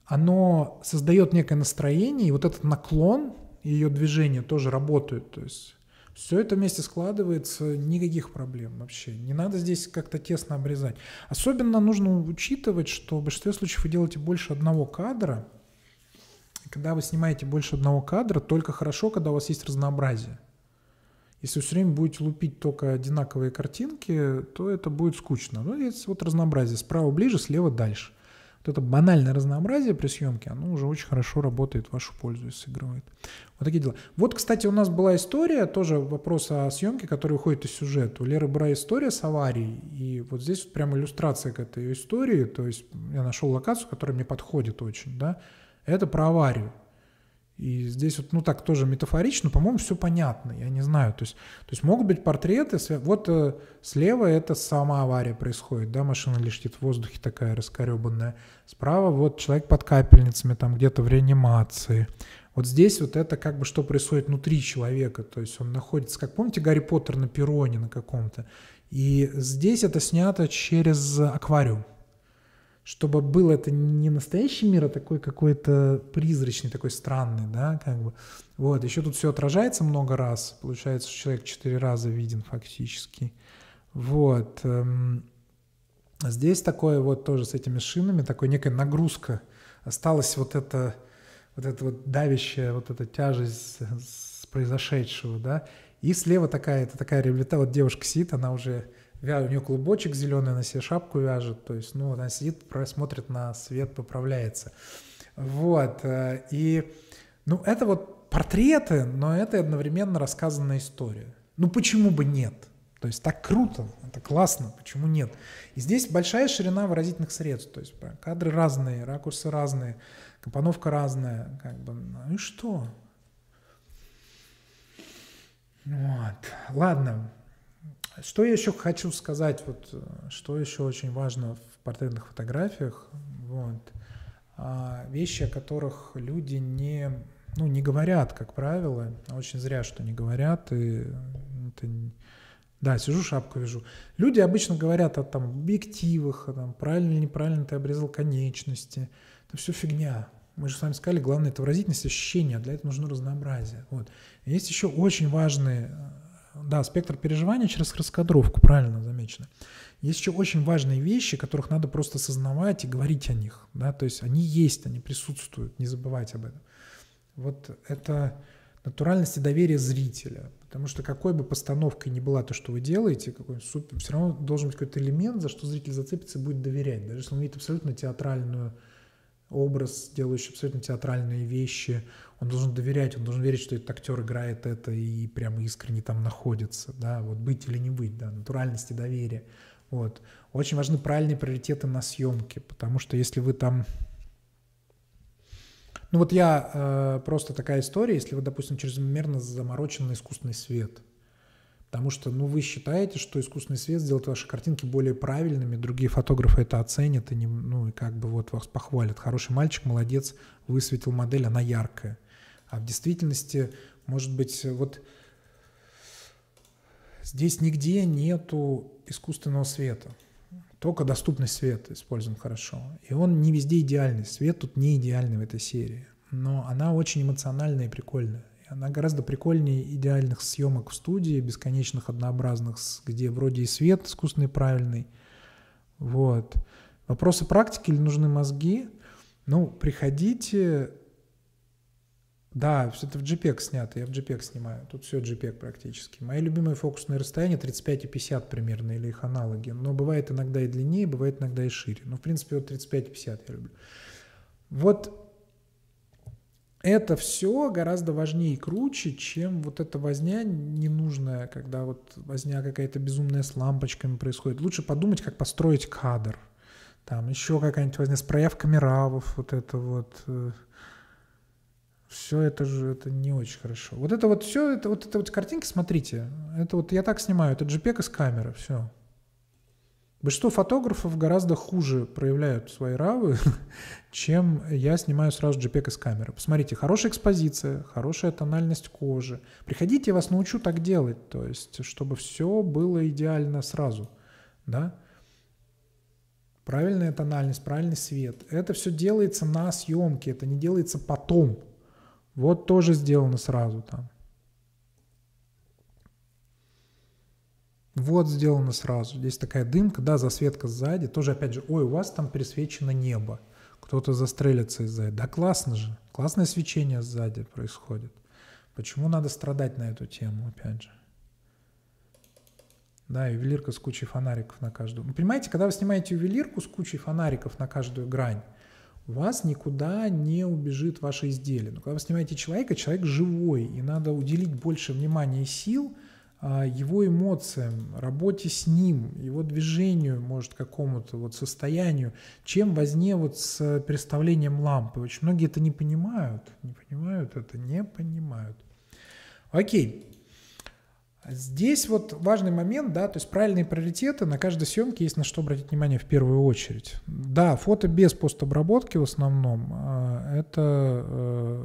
Оно создает некое настроение, и вот этот наклон, ее движения тоже работают, то есть все это вместе складывается, никаких проблем вообще. Не надо здесь как-то тесно обрезать. Особенно нужно учитывать, что в большинстве случаев вы делаете больше одного кадра – когда вы снимаете больше одного кадра, только хорошо, когда у вас есть разнообразие. Если вы все время будете лупить только одинаковые картинки, то это будет скучно. Но ну, есть вот разнообразие. Справа ближе, слева дальше. Вот это банальное разнообразие при съемке, оно уже очень хорошо работает в вашу пользу и сыгрывает. Вот такие дела. Вот, кстати, у нас была история, тоже вопрос о съемке, который выходит из сюжета. У Леры Бра история с аварией, и вот здесь вот прямо иллюстрация к этой истории, то есть я нашел локацию, которая мне подходит очень, да, это про аварию. И здесь вот, ну так тоже метафорично, по-моему, все понятно, я не знаю. То есть, то есть могут быть портреты, вот э, слева это сама авария происходит, да, машина лежит в воздухе такая раскоребанная. Справа вот человек под капельницами, там где-то в реанимации. Вот здесь вот это как бы что происходит внутри человека, то есть он находится, как помните, Гарри Поттер на перроне на каком-то. И здесь это снято через аквариум чтобы был это не настоящий мир, а такой какой-то призрачный, такой странный, да, как бы. Вот, еще тут все отражается много раз, получается, человек четыре раза виден фактически. Вот. Эм, здесь такое вот тоже с этими шинами, такой некая нагрузка. Осталась вот эта вот эта вот давящая, вот эта тяжесть с произошедшего, да. И слева такая, это такая реабилитация, вот девушка сидит, она уже вяжет, у нее клубочек зеленый, она себе шапку вяжет, то есть, ну, она сидит, смотрит на свет, поправляется. Вот, э, и, ну, это вот портреты, но это одновременно рассказанная история. Ну, почему бы нет? То есть так круто, это классно, почему нет? И здесь большая ширина выразительных средств, то есть кадры разные, ракурсы разные, компоновка разная, как бы, ну и что? Вот, ладно, что я еще хочу сказать, вот, э, что еще очень важно в портретных фотографиях, вот, а, вещи, о которых люди не, ну, не говорят, как правило, очень зря, что не говорят, и это да, сижу, шапку вижу. Люди обычно говорят о там, объективах, о, там, правильно или неправильно ты обрезал конечности. Это все фигня. Мы же с вами сказали, главное это выразительность ощущения, а для этого нужно разнообразие. Вот. Есть еще очень важные э, да, спектр переживания через раскадровку, правильно замечено. Есть еще очень важные вещи, которых надо просто осознавать и говорить о них. Да? То есть они есть, они присутствуют, не забывайте об этом. Вот это натуральность и доверие зрителя. Потому что какой бы постановкой ни была то, что вы делаете, какой супер, все равно должен быть какой-то элемент, за что зритель зацепится и будет доверять. Даже если он видит абсолютно театральную образ, делающий абсолютно театральные вещи, он должен доверять, он должен верить, что этот актер играет это и прямо искренне там находится, да, вот быть или не быть, да, натуральности доверия, вот. Очень важны правильные приоритеты на съемке, потому что если вы там ну вот я э, просто такая история, если вы, допустим, чрезмерно заморочен на искусственный свет – Потому что, ну, вы считаете, что искусственный свет сделает ваши картинки более правильными, другие фотографы это оценят, и не, ну, и как бы вот вас похвалят. Хороший мальчик, молодец, высветил модель, она яркая. А в действительности, может быть, вот здесь нигде нету искусственного света. Только доступный свет использован хорошо. И он не везде идеальный. Свет тут не идеальный в этой серии. Но она очень эмоциональная и прикольная. Она гораздо прикольнее идеальных съемок в студии, бесконечных, однообразных, где вроде и свет искусственный правильный. Вот. Вопросы практики или нужны мозги? Ну, приходите. Да, все это в JPEG e снято, я в JPEG e снимаю. Тут все JPEG e практически. Мои любимые фокусные расстояния 35 и 50 примерно, или их аналоги. Но бывает иногда и длиннее, бывает иногда и шире. Но, ну, в принципе, вот 35 и 50 я люблю. Вот это все гораздо важнее и круче, чем вот эта возня ненужная, когда вот возня какая-то безумная с лампочками происходит. Лучше подумать, как построить кадр. Там еще какая-нибудь возня с проявками равов, вот это вот. Э. Все это же это не очень хорошо. Вот это вот все, это вот это вот картинки, смотрите. Это вот я так снимаю, это JPEG из камеры, все. Большинство фотографов гораздо хуже проявляют свои равы, чем я снимаю сразу JPEG из камеры. Посмотрите, хорошая экспозиция, хорошая тональность кожи. Приходите, я вас научу так делать, то есть, чтобы все было идеально сразу, да. Правильная тональность, правильный свет. Это все делается на съемке, это не делается потом. Вот тоже сделано сразу там. Вот сделано сразу. Здесь такая дымка, да, засветка сзади. Тоже, опять же, ой, у вас там пересвечено небо. Кто-то застрелится из-за этого. Да классно же. Классное свечение сзади происходит. Почему надо страдать на эту тему, опять же? Да, ювелирка с кучей фонариков на каждую. Вы понимаете, когда вы снимаете ювелирку с кучей фонариков на каждую грань, у вас никуда не убежит ваше изделие. Но когда вы снимаете человека, человек живой, и надо уделить больше внимания и сил – а, его эмоциям, работе с ним, его движению, может, какому-то вот состоянию, чем возне вот с представлением лампы. Очень многие это не понимают, не понимают это, не понимают. Окей. Здесь вот важный момент, да, то есть правильные приоритеты, на каждой съемке есть на что обратить внимание в первую очередь. Да, фото без постобработки в основном, а, это э,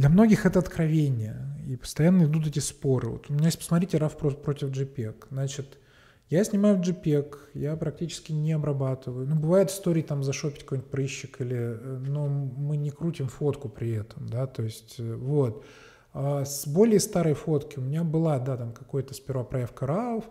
для многих это откровение, и постоянно идут эти споры. Вот у меня есть, посмотрите, RAW против JPEG. Значит, я снимаю JPEG, я практически не обрабатываю. Ну, бывает истории там зашопить какой-нибудь прыщик, или, э, но мы не крутим фотку при этом, да, то есть э, вот. А с более старой фотки у меня была, да, там какой-то сперва проявка RAW,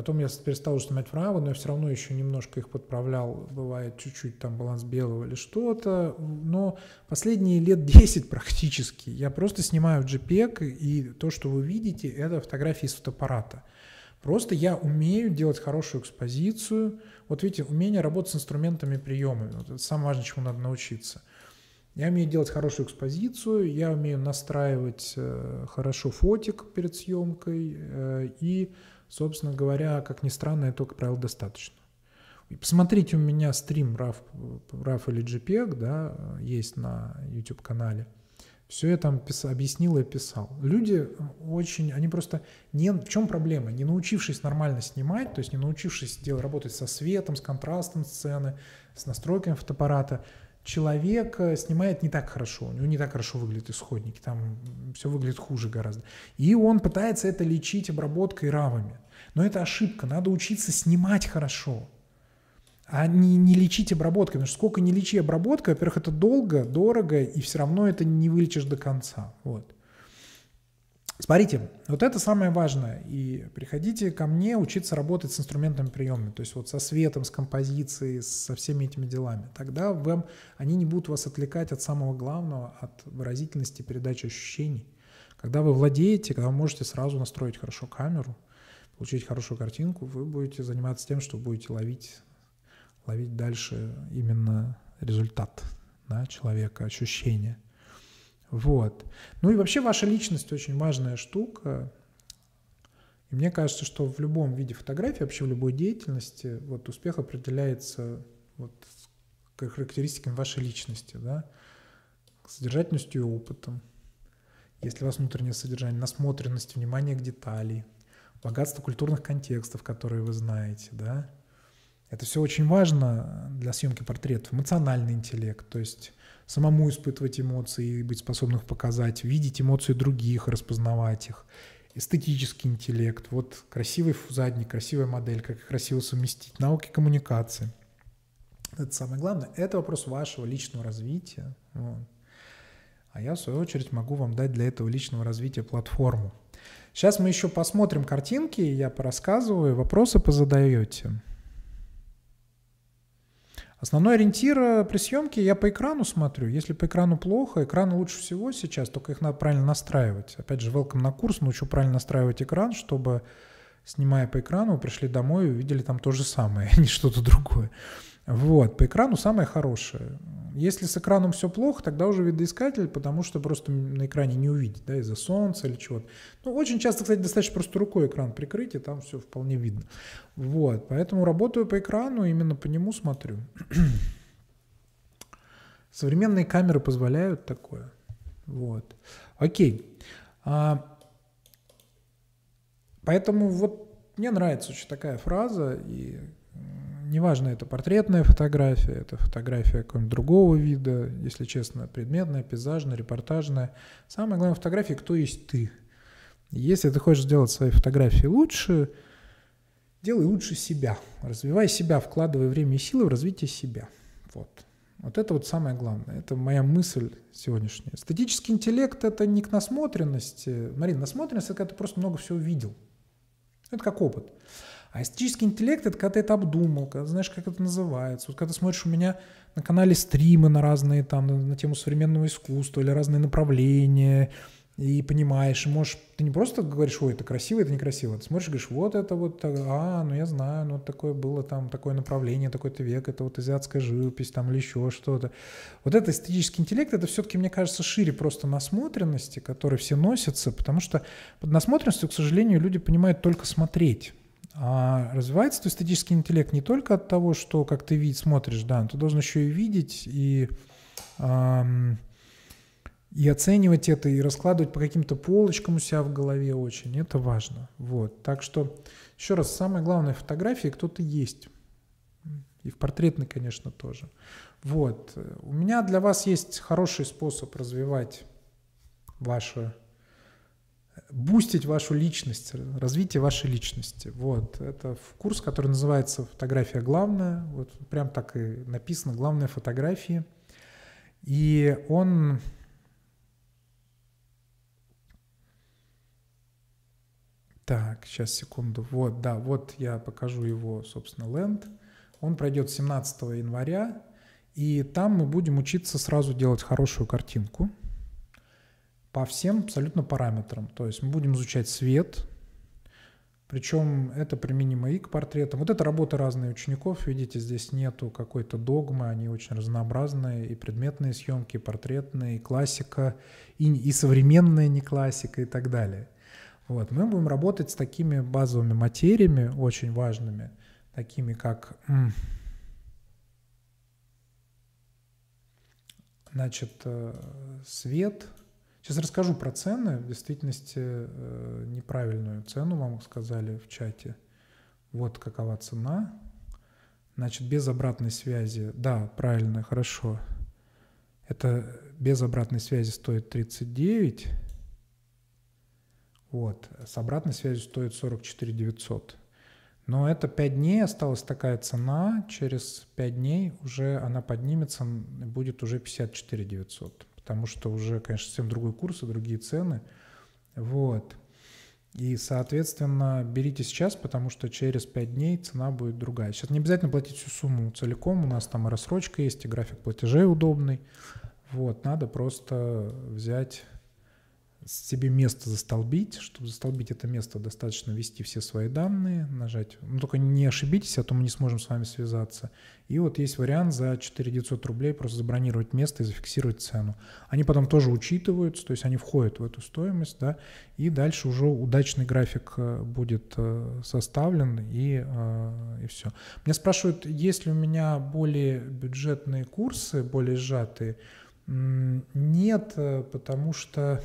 Потом а я перестал уже снимать вправо, но я все равно еще немножко их подправлял. Бывает чуть-чуть там баланс белого или что-то. Но последние лет 10 практически я просто снимаю JPEG, и то, что вы видите, это фотографии с фотоаппарата. Просто я умею делать хорошую экспозицию. Вот видите, умение работать с инструментами приемами. Вот это самое важное, чему надо научиться. Я умею делать хорошую экспозицию, я умею настраивать э, хорошо фотик перед съемкой э, и Собственно говоря, как ни странно, этого, как правило, достаточно. И посмотрите у меня стрим RAF, RAF или JPEG, да, есть на YouTube-канале. Все я там пис, объяснил и писал. Люди очень, они просто, не, в чем проблема? Не научившись нормально снимать, то есть не научившись делать, работать со светом, с контрастом сцены, с настройками фотоаппарата, человек э, снимает не так хорошо, у него не так хорошо выглядят исходники, там все выглядит хуже гораздо. И он пытается это лечить обработкой равами. Но это ошибка, надо учиться снимать хорошо, а не, не лечить обработкой, потому что сколько не лечи обработкой, во-первых, это долго, дорого, и все равно это не вылечишь до конца. Вот. Смотрите, вот это самое важное. И приходите ко мне учиться работать с инструментами приема, то есть вот со светом, с композицией, со всеми этими делами. Тогда вам, они не будут вас отвлекать от самого главного, от выразительности передачи ощущений. Когда вы владеете, когда вы можете сразу настроить хорошо камеру, получить хорошую картинку, вы будете заниматься тем, что будете ловить, ловить дальше именно результат да, человека, ощущения. Вот. Ну и вообще ваша личность очень важная штука. И мне кажется, что в любом виде фотографии, вообще в любой деятельности, вот успех определяется вот характеристиками вашей личности, да, содержательностью и опытом. Если у вас внутреннее содержание, насмотренность, внимание к деталям, богатство культурных контекстов, которые вы знаете, да, это все очень важно для съемки портретов. Эмоциональный интеллект, то есть самому испытывать эмоции и быть способным их показать, видеть эмоции других, распознавать их, эстетический интеллект, вот красивый задник, красивая модель, как красиво совместить, науки коммуникации. Это самое главное. Это вопрос вашего личного развития. Вот. А я, в свою очередь, могу вам дать для этого личного развития платформу. Сейчас мы еще посмотрим картинки, я порассказываю, вопросы позадаете. Основной ориентир э, при съемке я по экрану смотрю. Если по экрану плохо, экран лучше всего сейчас, только их надо правильно настраивать. Опять же, welcome на курс, научу правильно настраивать экран, чтобы, снимая по экрану, пришли домой и увидели там то же самое, а не что-то другое. Вот, по экрану самое хорошее. Если с экраном все плохо, тогда уже видоискатель, потому что просто на экране не увидеть, да, из-за солнца или чего-то. Ну, очень часто, кстати, достаточно просто рукой экран прикрыть, и там все вполне видно. Вот, поэтому работаю по экрану, именно по нему смотрю. Современные камеры позволяют такое. Вот. Окей. А, поэтому вот мне нравится очень такая фраза, и неважно, это портретная фотография, это фотография какого-нибудь другого вида, если честно, предметная, пейзажная, репортажная. Самое главное фотографии, кто есть ты. Если ты хочешь сделать свои фотографии лучше, делай лучше себя. Развивай себя, вкладывай время и силы в развитие себя. Вот. Вот это вот самое главное. Это моя мысль сегодняшняя. статический интеллект — это не к насмотренности. Марин, насмотренность — это когда ты просто много всего видел. Это как опыт. А эстетический интеллект — это когда ты это обдумал, когда знаешь, как это называется. Вот когда смотришь у меня на канале стримы на разные, там, на, на тему современного искусства или разные направления, и понимаешь, можешь, ты не просто говоришь, ой, это красиво, это некрасиво, а ты смотришь говоришь, вот это вот, а, ну я знаю, ну такое было там, такое направление, такой-то век, это вот азиатская живопись там или еще что-то. Вот это эстетический интеллект, это все-таки, мне кажется, шире просто насмотренности, которые все носятся, потому что под насмотренностью, к сожалению, люди понимают только смотреть. А развивается твой статический интеллект не только от того, что как ты видишь, смотришь, да, но ты должен еще и видеть и, эм, и оценивать это, и раскладывать по каким-то полочкам у себя в голове очень. Это важно. Вот. Так что, еще раз, самое главное в фотографии кто-то есть. И в портретной, конечно, тоже. Вот. У меня для вас есть хороший способ развивать ваше бустить вашу личность, развитие вашей личности. Вот, это курс, который называется «Фотография главная». Вот прям так и написано «Главные фотографии». И он Так, сейчас, секунду. Вот, да, вот я покажу его, собственно, ленд. Он пройдет 17 января, и там мы будем учиться сразу делать хорошую картинку по всем абсолютно параметрам. То есть мы будем изучать свет, причем это применимо и к портретам. Вот это работы разных учеников. Видите, здесь нету какой-то догмы, они очень разнообразные. И предметные съемки, и портретные, и классика, и, и современная не классика и так далее. Вот. Мы будем работать с такими базовыми материями, очень важными, такими как... Значит, э, свет, Сейчас расскажу про цены. В действительности э, неправильную цену вам сказали в чате. Вот какова цена. Значит, без обратной связи. Да, правильно, хорошо. Это без обратной связи стоит 39. Вот. С обратной связью стоит 44 900. Но это 5 дней, осталась такая цена. Через 5 дней уже она поднимется, будет уже 54 900 потому что уже, конечно, совсем другой курс и другие цены. Вот. И, соответственно, берите сейчас, потому что через 5 дней цена будет другая. Сейчас не обязательно платить всю сумму целиком, у нас там и рассрочка есть, и график платежей удобный. Вот, надо просто взять себе место застолбить. Чтобы застолбить это место, достаточно ввести все свои данные, нажать. Ну, только не ошибитесь, а то мы не сможем с вами связаться. И вот есть вариант за 4 900 рублей просто забронировать место и зафиксировать цену. Они потом тоже учитываются, то есть они входят в эту стоимость, да, и дальше уже удачный график э, будет э, составлен, и, э, и все. Меня спрашивают, есть ли у меня более бюджетные курсы, более сжатые, нет, э, потому что,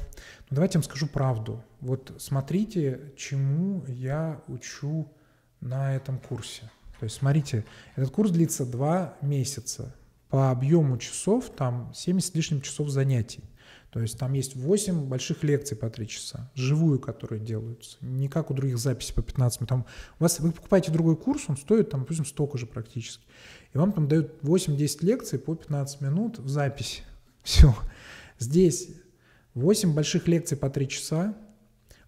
ну, давайте я вам скажу правду. Вот смотрите, чему я учу на этом курсе. То есть смотрите, этот курс длится два месяца. По объему часов там 70 с лишним часов занятий. То есть там есть 8 больших лекций по 3 часа, живую, которые делаются. Не как у других записей по 15. Там, у вас, вы покупаете другой курс, он стоит, там, допустим, столько же практически. И вам там дают 8-10 лекций по 15 минут в запись все. Здесь 8 больших лекций по 3 часа,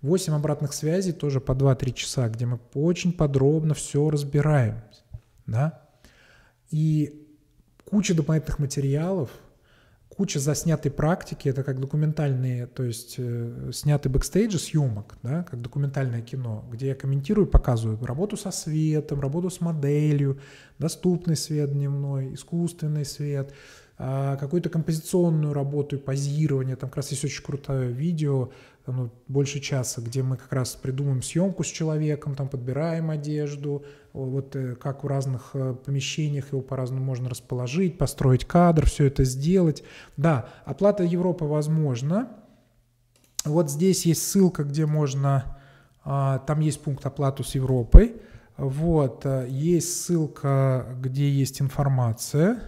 8 обратных связей тоже по 2-3 часа, где мы очень подробно все разбираем. Да? И куча дополнительных материалов, куча заснятой практики, это как документальные, то есть э, снятый бэкстейджи съемок, да, как документальное кино, где я комментирую, показываю работу со светом, работу с моделью, доступный свет дневной, искусственный свет, а, какую-то композиционную работу и позирование. Там как раз есть очень крутое видео, ну, больше часа, где мы как раз придумываем съемку с человеком, там подбираем одежду, вот э, как в разных э, помещениях его по-разному можно расположить, построить кадр, все это сделать. Да, оплата Европы возможна. Вот здесь есть ссылка, где можно, а, там есть пункт оплату с Европой. Вот, э, есть ссылка, где есть информация.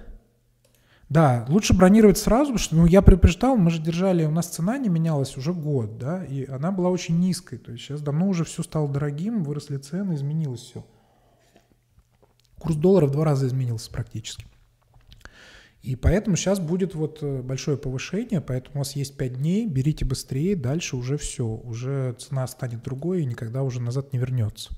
Да, лучше бронировать сразу, потому что ну, я предупреждал, мы же держали, у нас цена не менялась уже год, да, и она была очень низкой. То есть сейчас давно уже все стало дорогим, выросли цены, изменилось все. Курс доллара в два раза изменился практически. И поэтому сейчас будет вот э, большое повышение, поэтому у вас есть 5 дней, берите быстрее, дальше уже все, уже цена станет другой и никогда уже назад не вернется.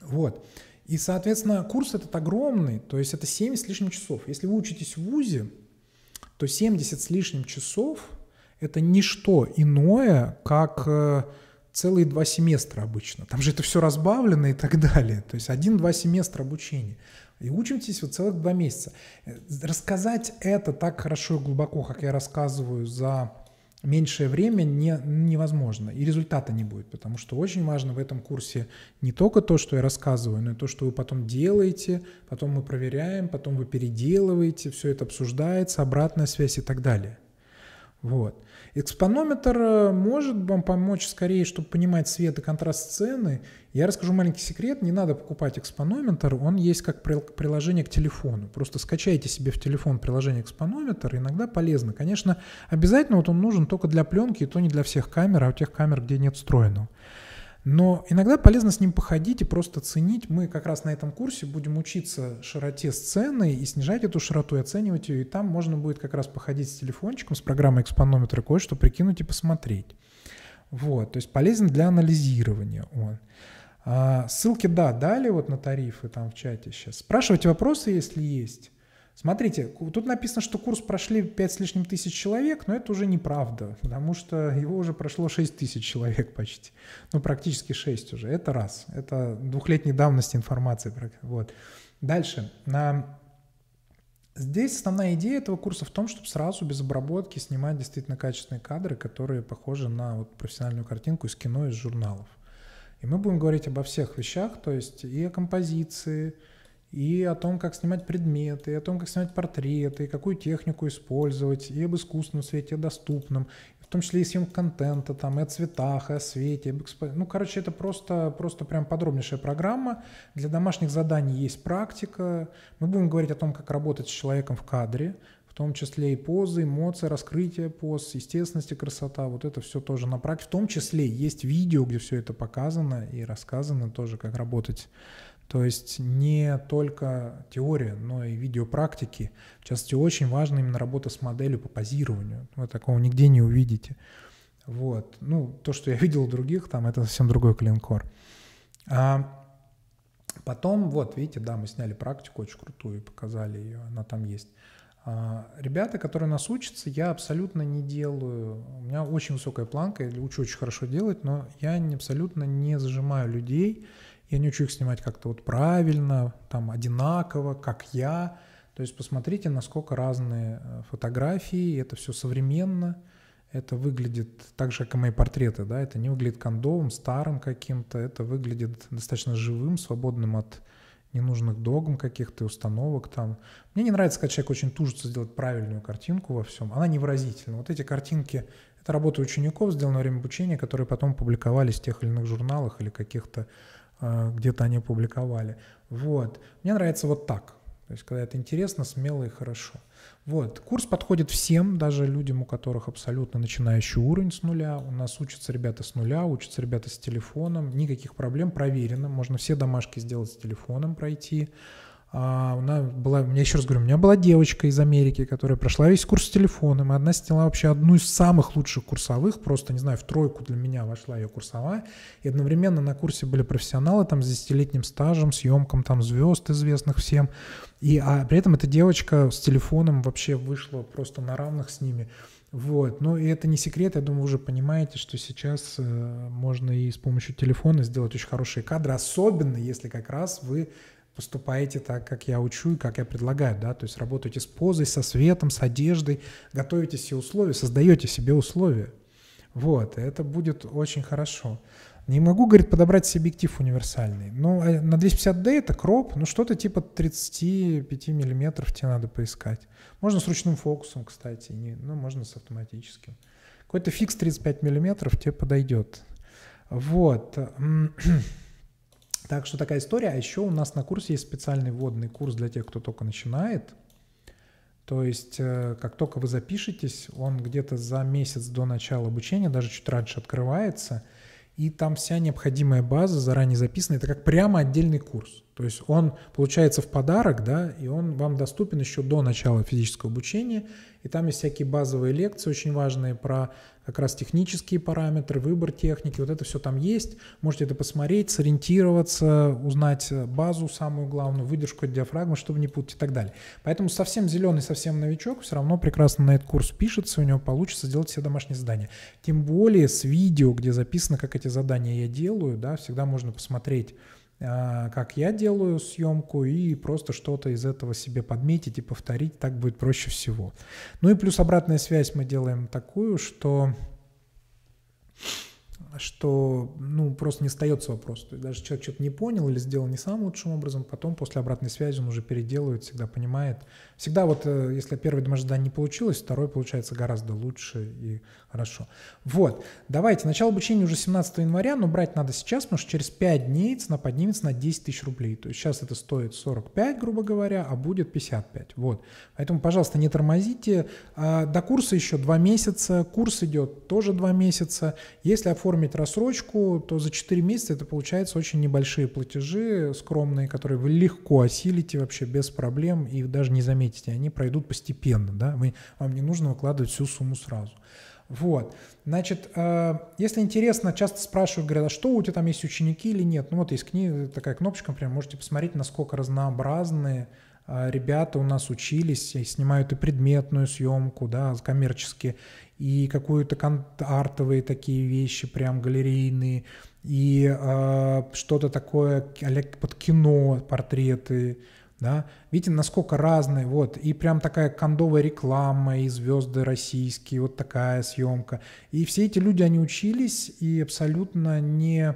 Вот. И, соответственно, курс этот огромный, то есть это 70 с лишним часов. Если вы учитесь в ВУЗе, то 70 с лишним часов – это ничто иное, как э, целые два семестра обычно. Там же это все разбавлено и так далее. То есть один-два семестра обучения. И учимся вот целых два месяца. Э, рассказать это так хорошо и глубоко, как я рассказываю за меньшее время не, невозможно, и результата не будет, потому что очень важно в этом курсе не только то, что я рассказываю, но и то, что вы потом делаете, потом мы проверяем, потом вы переделываете, все это обсуждается, обратная связь и так далее. Вот. Экспонометр э, может вам помочь скорее, чтобы понимать свет и контраст сцены. Я расскажу маленький секрет. Не надо покупать экспонометр. Он есть как приложение к телефону. Просто скачайте себе в телефон приложение экспонометр. Иногда полезно. Конечно, обязательно вот он нужен только для пленки, и то не для всех камер, а у тех камер, где нет встроенного. Но иногда полезно с ним походить и просто ценить. Мы как раз на этом курсе будем учиться широте сцены и снижать эту широту, и оценивать ее. И там можно будет как раз походить с телефончиком, с программой экспонометра, кое-что прикинуть и посмотреть. Вот, то есть полезен для анализирования он. А, ссылки, да, дали вот на тарифы там в чате сейчас. Спрашивайте вопросы, если есть. Смотрите, тут написано, что курс прошли 5 с лишним тысяч человек, но это уже неправда, потому что его уже прошло 6 тысяч человек почти. Ну, практически 6 уже. Это раз. Это двухлетней давности информации. Вот. Дальше. На... Здесь основная идея этого курса в том, чтобы сразу без обработки снимать действительно качественные кадры, которые похожи на вот профессиональную картинку из кино, из журналов. И мы будем говорить обо всех вещах, то есть и о композиции, и о том, как снимать предметы, и о том, как снимать портреты, и какую технику использовать, и об искусственном свете, и о доступном, в том числе и съемка контента, там, и о цветах, и о свете. И об эксп... Ну, короче, это просто, просто прям подробнейшая программа. Для домашних заданий есть практика. Мы будем говорить о том, как работать с человеком в кадре, в том числе и позы, эмоции, раскрытие поз, естественность и красота. Вот это все тоже на практике. В том числе есть видео, где все это показано и рассказано тоже, как работать то есть не только теория, но и видеопрактики. В частности, очень важна именно работа с моделью по позированию. Вы такого нигде не увидите. Вот. Ну, то, что я видел у других, там это совсем другой клинкор. А потом, вот, видите, да, мы сняли практику очень крутую, показали ее, она там есть. А, ребята, которые нас учатся, я абсолютно не делаю, у меня очень высокая планка, я учу очень хорошо делать, но я не, абсолютно не зажимаю людей, я не учу их снимать как-то вот правильно, там одинаково, как я. То есть посмотрите, насколько разные э, фотографии, это все современно, это выглядит так же, как и мои портреты, да, это не выглядит кондовым, старым каким-то, это выглядит достаточно живым, свободным от ненужных догм каких-то, установок там. Мне не нравится, когда человек очень тужится сделать правильную картинку во всем, она невыразительна. Вот эти картинки, это работа учеников, сделанная во время обучения, которые потом публиковались в тех или иных журналах или каких-то Э, где-то они публиковали. Вот. Мне нравится вот так. То есть, когда это интересно, смело и хорошо. Вот. Курс подходит всем, даже людям, у которых абсолютно начинающий уровень с нуля. У нас учатся ребята с нуля, учатся ребята с телефоном. Никаких проблем, проверено. Можно все домашки сделать с телефоном, пройти. А, она была, я еще раз говорю, у меня была девочка из Америки, которая прошла весь курс с телефоном, и она сняла вообще одну из самых лучших курсовых, просто, не знаю, в тройку для меня вошла ее курсовая, и одновременно на курсе были профессионалы там с десятилетним стажем, съемком там звезд известных всем, и а при этом эта девочка с телефоном вообще вышла просто на равных с ними. Вот, ну и это не секрет, я думаю, вы уже понимаете, что сейчас э, можно и с помощью телефона сделать очень хорошие кадры, особенно если как раз вы поступаете так, как я учу и как я предлагаю, да, то есть работаете с позой, со светом, с одеждой, готовите все условия, создаете себе условия. Вот, это будет очень хорошо. Не могу, говорит, подобрать себе объектив универсальный. Ну, а на 250D это кроп, ну, что-то типа 35 миллиметров тебе надо поискать. Можно с ручным фокусом, кстати, не, ну, можно с автоматическим. Какой-то фикс 35 миллиметров тебе подойдет. Вот. Так что такая история. А еще у нас на курсе есть специальный вводный курс для тех, кто только начинает. То есть, э, как только вы запишетесь, он где-то за месяц до начала обучения, даже чуть раньше открывается, и там вся необходимая база заранее записана. Это как прямо отдельный курс. То есть он получается в подарок, да, и он вам доступен еще до начала физического обучения. И там есть всякие базовые лекции очень важные про как раз технические параметры, выбор техники. Вот это все там есть. Можете это посмотреть, сориентироваться, узнать базу самую главную, выдержку от диафрагмы, чтобы не путать и так далее. Поэтому совсем зеленый, совсем новичок все равно прекрасно на этот курс пишется, у него получится сделать все домашние задания. Тем более с видео, где записано, как эти задания я делаю, да, всегда можно посмотреть а, как я делаю съемку, и просто что-то из этого себе подметить и повторить, так будет проще всего. Ну и плюс обратная связь мы делаем такую, что что ну, просто не остается вопрос. То есть даже человек что-то не понял или сделал не самым лучшим образом, потом после обратной связи он уже переделывает, всегда понимает, Всегда вот, э, если первый домашний не получилось, второй получается гораздо лучше и хорошо. Вот, давайте, начало обучения уже 17 января, но брать надо сейчас, потому что через 5 дней цена поднимется на 10 тысяч рублей. То есть сейчас это стоит 45, грубо говоря, а будет 55. Вот, поэтому, пожалуйста, не тормозите. А, до курса еще 2 месяца, курс идет тоже 2 месяца. Если оформить рассрочку, то за 4 месяца это получается очень небольшие платежи, скромные, которые вы легко осилите вообще без проблем и даже не заметите заметите, они пройдут постепенно, да, вы, вам не нужно выкладывать всю сумму сразу. Вот, значит, э, если интересно, часто спрашивают, говорят, а что у тебя там есть ученики или нет? Ну вот есть книга, такая кнопочка, прям можете посмотреть, насколько разнообразные э, ребята у нас учились и снимают и предметную съемку, да, коммерчески, и какую-то артовые такие вещи, прям галерейные, и э, что-то такое под кино, портреты, да, видите, насколько разные, вот, и прям такая кондовая реклама, и звезды российские, вот такая съемка, и все эти люди, они учились, и абсолютно не,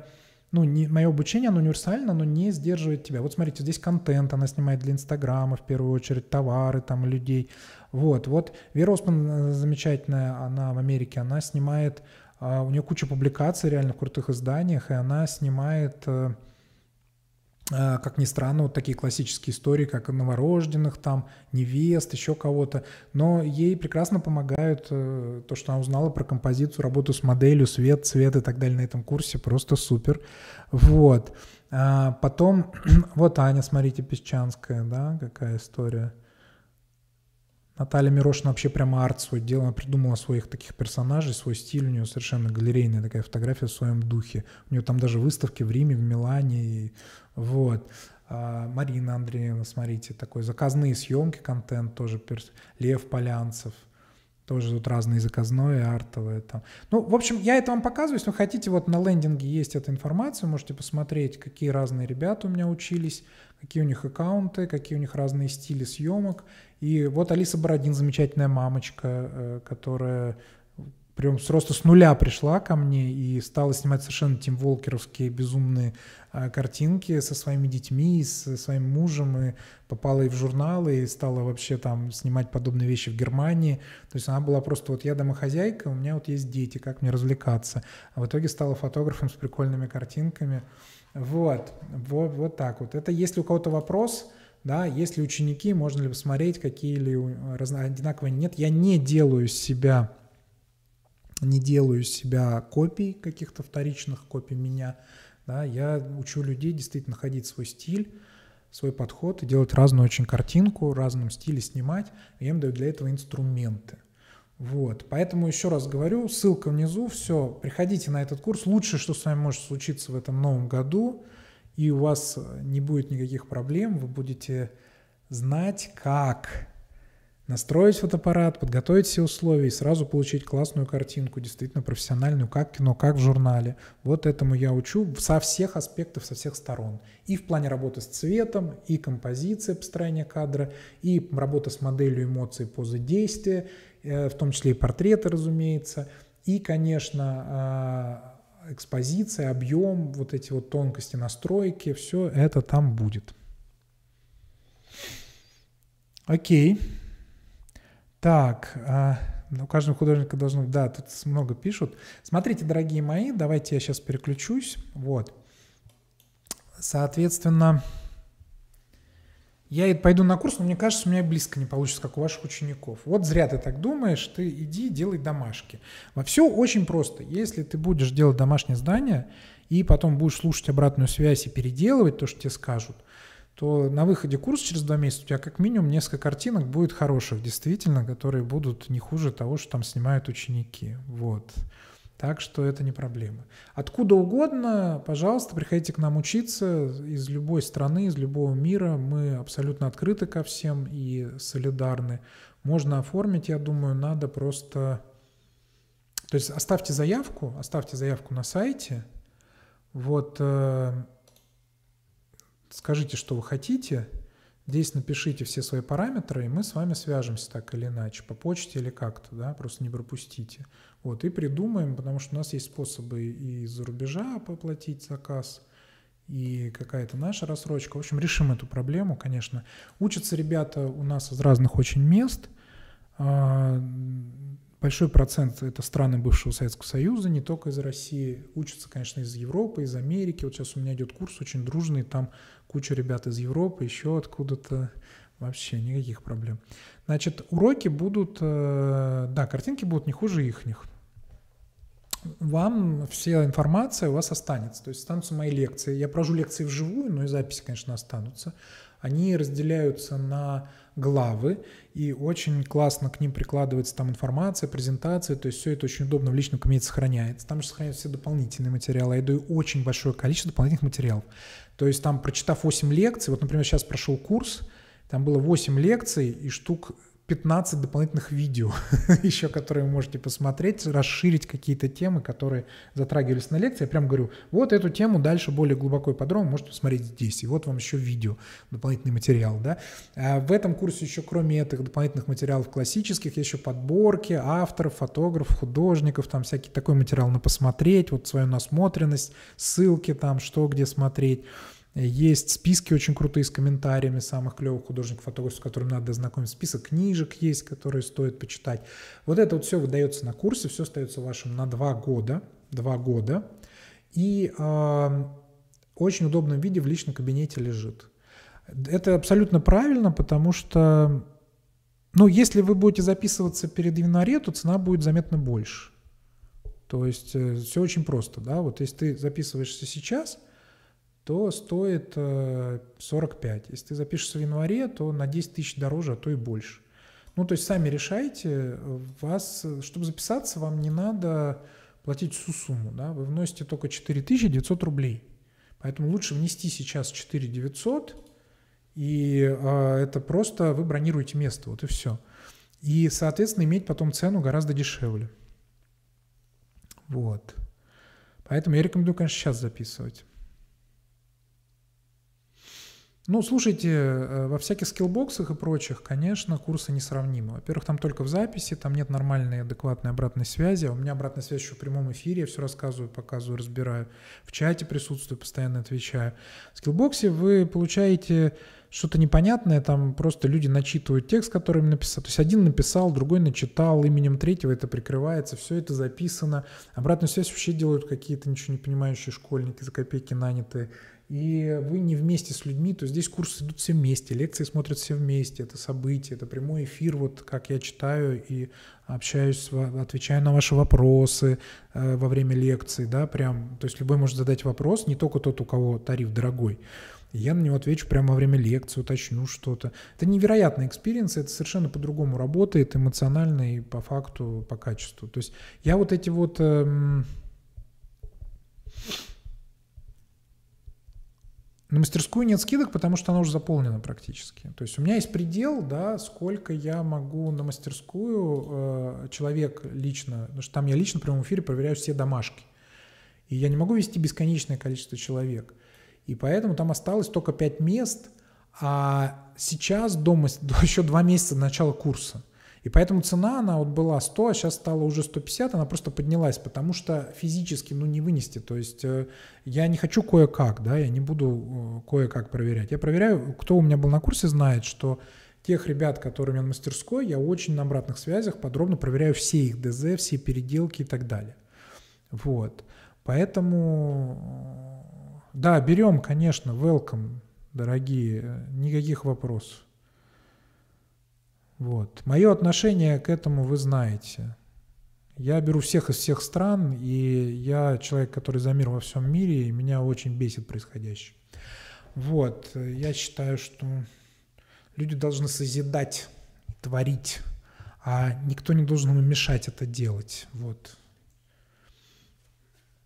ну, не, мое обучение, оно универсально, но не сдерживает тебя. Вот смотрите, здесь контент она снимает для Инстаграма, в первую очередь, товары там, людей. Вот, вот Вера Осман э, замечательная, она в Америке, она снимает, а, у нее куча публикаций реально в крутых изданиях, и она снимает э, Э, как ни странно, вот такие классические истории, как новорожденных, там, невест, еще кого-то. Но ей прекрасно помогают э, то, что она узнала про композицию, работу с моделью, свет, цвет и так далее на этом курсе. Просто супер. Вот. А потом, вот Аня, смотрите, Песчанская, да, какая история. Наталья Мирошина вообще прямо арт свой делала, она придумала своих таких персонажей, свой стиль, у нее совершенно галерейная такая фотография в своем духе. У нее там даже выставки в Риме, в Милане, и, вот. А, Марина Андреевна, смотрите, такой заказные съемки, контент тоже, перс... Лев Полянцев, тоже тут разные заказное, артовые там. Ну, в общем, я это вам показываю, если вы хотите, вот на лендинге есть эта информация, можете посмотреть, какие разные ребята у меня учились, какие у них аккаунты, какие у них разные стили съемок, и вот Алиса Бородин, замечательная мамочка, э, которая прям с роста с нуля пришла ко мне и стала снимать совершенно Тим Волкеровские безумные э, картинки со своими детьми, и со своим мужем, и попала и в журналы, и стала вообще там снимать подобные вещи в Германии. То есть она была просто вот я домохозяйка, у меня вот есть дети, как мне развлекаться. А в итоге стала фотографом с прикольными картинками. Вот, вот, вот так вот. Это если у кого-то вопрос, да, есть ли ученики, можно ли посмотреть, какие ли разно... одинаковые нет. Я не делаю себя, не делаю себя копий каких-то вторичных копий меня, да, я учу людей действительно находить свой стиль, свой подход и делать разную очень картинку, в разном стиле снимать. Я им даю для этого инструменты. Вот, поэтому еще раз говорю, ссылка внизу, все, приходите на этот курс. Лучшее, что с вами может случиться в этом новом году – и у вас э, не будет никаких проблем, вы будете знать, как настроить фотоаппарат, подготовить все условия и сразу получить классную картинку, действительно профессиональную, как кино, как в журнале. Вот этому я учу со всех аспектов, со всех сторон. И в плане работы с цветом, и композиции, построения кадра, и работа с моделью эмоций, позы действия, э, в том числе и портреты, разумеется. И, конечно, а, экспозиция, объем, вот эти вот тонкости настройки, все это там будет. Окей. Так, а, ну, у каждого художника должно... Да, тут много пишут. Смотрите, дорогие мои, давайте я сейчас переключусь. Вот. Соответственно, я пойду на курс, но мне кажется, у меня близко не получится, как у ваших учеников. Вот зря ты так думаешь, ты иди делай домашки. Во все очень просто. Если ты будешь делать домашнее здание и потом будешь слушать обратную связь и переделывать то, что тебе скажут, то на выходе курса через два месяца у тебя как минимум несколько картинок будет хороших, действительно, которые будут не хуже того, что там снимают ученики. Вот. Так что это не проблема. Откуда угодно, пожалуйста, приходите к нам учиться из любой страны, из любого мира. Мы абсолютно открыты ко всем и солидарны. Можно оформить, я думаю, надо просто... То есть оставьте заявку, оставьте заявку на сайте. Вот э, скажите, что вы хотите. Здесь напишите все свои параметры, и мы с вами свяжемся так или иначе, по почте или как-то, да, просто не пропустите. Вот, и придумаем, потому что у нас есть способы и из-за рубежа поплатить заказ, и какая-то наша рассрочка. В общем, решим эту проблему, конечно. Учатся ребята у нас из разных очень мест. А, большой процент это страны бывшего Советского Союза, не только из России, учатся, конечно, из Европы, из Америки. Вот сейчас у меня идет курс очень дружный, там куча ребят из Европы, еще откуда-то. Вообще никаких проблем. Значит, уроки будут, э, да, картинки будут не хуже ихних. Вам вся информация у вас останется. То есть останутся мои лекции. Я провожу лекции вживую, но и записи, конечно, останутся. Они разделяются на главы, и очень классно к ним прикладывается там информация, презентация, то есть все это очень удобно в личном кабинете сохраняется. Там же сохраняются все дополнительные материалы. А я даю очень большое количество дополнительных материалов. То есть там, прочитав 8 лекций, вот, например, сейчас прошел курс, там было 8 лекций и штук 15 дополнительных видео еще, которые вы можете посмотреть, расширить какие-то темы, которые затрагивались на лекции. Я прям говорю, вот эту тему дальше более глубоко и подробно можете посмотреть здесь. И вот вам еще видео, дополнительный материал. Да? А в этом курсе еще кроме этих дополнительных материалов классических, еще подборки авторов, фотографов, художников, там всякий такой материал на посмотреть, вот свою насмотренность, ссылки там, что где смотреть. Есть списки очень крутые с комментариями самых клевых художников, фотографов, с которыми надо ознакомиться. Список книжек есть, которые стоит почитать. Вот это вот все выдается на курсе, все остается вашим на два года. Два года. И э, очень удобном виде в личном кабинете лежит. Это абсолютно правильно, потому что, ну, если вы будете записываться перед январе, то цена будет заметно больше. То есть э, все очень просто, да, вот если ты записываешься сейчас, то стоит 45. Э, Если ты запишешься в январе, то на 10 тысяч дороже, а то и больше. Ну, то есть сами решайте, вас, чтобы записаться, вам не надо платить всю сумму, да, вы вносите только 4900 рублей. Поэтому лучше внести сейчас 4900, и э, это просто вы бронируете место, вот и все. И, соответственно, иметь потом цену гораздо дешевле. Вот. Поэтому я рекомендую, конечно, сейчас записывать. Ну, слушайте, э, во всяких скиллбоксах и прочих, конечно, курсы несравнимы. Во-первых, там только в записи, там нет нормальной, адекватной обратной связи. А у меня обратная связь еще в прямом эфире, я все рассказываю, показываю, разбираю. В чате присутствую, постоянно отвечаю. В скиллбоксе вы получаете что-то непонятное, там просто люди начитывают текст, который им написал. То есть один написал, другой начитал, именем третьего это прикрывается, все это записано. Обратную связь вообще делают какие-то ничего не понимающие школьники за копейки нанятые и вы не вместе с людьми, то здесь курсы идут все вместе, лекции смотрят все вместе, это событие, это прямой эфир, вот как я читаю и общаюсь, отвечаю на ваши вопросы э, во время лекции, да, прям, то есть любой может задать вопрос, не только тот, у кого тариф дорогой, я на него отвечу прямо во время лекции, уточню что-то. Это невероятный экспириенс, это совершенно по-другому работает эмоционально и по факту, по качеству. То есть я вот эти вот... Э, На мастерскую нет скидок, потому что она уже заполнена практически. То есть у меня есть предел, да, сколько я могу на мастерскую э, человек лично, потому что там я лично в прямом эфире проверяю все домашки. И я не могу вести бесконечное количество человек. И поэтому там осталось только 5 мест, а сейчас до, еще 2 месяца начала курса. И поэтому цена, она вот была 100, а сейчас стала уже 150, она просто поднялась, потому что физически, ну, не вынести. То есть э, я не хочу кое-как, да, я не буду э, кое-как проверять. Я проверяю, кто у меня был на курсе, знает, что тех ребят, которые у меня на мастерской, я очень на обратных связях подробно проверяю все их ДЗ, все переделки и так далее. Вот. Поэтому, э, да, берем, конечно, welcome, дорогие, никаких вопросов. Вот. Мое отношение к этому вы знаете. Я беру всех из всех стран, и я человек, который за мир во всем мире, и меня очень бесит происходящее. Вот, я считаю, что люди должны созидать, творить, а никто не должен им мешать это делать. Вот.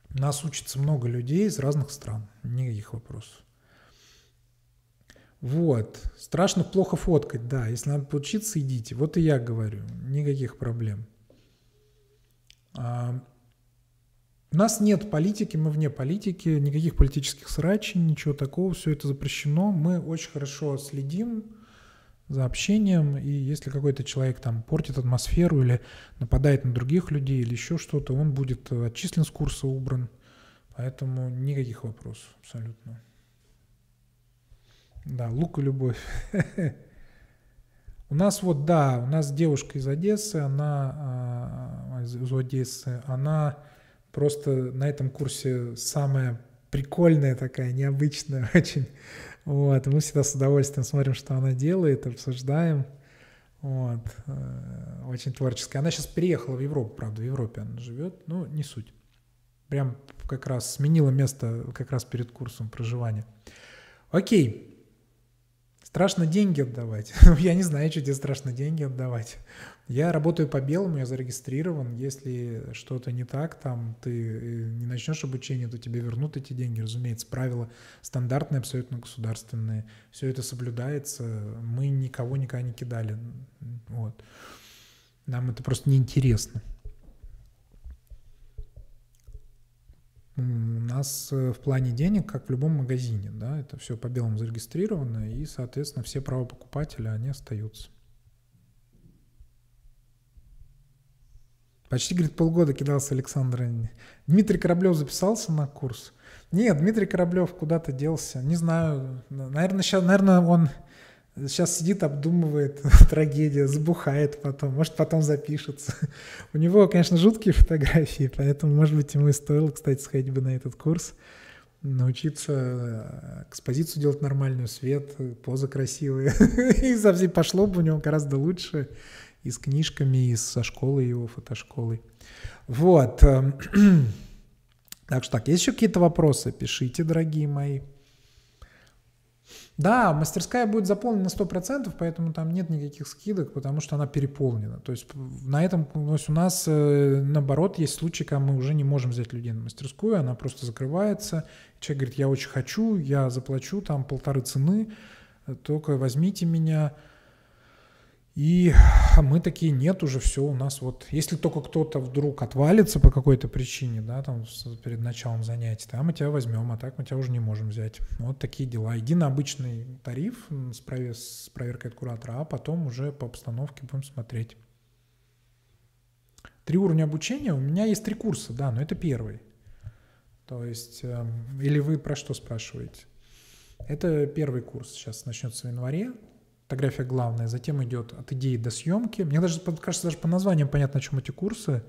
Нас учится много людей из разных стран, не их вопрос. Вот. Страшно плохо фоткать, да. Если надо поучиться, идите. Вот и я говорю. Никаких проблем. А... У нас нет политики, мы вне политики, никаких политических срачей, ничего такого, все это запрещено. Мы очень хорошо следим за общением, и если какой-то человек там портит атмосферу или нападает на других людей или еще что-то, он будет э, отчислен с курса, убран. Поэтому никаких вопросов абсолютно. Да, лук и любовь. У нас вот, да, у нас девушка из Одессы, она а, из Одессы, она просто на этом курсе самая прикольная такая, необычная очень. Вот, мы всегда с удовольствием смотрим, что она делает, обсуждаем. Вот, э, очень творческая. Она сейчас переехала в Европу, правда, в Европе она живет, но не суть. Прям как раз сменила место как раз перед курсом проживания. Окей, Страшно деньги отдавать. я не знаю, что тебе страшно деньги отдавать. Я работаю по белому, я зарегистрирован. Если что-то не так, там ты э, не начнешь обучение, то тебе вернут эти деньги. Разумеется, правила стандартные, абсолютно государственные. Все это соблюдается. Мы никого никогда не кидали. Вот. Нам это просто неинтересно. У нас э, в плане денег, как в любом магазине, да, это все по белому зарегистрировано, и, соответственно, все права покупателя, они остаются. Почти, говорит, полгода кидался Александр. Дмитрий Кораблев записался на курс? Нет, Дмитрий Кораблев куда-то делся. Не знаю. Наверное, сейчас, наверное, он Сейчас сидит, обдумывает трагедия, сбухает потом, может, потом запишется. У него, конечно, жуткие фотографии, поэтому, может быть, ему и стоило, кстати, сходить бы на этот курс, научиться э, экспозицию делать нормальную, свет, позы красивые. И совсем пошло бы у него гораздо лучше и с книжками, и со школой его, фотошколой. Вот. Эм, так что так, есть еще какие-то вопросы? Пишите, дорогие мои. Да, мастерская будет заполнена на 100%, поэтому там нет никаких скидок, потому что она переполнена. То есть на этом то есть у нас, э, наоборот, есть случаи, когда мы уже не можем взять людей на мастерскую, она просто закрывается. Человек говорит, я очень хочу, я заплачу там полторы цены, э, только возьмите меня, и мы такие, нет, уже все у нас вот, если только кто-то вдруг отвалится по какой-то причине, да, там перед началом занятий, да, мы тебя возьмем, а так мы тебя уже не можем взять. Вот такие дела. Иди на обычный тариф с, провер с проверкой от куратора, а потом уже по обстановке будем смотреть. Три уровня обучения, у меня есть три курса, да, но это первый. То есть, э, или вы про что спрашиваете? Это первый курс, сейчас начнется в январе, фотография главная, затем идет от идеи до съемки. Мне даже кажется, даже по названиям понятно, о чем эти курсы.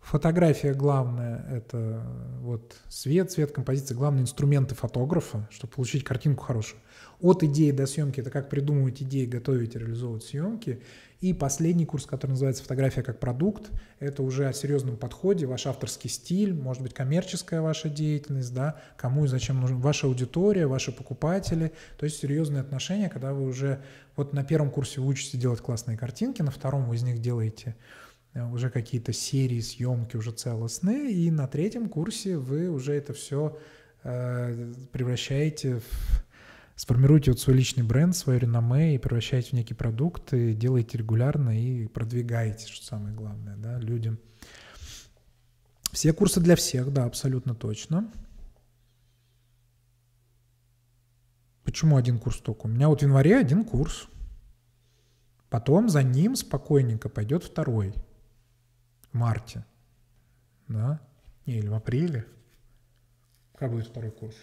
Фотография главная — это вот свет, цвет, композиция, главные инструменты фотографа, чтобы получить картинку хорошую от идеи до съемки, это как придумывать идеи, готовить, реализовывать съемки. И последний курс, который называется «Фотография как продукт», это уже о серьезном подходе, ваш авторский стиль, может быть, коммерческая ваша деятельность, да, кому и зачем нужна ваша аудитория, ваши покупатели, то есть серьезные отношения, когда вы уже вот на первом курсе вы учите делать классные картинки, на втором вы из них делаете э, уже какие-то серии, съемки уже целостные, и на третьем курсе вы уже это все э, превращаете в сформируйте вот свой личный бренд, свое реноме и превращайте в некий продукт, и делайте регулярно и продвигаете, что самое главное, да, людям. Все курсы для всех, да, абсолютно точно. Почему один курс только? У меня вот в январе один курс. Потом за ним спокойненько пойдет второй. В марте. Да? не Или в апреле. Как будет второй курс?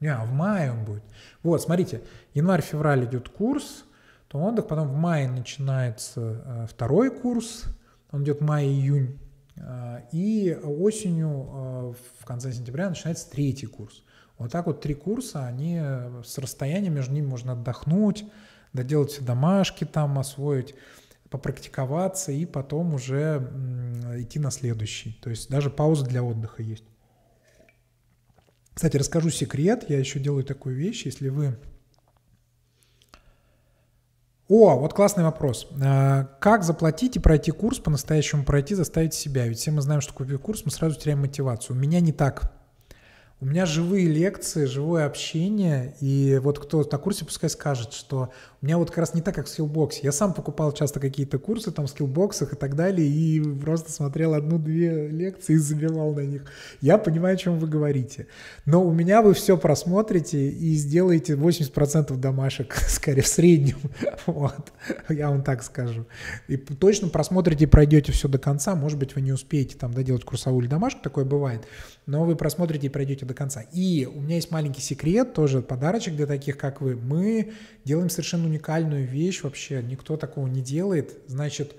Не, а в мае он будет. Вот, смотрите, январь-февраль идет курс, то отдых, потом в мае начинается э, второй курс, он идет май-июнь, э, и осенью э, в конце сентября начинается третий курс. Вот так вот три курса, они с расстоянием между ними можно отдохнуть, доделать все домашки там, освоить, попрактиковаться и потом уже идти на следующий. То есть даже пауза для отдыха есть. Кстати, расскажу секрет. Я еще делаю такую вещь, если вы... О, вот классный вопрос. А, как заплатить и пройти курс, по-настоящему пройти, заставить себя? Ведь все мы знаем, что купив курс, мы сразу теряем мотивацию. У меня не так. У меня живые лекции, живое общение, и вот кто на курсе пускай скажет, что у меня вот как раз не так, как в скиллбоксе. Я сам покупал часто какие-то курсы там в скиллбоксах и так далее, и просто смотрел одну-две лекции и забивал на них. Я понимаю, о чем вы говорите. Но у меня вы все просмотрите и сделаете 80% домашек, скорее, в среднем. Вот. Я вам так скажу. И точно просмотрите и пройдете все до конца. Может быть, вы не успеете там доделать курсовую или домашку, такое бывает. Но вы просмотрите и пройдете до конца. И у меня есть маленький секрет, тоже подарочек для таких, как вы. Мы делаем совершенно уникальную вещь вообще, никто такого не делает. Значит,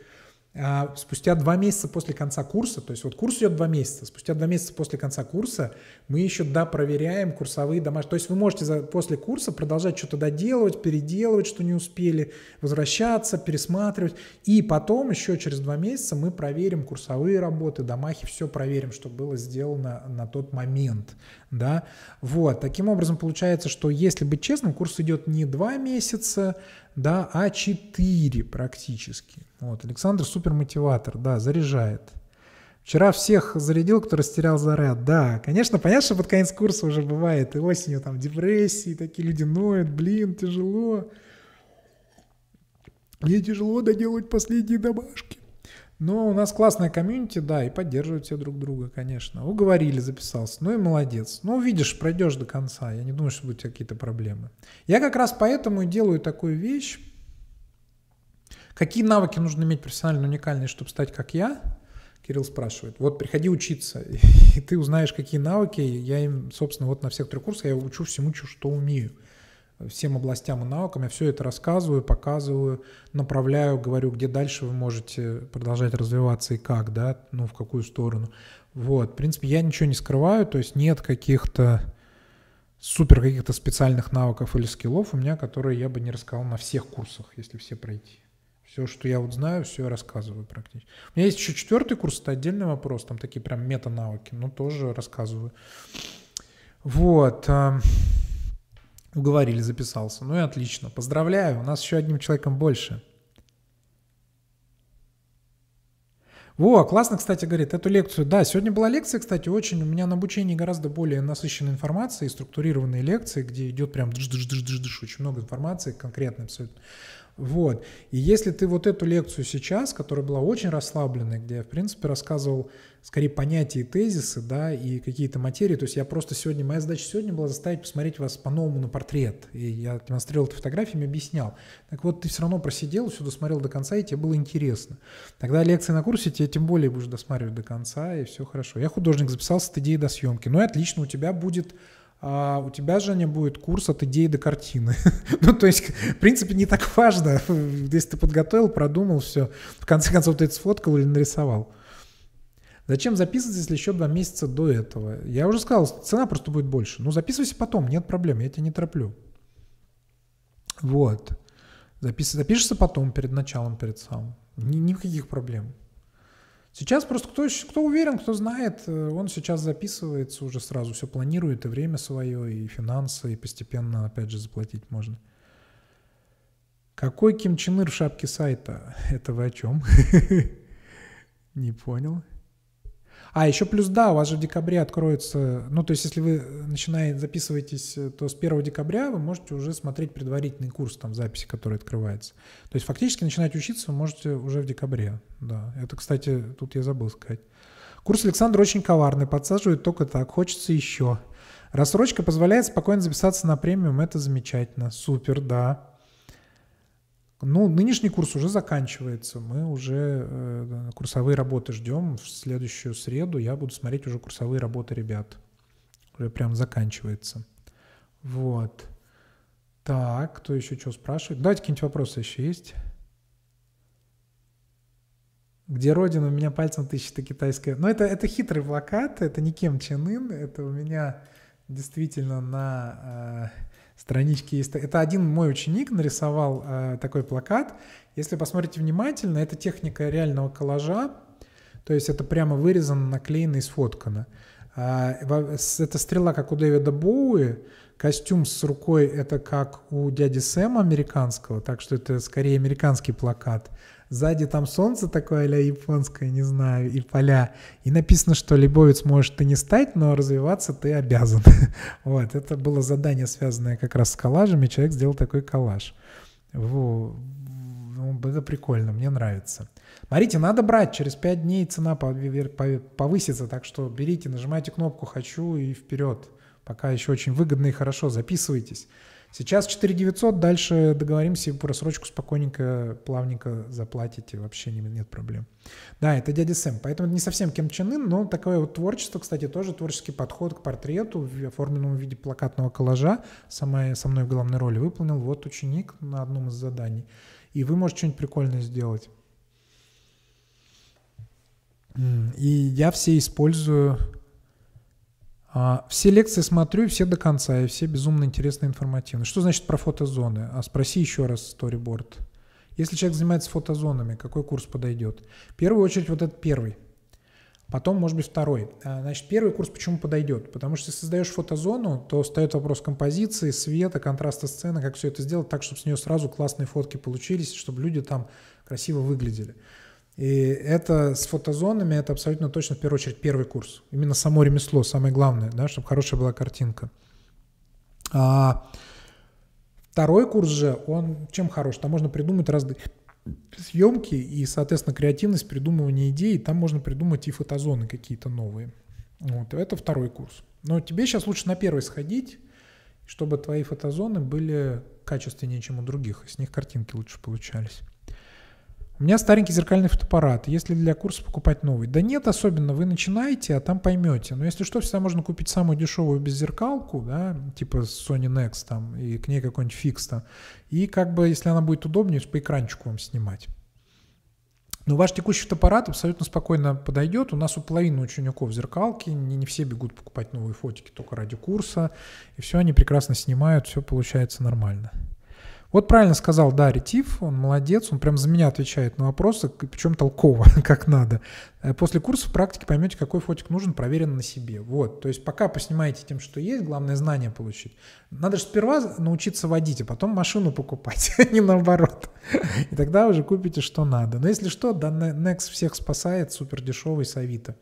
а, спустя два месяца после конца курса, то есть вот курс идет два месяца, спустя два месяца после конца курса мы еще да проверяем курсовые домашние. То есть вы можете за, после курса продолжать что-то доделывать, переделывать, что не успели, возвращаться, пересматривать. И потом еще через два месяца мы проверим курсовые работы, домахи, все проверим, что было сделано на тот момент да, вот, таким образом получается, что если быть честным, курс идет не два месяца, да, а четыре практически, вот, Александр супермотиватор, да, заряжает, Вчера всех зарядил, кто растерял заряд. Да, конечно, понятно, что под конец курса уже бывает и осенью там депрессии, такие люди ноют, блин, тяжело. Мне тяжело доделать последние домашки. Но у нас классная комьюнити, да, и поддерживают все друг друга, конечно. Уговорили, записался. Ну и молодец. Ну, увидишь, пройдешь до конца. Я не думаю, что будут какие-то проблемы. Я как раз поэтому и делаю такую вещь. Какие навыки нужно иметь профессионально уникальные, чтобы стать как я? Кирилл спрашивает. Вот приходи учиться, и ты узнаешь, какие навыки. Я им, собственно, вот на всех трех курсах я учу всему, что умею всем областям и наукам. Я все это рассказываю, показываю, направляю, говорю, где дальше вы можете продолжать развиваться и как, да, ну, в какую сторону. Вот, в принципе, я ничего не скрываю, то есть нет каких-то супер каких-то специальных навыков или скиллов у меня, которые я бы не рассказал на всех курсах, если все пройти. Все, что я вот знаю, все я рассказываю практически. У меня есть еще четвертый курс, это отдельный вопрос, там такие прям мета-навыки, но тоже рассказываю. Вот. Эм, Уговорили, записался. Ну и отлично. Поздравляю, у нас еще одним человеком больше. Во, классно, кстати, говорит, эту лекцию. Да, сегодня была лекция, кстати, очень. У меня на обучении гораздо более насыщенная информация и структурированные лекции, где идет прям дж -дж -дж -дж -дж, очень много информации, конкретно абсолютно. Вот. И если ты вот эту лекцию сейчас, которая была очень расслабленной, где я, в принципе, рассказывал скорее понятия и тезисы, да, и какие-то материи, то есть я просто сегодня, моя задача сегодня была заставить посмотреть вас по-новому на портрет, и я демонстрировал это фотографиями, объяснял. Так вот, ты все равно просидел, все досмотрел до конца, и тебе было интересно. Тогда лекции на курсе тебе тем более будешь досматривать до конца, и все хорошо. Я художник, записался с идеей до съемки. Ну и отлично, у тебя будет а у тебя, же не будет курс от идеи до картины. ну, то есть, в принципе, не так важно, если ты подготовил, продумал все, в конце концов, ты это сфоткал или нарисовал. Зачем записывать если еще два месяца до этого? Я уже сказал, цена просто будет больше. Ну, записывайся потом, нет проблем, я тебя не тороплю. Вот. Запис... Запишешься потом, перед началом, перед самым. Ни, никаких проблем. Сейчас просто кто, кто уверен, кто знает, э, он сейчас записывается уже сразу, все планирует, и время свое, и финансы, и постепенно, опять же, заплатить можно. Какой Ким Чен Ир в шапке сайта? Это вы о чем? Не понял. А, еще плюс, да, у вас же в декабре откроется, ну, то есть, если вы э, начинаете, записываетесь, э, то с 1 декабря вы можете уже смотреть предварительный курс там записи, который открывается. То есть, фактически начинать учиться вы можете уже в декабре, да. Это, кстати, тут я забыл сказать. Курс Александра очень коварный, подсаживает только так, хочется еще. Рассрочка позволяет спокойно записаться на премиум, это замечательно, супер, да. Ну, нынешний курс уже заканчивается. Мы уже э, курсовые работы ждем. В следующую среду я буду смотреть уже курсовые работы ребят. Уже прям заканчивается. Вот. Так, кто еще что спрашивает? Давайте какие-нибудь вопросы еще есть. Где родина? У меня пальцем тысяча-то китайская. Но это, это хитрый плакат, это не Кем Чен Ын, это у меня действительно на... Э, странички. Это один мой ученик нарисовал э, такой плакат. Если посмотрите внимательно, это техника реального коллажа, то есть это прямо вырезано, наклеено и сфоткано. А, это стрела, как у Дэвида Боуи, костюм с рукой это как у дяди Сэма американского, так что это скорее американский плакат сзади там солнце такое а японское, не знаю, и поля. И написано, что любовец может ты не стать, но развиваться ты обязан. вот, это было задание, связанное как раз с коллажами, человек сделал такой коллаж. Во. это ну, прикольно, мне нравится. Смотрите, надо брать, через 5 дней цена повысится, так что берите, нажимайте кнопку «Хочу» и вперед. Пока еще очень выгодно и хорошо, записывайтесь. Сейчас 4900, дальше договоримся, по рассрочку спокойненько, плавненько заплатите, вообще не, нет проблем. Да, это дядя Сэм, поэтому это не совсем Ким Чен Ын, но такое вот творчество, кстати, тоже творческий подход к портрету, в оформленном в виде плакатного коллажа, Самая со мной в главной роли выполнил вот ученик на одном из заданий. И вы можете что-нибудь прикольное сделать. И я все использую а, все лекции смотрю, все до конца, и все безумно интересно и информативно. Что значит про фотозоны? А спроси еще раз сториборд. Если человек занимается фотозонами, какой курс подойдет? В первую очередь вот этот первый. Потом, может быть, второй. А, значит, первый курс почему подойдет? Потому что если создаешь фотозону, то встает вопрос композиции, света, контраста сцены, как все это сделать так, чтобы с нее сразу классные фотки получились, чтобы люди там красиво выглядели. И это с фотозонами, это абсолютно точно, в первую очередь, первый курс. Именно само ремесло, самое главное, да, чтобы хорошая была картинка. А второй курс же, он чем хорош? Там можно придумать разные съемки и, соответственно, креативность придумывания идей. Там можно придумать и фотозоны какие-то новые. Вот, это второй курс. Но тебе сейчас лучше на первый сходить, чтобы твои фотозоны были качественнее, чем у других, и с них картинки лучше получались. У меня старенький зеркальный фотоаппарат, если для курса покупать новый. Да нет, особенно, вы начинаете, а там поймете. Но если что, всегда можно купить самую дешевую беззеркалку, да, типа Sony Nex там, и к ней какой-нибудь фикс там. И как бы, если она будет удобнее, по экранчику вам снимать. Но ваш текущий фотоаппарат абсолютно спокойно подойдет. У нас у половины учеников зеркалки, не, не все бегут покупать новые фотики только ради курса. И все они прекрасно снимают, все получается нормально. Вот правильно сказал, да, Ретив, он молодец, он прям за меня отвечает на вопросы, причем толково, как надо. Э, после курса в практике поймете, какой фотик нужен, проверен на себе. Вот, то есть пока поснимаете тем, что есть, главное знание получить. Надо же сперва научиться водить, а потом машину покупать, а не наоборот. И тогда уже купите, что надо. Но если что, да, Next всех спасает, супер дешевый с Авито.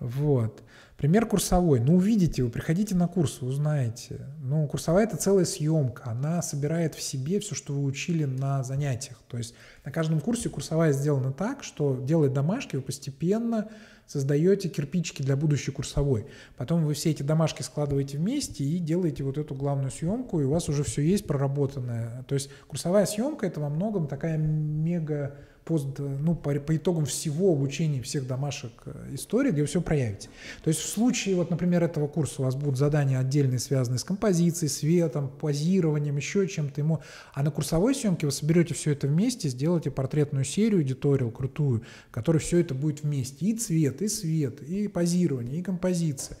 Вот. Пример курсовой. Ну, увидите вы, приходите на курс, узнаете. Ну, курсовая – это целая съемка. Она собирает в себе все, что вы учили на занятиях. То есть на каждом курсе курсовая сделана так, что, делая домашки, вы постепенно создаете кирпичики для будущей курсовой. Потом вы все эти домашки складываете вместе и делаете вот эту главную съемку, и у вас уже все есть проработанное. То есть курсовая съемка – это во многом такая мега пост, э, ну, по, по итогам всего обучения всех домашек э, истории, где вы все проявите. То есть в случае, вот, например, этого курса у вас будут задания отдельные, связанные с композицией, светом, позированием, еще чем-то ему. А на курсовой съемке вы соберете все это вместе, сделаете портретную серию, editorial крутую, которой все это будет вместе. И цвет, и свет, и позирование, и композиция.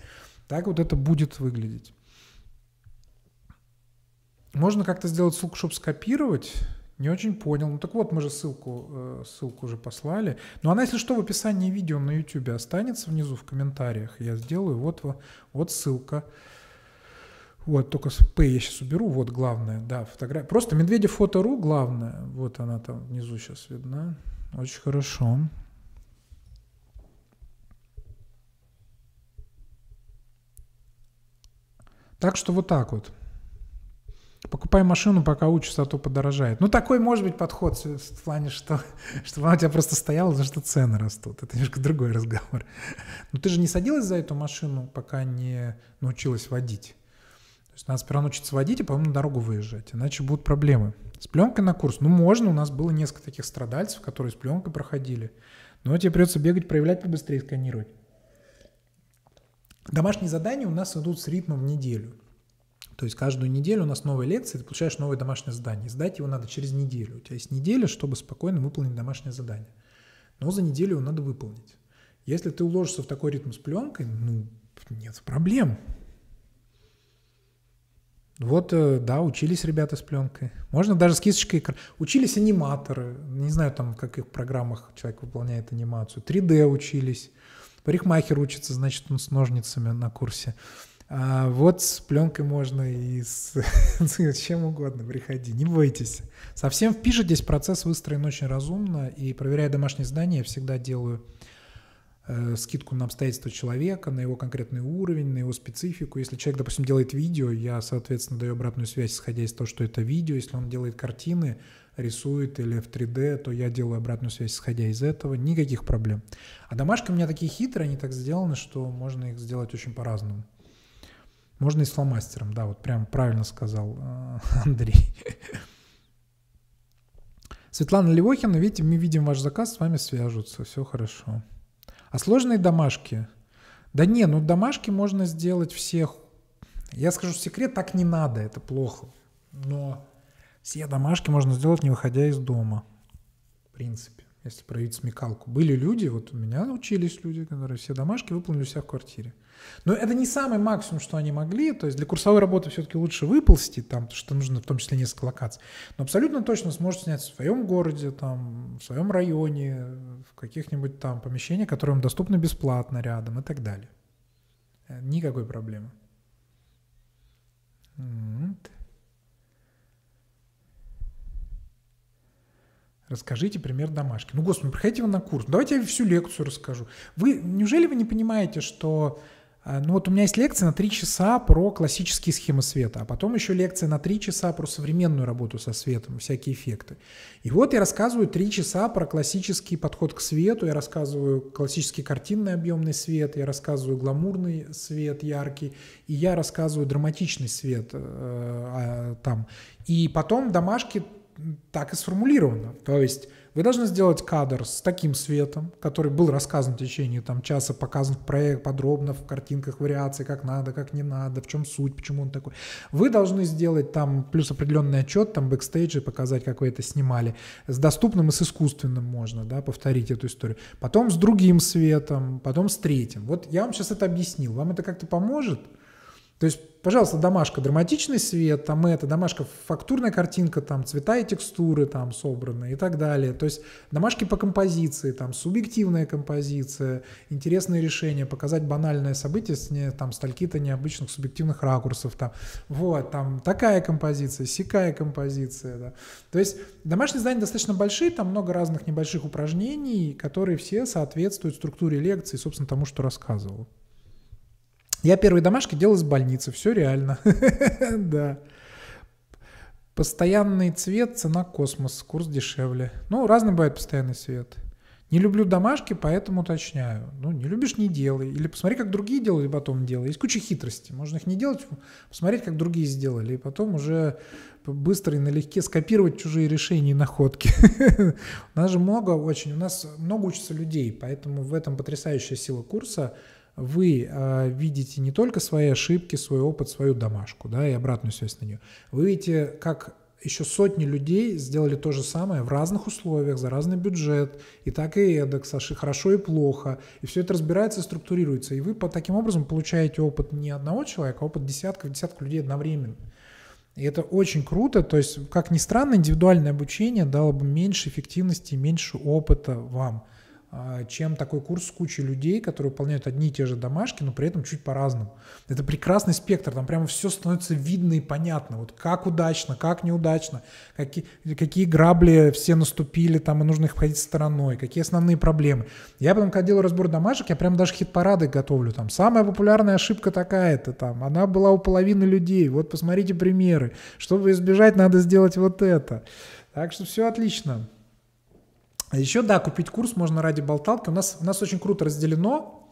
Так вот это будет выглядеть. Можно как-то сделать ссылку, чтобы скопировать, не очень понял. Ну так вот, мы же ссылку, э, ссылку уже послали. Ну она, если что, в описании видео на YouTube останется внизу в комментариях. Я сделаю. Вот, вот ссылка. Вот, только с я сейчас уберу. Вот главное, да, фотография. Просто Медведев фото.ру главное. Вот она там внизу сейчас видна. Очень хорошо. Так что вот так вот покупай машину, пока учишься, а то подорожает. Ну, такой может быть подход в плане, что, чтобы она у тебя просто стояла, за что цены растут. Это немножко другой разговор. Но ты же не садилась за эту машину, пока не научилась водить. То есть надо сперва научиться водить, а потом на дорогу выезжать, иначе будут проблемы. С пленкой на курс, ну, можно, у нас было несколько таких страдальцев, которые с пленкой проходили. Но тебе придется бегать, проявлять побыстрее, сканировать. Домашние задания у нас идут с ритмом в неделю – то есть каждую неделю у нас новые лекции, ты получаешь новое домашнее задание. Сдать его надо через неделю. У тебя есть неделя, чтобы спокойно выполнить домашнее задание. Но за неделю его надо выполнить. Если ты уложишься в такой ритм с пленкой, ну, нет проблем. Вот, э, да, учились ребята с пленкой. Можно даже с кисточкой. Учились аниматоры. Не знаю, там, в каких программах человек выполняет анимацию. 3D учились. Парикмахер учится, значит, он с ножницами на курсе. А вот с пленкой можно и с, с чем угодно приходи, не бойтесь. Совсем впишитесь, процесс выстроен очень разумно, и проверяя домашние задания, я всегда делаю э, скидку на обстоятельства человека, на его конкретный уровень, на его специфику. Если человек, допустим, делает видео, я, соответственно, даю обратную связь, исходя из того, что это видео. Если он делает картины, рисует или в 3D, то я делаю обратную связь, исходя из этого. Никаких проблем. А домашки у меня такие хитрые, они так сделаны, что можно их сделать очень по-разному. Можно и с фломастером, да, вот прям правильно сказал э, Андрей. Светлана Левохина, видите, мы видим ваш заказ, с вами свяжутся, все хорошо. А сложные домашки? Да не, ну домашки можно сделать всех. Я скажу секрет, так не надо, это плохо. Но все домашки можно сделать, не выходя из дома. В принципе, если проявить смекалку. Были люди, вот у меня учились люди, которые все домашки выполнили у себя в квартире. Но это не самый максимум, что они могли. То есть для курсовой работы все-таки лучше выползти, там, потому что нужно в том числе несколько локаций. Но абсолютно точно сможете снять в своем городе, там, в своем районе, в каких-нибудь там помещениях, которые вам доступны бесплатно рядом и так далее. Э, никакой проблемы. М-м-м. Расскажите пример домашки. Ну, господи, приходите вы на курс. Давайте я всю лекцию расскажу. Вы, неужели вы не понимаете, что а, ну вот у меня есть лекция на 3 часа про классические схемы света, а потом еще лекция на 3 часа про современную работу со светом, всякие эффекты. И вот я рассказываю 3 часа про классический подход к свету, я рассказываю классический картинный объемный свет, я рассказываю гламурный свет яркий, и я рассказываю драматичный свет э, а, там. И потом домашки так и сформулировано. То есть вы должны сделать кадр с таким светом, который был рассказан в течение там, часа, показан в проект подробно, в картинках, вариации, как надо, как не надо, в чем суть, почему он такой. Вы должны сделать там плюс определенный отчет, там бэкстейджи показать, как вы это снимали. С доступным и с искусственным можно да, повторить эту историю. Потом с другим светом, потом с третьим. Вот я вам сейчас это объяснил. Вам это как-то поможет? То есть, пожалуйста, домашка, драматичный свет, там это, домашка, фактурная картинка, там цвета и текстуры там собраны и так далее. То есть домашки по композиции, там субъективная композиция, интересное решение показать банальное событие с не, там стальки-то необычных субъективных ракурсов, там, вот, там такая композиция, сякая композиция, да. То есть домашние задания достаточно большие, там много разных небольших упражнений, которые все соответствуют структуре лекции, собственно, тому, что рассказывал. Я первые домашки делал из больницы, все реально. Да. Постоянный цвет, цена космос, курс дешевле. Ну, разный бывает постоянный цвет. Не люблю домашки, поэтому уточняю. Ну, не любишь, не делай. Или посмотри, как другие делают, и потом делай. Есть куча хитростей. Можно их не делать, посмотреть, как другие сделали, и потом уже быстро и налегке скопировать чужие решения и находки. У нас же много очень, у нас много учатся людей, поэтому в этом потрясающая сила курса – вы э, видите не только свои ошибки, свой опыт, свою домашку, да, и обратную связь на нее. Вы видите, как еще сотни людей сделали то же самое в разных условиях, за разный бюджет, и так и эдак, Саши, хорошо и плохо. И все это разбирается и структурируется. И вы по, таким образом получаете опыт не одного человека, а опыт десятков, десятков людей одновременно. И это очень круто. То есть, как ни странно, индивидуальное обучение дало бы меньше эффективности, меньше опыта вам. А, чем такой курс с кучей людей, которые выполняют одни и те же домашки, но при этом чуть по-разному. Это прекрасный спектр, там прямо все становится видно и понятно, вот как удачно, как неудачно, какие, какие грабли все наступили, там и нужно их входить стороной, какие основные проблемы. Я потом, когда делаю разбор домашек, я прям даже хит-парады готовлю, там самая популярная ошибка такая-то, там она была у половины людей, вот посмотрите примеры, чтобы избежать, надо сделать вот это. Так что все отлично. А еще, да, купить курс можно ради болталки. У нас, у нас очень круто разделено.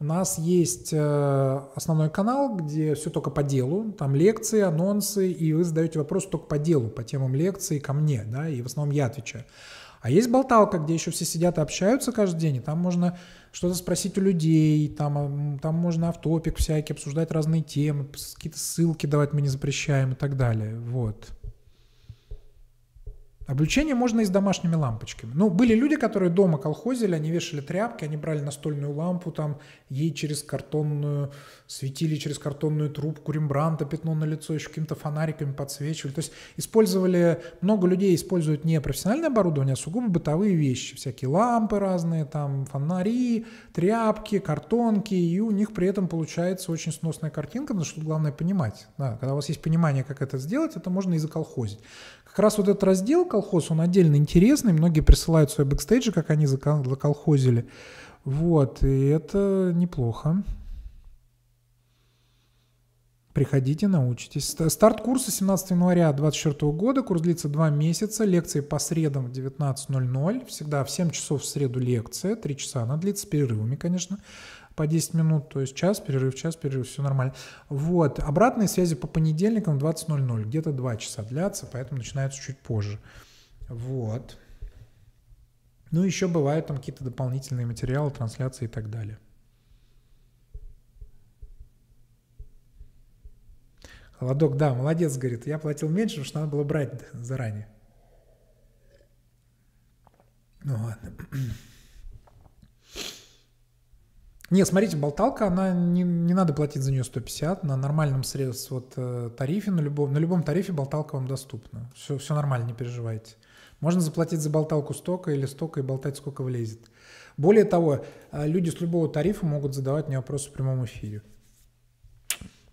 У нас есть э, основной канал, где все только по делу, там лекции, анонсы, и вы задаете вопрос только по делу, по темам лекции ко мне, да, и в основном я отвечаю. А есть болталка, где еще все сидят и общаются каждый день, и там можно что-то спросить у людей, там, там можно автопик всякий, обсуждать разные темы, какие-то ссылки давать мы не запрещаем и так далее, вот. Облучение можно и с домашними лампочками. Но ну, были люди, которые дома колхозили, они вешали тряпки, они брали настольную лампу, там, ей через картонную, светили через картонную трубку Рембранта, пятно на лицо, еще какими-то фонариками подсвечивали. То есть использовали, много людей используют не профессиональное оборудование, а сугубо бытовые вещи. Всякие лампы разные, там, фонари, тряпки, картонки, и у них при этом получается очень сносная картинка, потому что главное понимать. Да, когда у вас есть понимание, как это сделать, это можно и заколхозить. Как раз вот этот раздел колхоз, он отдельно интересный, многие присылают свои бэкстейджи, как они заколхозили. Вот, и это неплохо. Приходите, научитесь. Старт курса 17 января 2024 года. Курс длится 2 месяца. Лекции по средам в 19.00. Всегда в 7 часов в среду лекция. 3 часа она длится с перерывами, конечно по 10 минут, то есть час, перерыв, час, перерыв, все нормально. Вот, обратные связи по понедельникам в 20.00, где-то 2 часа длятся, поэтому начинаются чуть позже. Вот. Ну, еще бывают там какие-то дополнительные материалы, трансляции и так далее. Холодок, да, молодец, говорит. Я платил меньше, потому что надо было брать заранее. Ну ладно. Не, смотрите, болталка, она не, не надо платить за нее 150, на нормальном средстве, вот, э, тарифе, на любом, на любом тарифе болталка вам доступна. Все, все нормально, не переживайте. Можно заплатить за болталку столько или столько и болтать сколько влезет. Более того, э, люди с любого тарифа могут задавать мне вопросы в прямом эфире.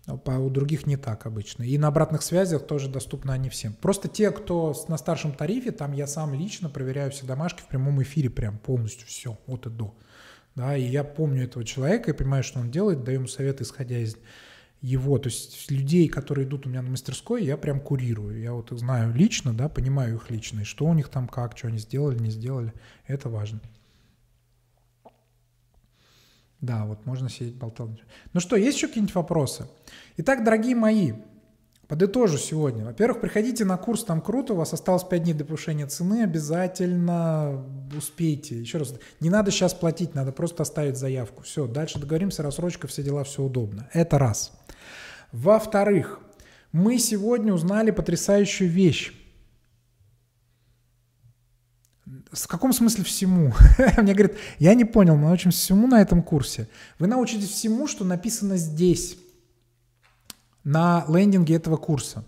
А у других не так обычно. И на обратных связях тоже доступны они всем. Просто те, кто на старшем тарифе, там я сам лично проверяю все домашки в прямом эфире прям полностью все, от и до да, и я помню этого человека, я понимаю, что он делает, даю ему совет, исходя из его, то есть людей, которые идут у меня на мастерской, я прям курирую, я вот их знаю лично, да, понимаю их лично, и что у них там, как, что они сделали, не сделали, это важно. Да, вот можно сидеть болтать. Ну что, есть еще какие-нибудь вопросы? Итак, дорогие мои, Подытожу сегодня. Во-первых, приходите на курс, там круто, у вас осталось 5 дней до повышения цены, обязательно успейте. Еще раз, не надо сейчас платить, надо просто оставить заявку. Все, дальше договоримся, рассрочка, все дела, все удобно. Это раз. Во-вторых, мы сегодня узнали потрясающую вещь. В каком смысле всему? Мне говорят, я не понял, мы научимся всему на этом курсе. Вы научитесь всему, что написано здесь на лендинге этого курса.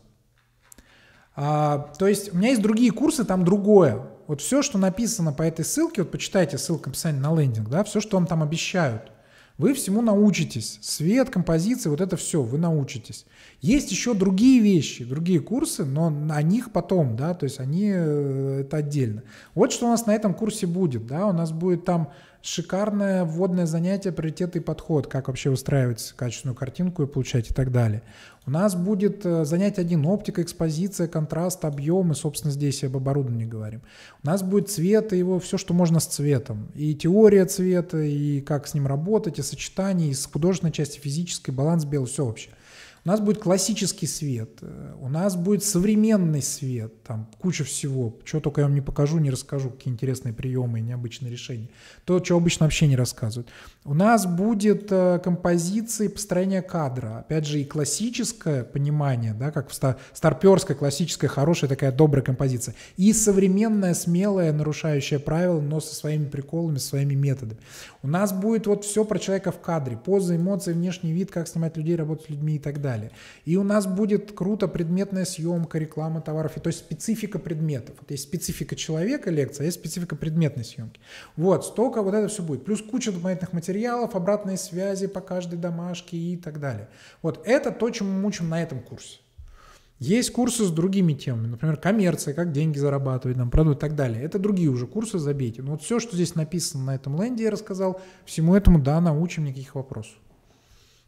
А, то есть у меня есть другие курсы, там другое. Вот все, что написано по этой ссылке, вот почитайте ссылку в описании на лендинг, да, все, что вам там обещают. Вы всему научитесь. Свет, композиции, вот это все, вы научитесь. Есть еще другие вещи, другие курсы, но о них потом, да, то есть они, э, это отдельно. Вот что у нас на этом курсе будет, да, у нас будет там шикарное вводное занятие «Приоритет и подход», как вообще устраивать качественную картинку и получать и так далее. У нас будет э, занятие один оптика, экспозиция, контраст, объемы, собственно, здесь об оборудовании говорим. У нас будет цвет и его, все, что можно с цветом. И теория цвета, и как с ним работать, и сочетание, и с художественной части физической, баланс белый, все вообще. У нас будет классический свет, э, у нас будет современный свет, там куча всего, чего только я вам не покажу, не расскажу, какие интересные приемы и необычные решения. То, что обычно вообще не рассказывают. У нас будет э, композиции построения кадра. Опять же, и классическое понимание, да, как в старперской, классическая, хорошая такая добрая композиция. И современная, смелая, нарушающая правила, но со своими приколами, со своими методами. У нас будет вот все про человека в кадре. Позы, эмоции, внешний вид, как снимать людей, работать с людьми и так далее. И у нас будет круто предметная съемка, реклама товаров. И то есть специфика предметов. Вот есть специфика человека лекция, а есть специфика предметной съемки. Вот, столько вот это все будет. Плюс куча дополнительных материалов материалов, обратной связи по каждой домашке и так далее. Вот это то, чем мы мучим на этом курсе. Есть курсы с другими темами, например, коммерция, как деньги зарабатывать, нам продавать и так далее. Это другие уже курсы, забейте. Но вот все, что здесь написано на этом ленде, я рассказал, всему этому, да, научим, никаких вопросов.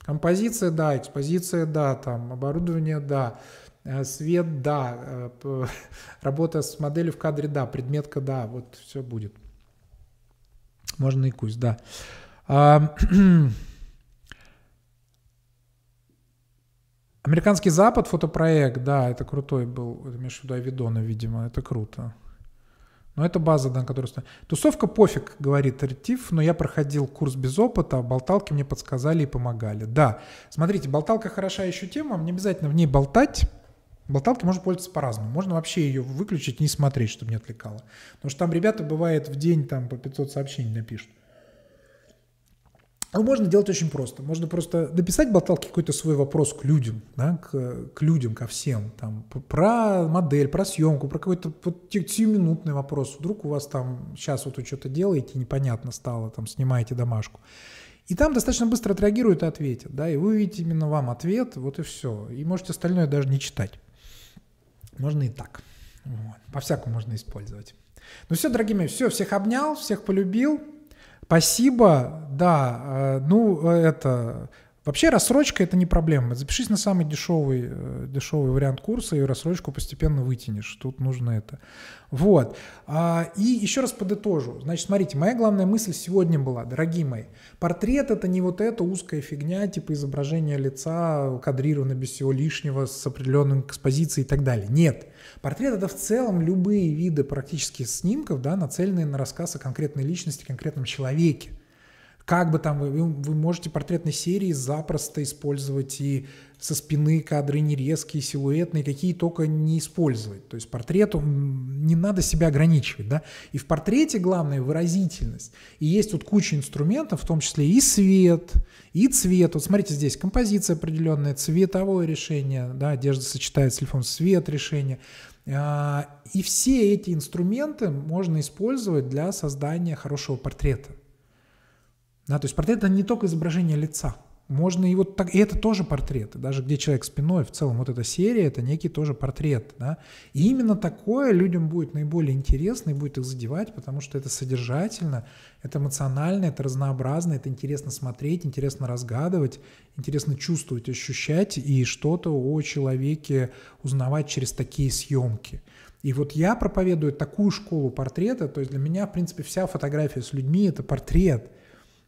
Композиция, да, экспозиция, да, там, оборудование, да, э, свет, да, э, работа с моделью в кадре, да, предметка, да, вот все будет. Можно и кусь, да. Американский Запад, фотопроект, да, это крутой был, это имеешь в виду Авидона, видимо, это круто. Но это база, на которой Тусовка пофиг, говорит Ртиф, но я проходил курс без опыта, болталки мне подсказали и помогали. Да, смотрите, болталка хороша еще тема, не обязательно в ней болтать, Болталки можно пользоваться по-разному. Можно вообще ее выключить, не смотреть, чтобы не отвлекало. Потому что там ребята, бывает, в день там по 500 сообщений напишут. Ну, можно делать очень просто. Можно просто написать болталки какой-то свой вопрос к людям, да, к, к людям, ко всем. Там, про модель, про съемку, про какой-то вот, сиюминутный вопрос. Вдруг у вас там сейчас вот вы что-то делаете, непонятно стало, там снимаете домашку. И там достаточно быстро отреагируют и ответят. Да, и вы увидите именно вам ответ, вот и все. И можете остальное даже не читать. Можно и так. Вот. По-всякому можно использовать. Ну все, дорогие мои, все, всех обнял, всех полюбил. Спасибо, да, э, ну э, это Вообще рассрочка это не проблема. Запишись на самый дешевый, э, дешевый вариант курса и рассрочку постепенно вытянешь. Тут нужно это. Вот. А, и еще раз подытожу. Значит, смотрите, моя главная мысль сегодня была, дорогие мои, портрет это не вот эта узкая фигня, типа изображение лица, кадрировано без всего лишнего, с определенной экспозицией и так далее. Нет. Портрет это в целом любые виды практически снимков, да, нацеленные на рассказ о конкретной личности, конкретном человеке. Как бы там, вы, вы можете портретной серии запросто использовать и со спины кадры нерезкие, силуэтные, какие только не использовать. То есть портрет, он, не надо себя ограничивать, да. И в портрете главное выразительность. И есть вот куча инструментов, в том числе и свет, и цвет. Вот смотрите здесь, композиция определенная, цветовое решение, да, одежда сочетает с телефоном, свет решение. А, и все эти инструменты можно использовать для создания хорошего портрета. Да, то есть портрет это не только изображение лица. Можно и вот так, и это тоже портрет, даже где человек спиной, в целом вот эта серия, это некий тоже портрет, да. И именно такое людям будет наиболее интересно и будет их задевать, потому что это содержательно, это эмоционально, это разнообразно, это интересно смотреть, интересно разгадывать, интересно чувствовать, ощущать и что-то о человеке узнавать через такие съемки. И вот я проповедую такую школу портрета, то есть для меня, в принципе, вся фотография с людьми — это портрет —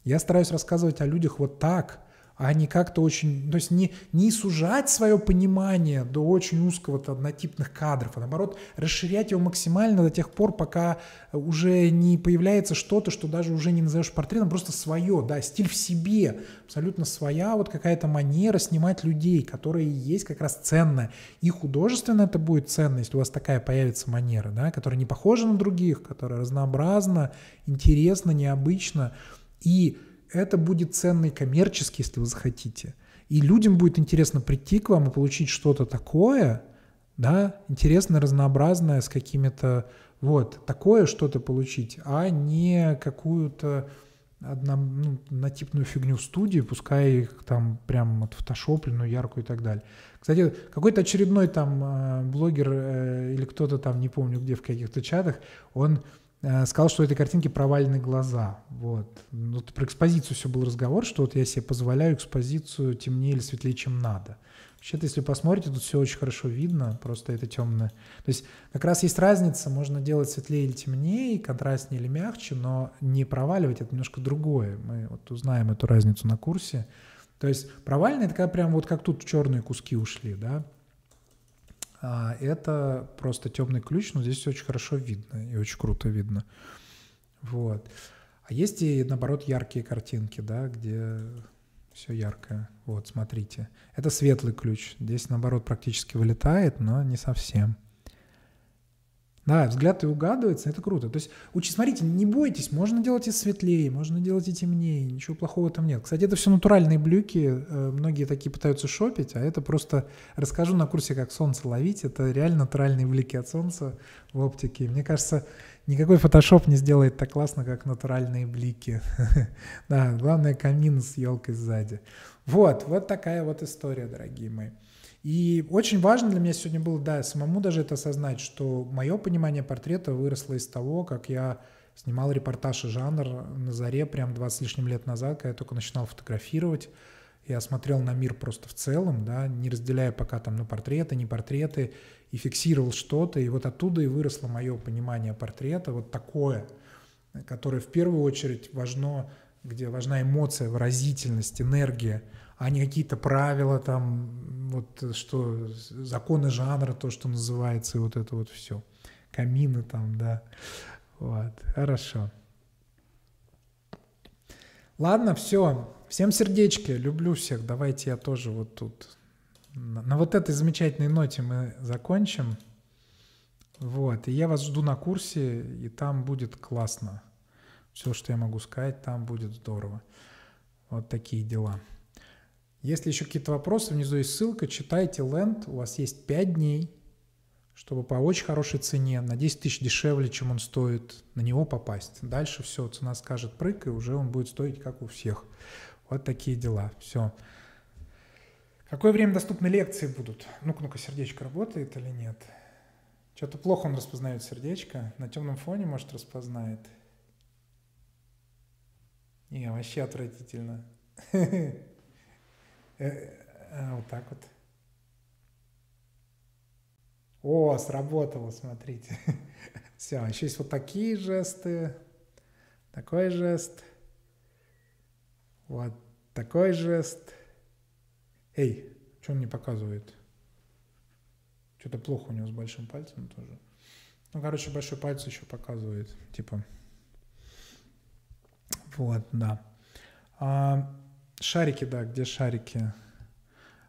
я стараюсь рассказывать о людях вот так, а не как-то очень, то есть не, не сужать свое понимание до очень узкого -то однотипных кадров, а наоборот расширять его максимально до тех пор, пока уже не появляется что-то, что даже уже не назовешь портретом, просто свое, да, стиль в себе, абсолютно своя вот какая-то манера снимать людей, которые есть как раз ценно. И художественно это будет ценно, если у вас такая появится манера, да, которая не похожа на других, которая разнообразна, интересна, необычна, и это будет ценно и коммерчески, если вы захотите. И людям будет интересно прийти к вам и получить что-то такое, да, интересное, разнообразное, с какими-то, вот, такое что-то получить, а не какую-то одно, ну, однотипную фигню в студии, пускай их там прям фотошопленную яркую и так далее. Кстати, какой-то очередной там э, блогер э, или кто-то там, не помню где, в каких-то чатах, он Э, сказал, что у этой картинки провалены глаза. Вот. Ну, вот про экспозицию все был разговор, что вот я себе позволяю экспозицию темнее или светлее, чем надо. Вообще-то, если посмотрите, тут все очень хорошо видно, просто это темное. То есть как раз есть разница, можно делать светлее или темнее, контрастнее или мягче, но не проваливать, это немножко другое. Мы вот узнаем эту разницу на курсе. То есть провальные, это когда прям вот как тут черные куски ушли, да, а, это просто темный ключ, но здесь очень хорошо видно и очень круто видно. Вот. А есть и, наоборот, яркие картинки, да, где все яркое. Вот, смотрите. Это светлый ключ. Здесь, наоборот, практически вылетает, но не совсем. Да, взгляд и угадывается, это круто. То есть, учи, смотрите, не бойтесь, можно делать и светлее, можно делать и темнее, ничего плохого там нет. Кстати, это все натуральные блюки, э, многие такие пытаются шопить, а это просто расскажу на курсе, как солнце ловить, это реально натуральные блики от солнца в оптике. Мне кажется, никакой фотошоп не сделает так классно, как натуральные блики. Да, главное камин с елкой сзади. Вот, вот такая вот история, дорогие мои. И очень важно для меня сегодня было, да, самому даже это осознать, что мое понимание портрета выросло из того, как я снимал репортаж и жанр на заре прям 20 с лишним лет назад, когда я только начинал фотографировать. Я смотрел на мир просто в целом, да, не разделяя пока там, на ну, портреты, не портреты, и фиксировал что-то, и вот оттуда и выросло мое понимание портрета, вот такое, которое в первую очередь важно, где важна эмоция, выразительность, энергия – а не какие-то правила там, вот что, законы жанра, то, что называется, и вот это вот все. Камины там, да. Вот, хорошо. Ладно, все. Всем сердечки, люблю всех. Давайте я тоже вот тут. На вот этой замечательной ноте мы закончим. Вот, и я вас жду на курсе, и там будет классно. Все, что я могу сказать, там будет здорово. Вот такие дела. Если еще какие-то вопросы, внизу есть ссылка, читайте Land, у вас есть 5 дней, чтобы по очень хорошей цене, на 10 тысяч дешевле, чем он стоит, на него попасть. Дальше все, цена скажет прыг, и уже он будет стоить, как у всех. Вот такие дела. Все. Какое время доступны лекции будут? Ну-ка, ну-ка, сердечко работает или нет? Что-то плохо он распознает сердечко. На темном фоне, может, распознает. Не, вообще отвратительно. Э, э, а, вот так вот. О, сработало, смотрите. Все, а еще есть вот такие жесты. Такой жест. Вот такой жест. Эй, что он не показывает? Что-то плохо у него с большим пальцем тоже. Ну, короче, большой палец еще показывает, типа. Вот, да. А, Шарики, да, где шарики?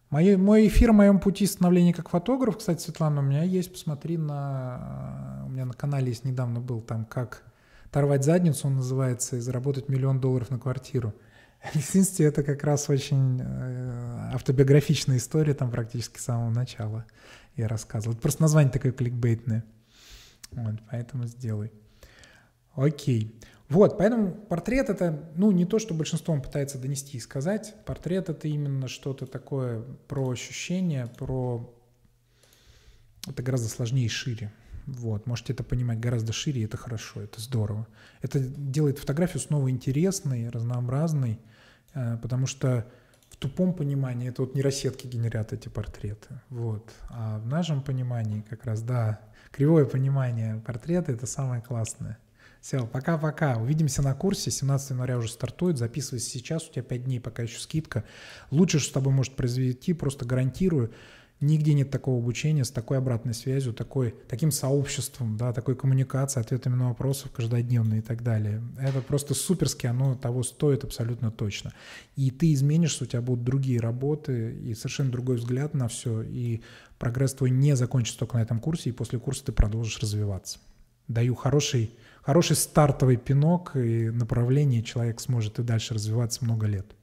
Мой, мой эфир в моем пути становления как фотограф, кстати, Светлана, у меня есть, посмотри на... Э, у меня на канале есть недавно был там «Как оторвать задницу», он называется, и заработать миллион долларов на квартиру. В единстве это как раз очень э, автобиографичная история, там практически с самого начала я рассказывал. просто название такое кликбейтное. Вот, поэтому сделай. Окей. Вот, поэтому портрет это, ну, не то, что большинством пытается донести и сказать. Портрет это именно что-то такое про ощущение, про... Это гораздо сложнее и шире. Вот, можете это понимать гораздо шире, и это хорошо, это здорово. Это делает фотографию снова интересной, разнообразной, э, потому что в тупом понимании это вот нейросетки генерят эти портреты. Вот. А в нашем понимании как раз, да, кривое понимание портрета — это самое классное. Все, пока-пока. Увидимся на курсе. 17 января уже стартует. Записывайся сейчас. У тебя 5 дней, пока еще скидка. Лучше, что с тобой может произойти, просто гарантирую. Нигде нет такого обучения с такой обратной связью, такой, таким сообществом, да, такой коммуникации, ответами на вопросы каждодневные и так далее. Это просто суперски, оно того стоит абсолютно точно. И ты изменишься, у тебя будут другие работы и совершенно другой взгляд на все, и прогресс твой не закончится только на этом курсе, и после курса ты продолжишь развиваться. Даю хороший хороший стартовый пинок и направление человек сможет и дальше развиваться много лет.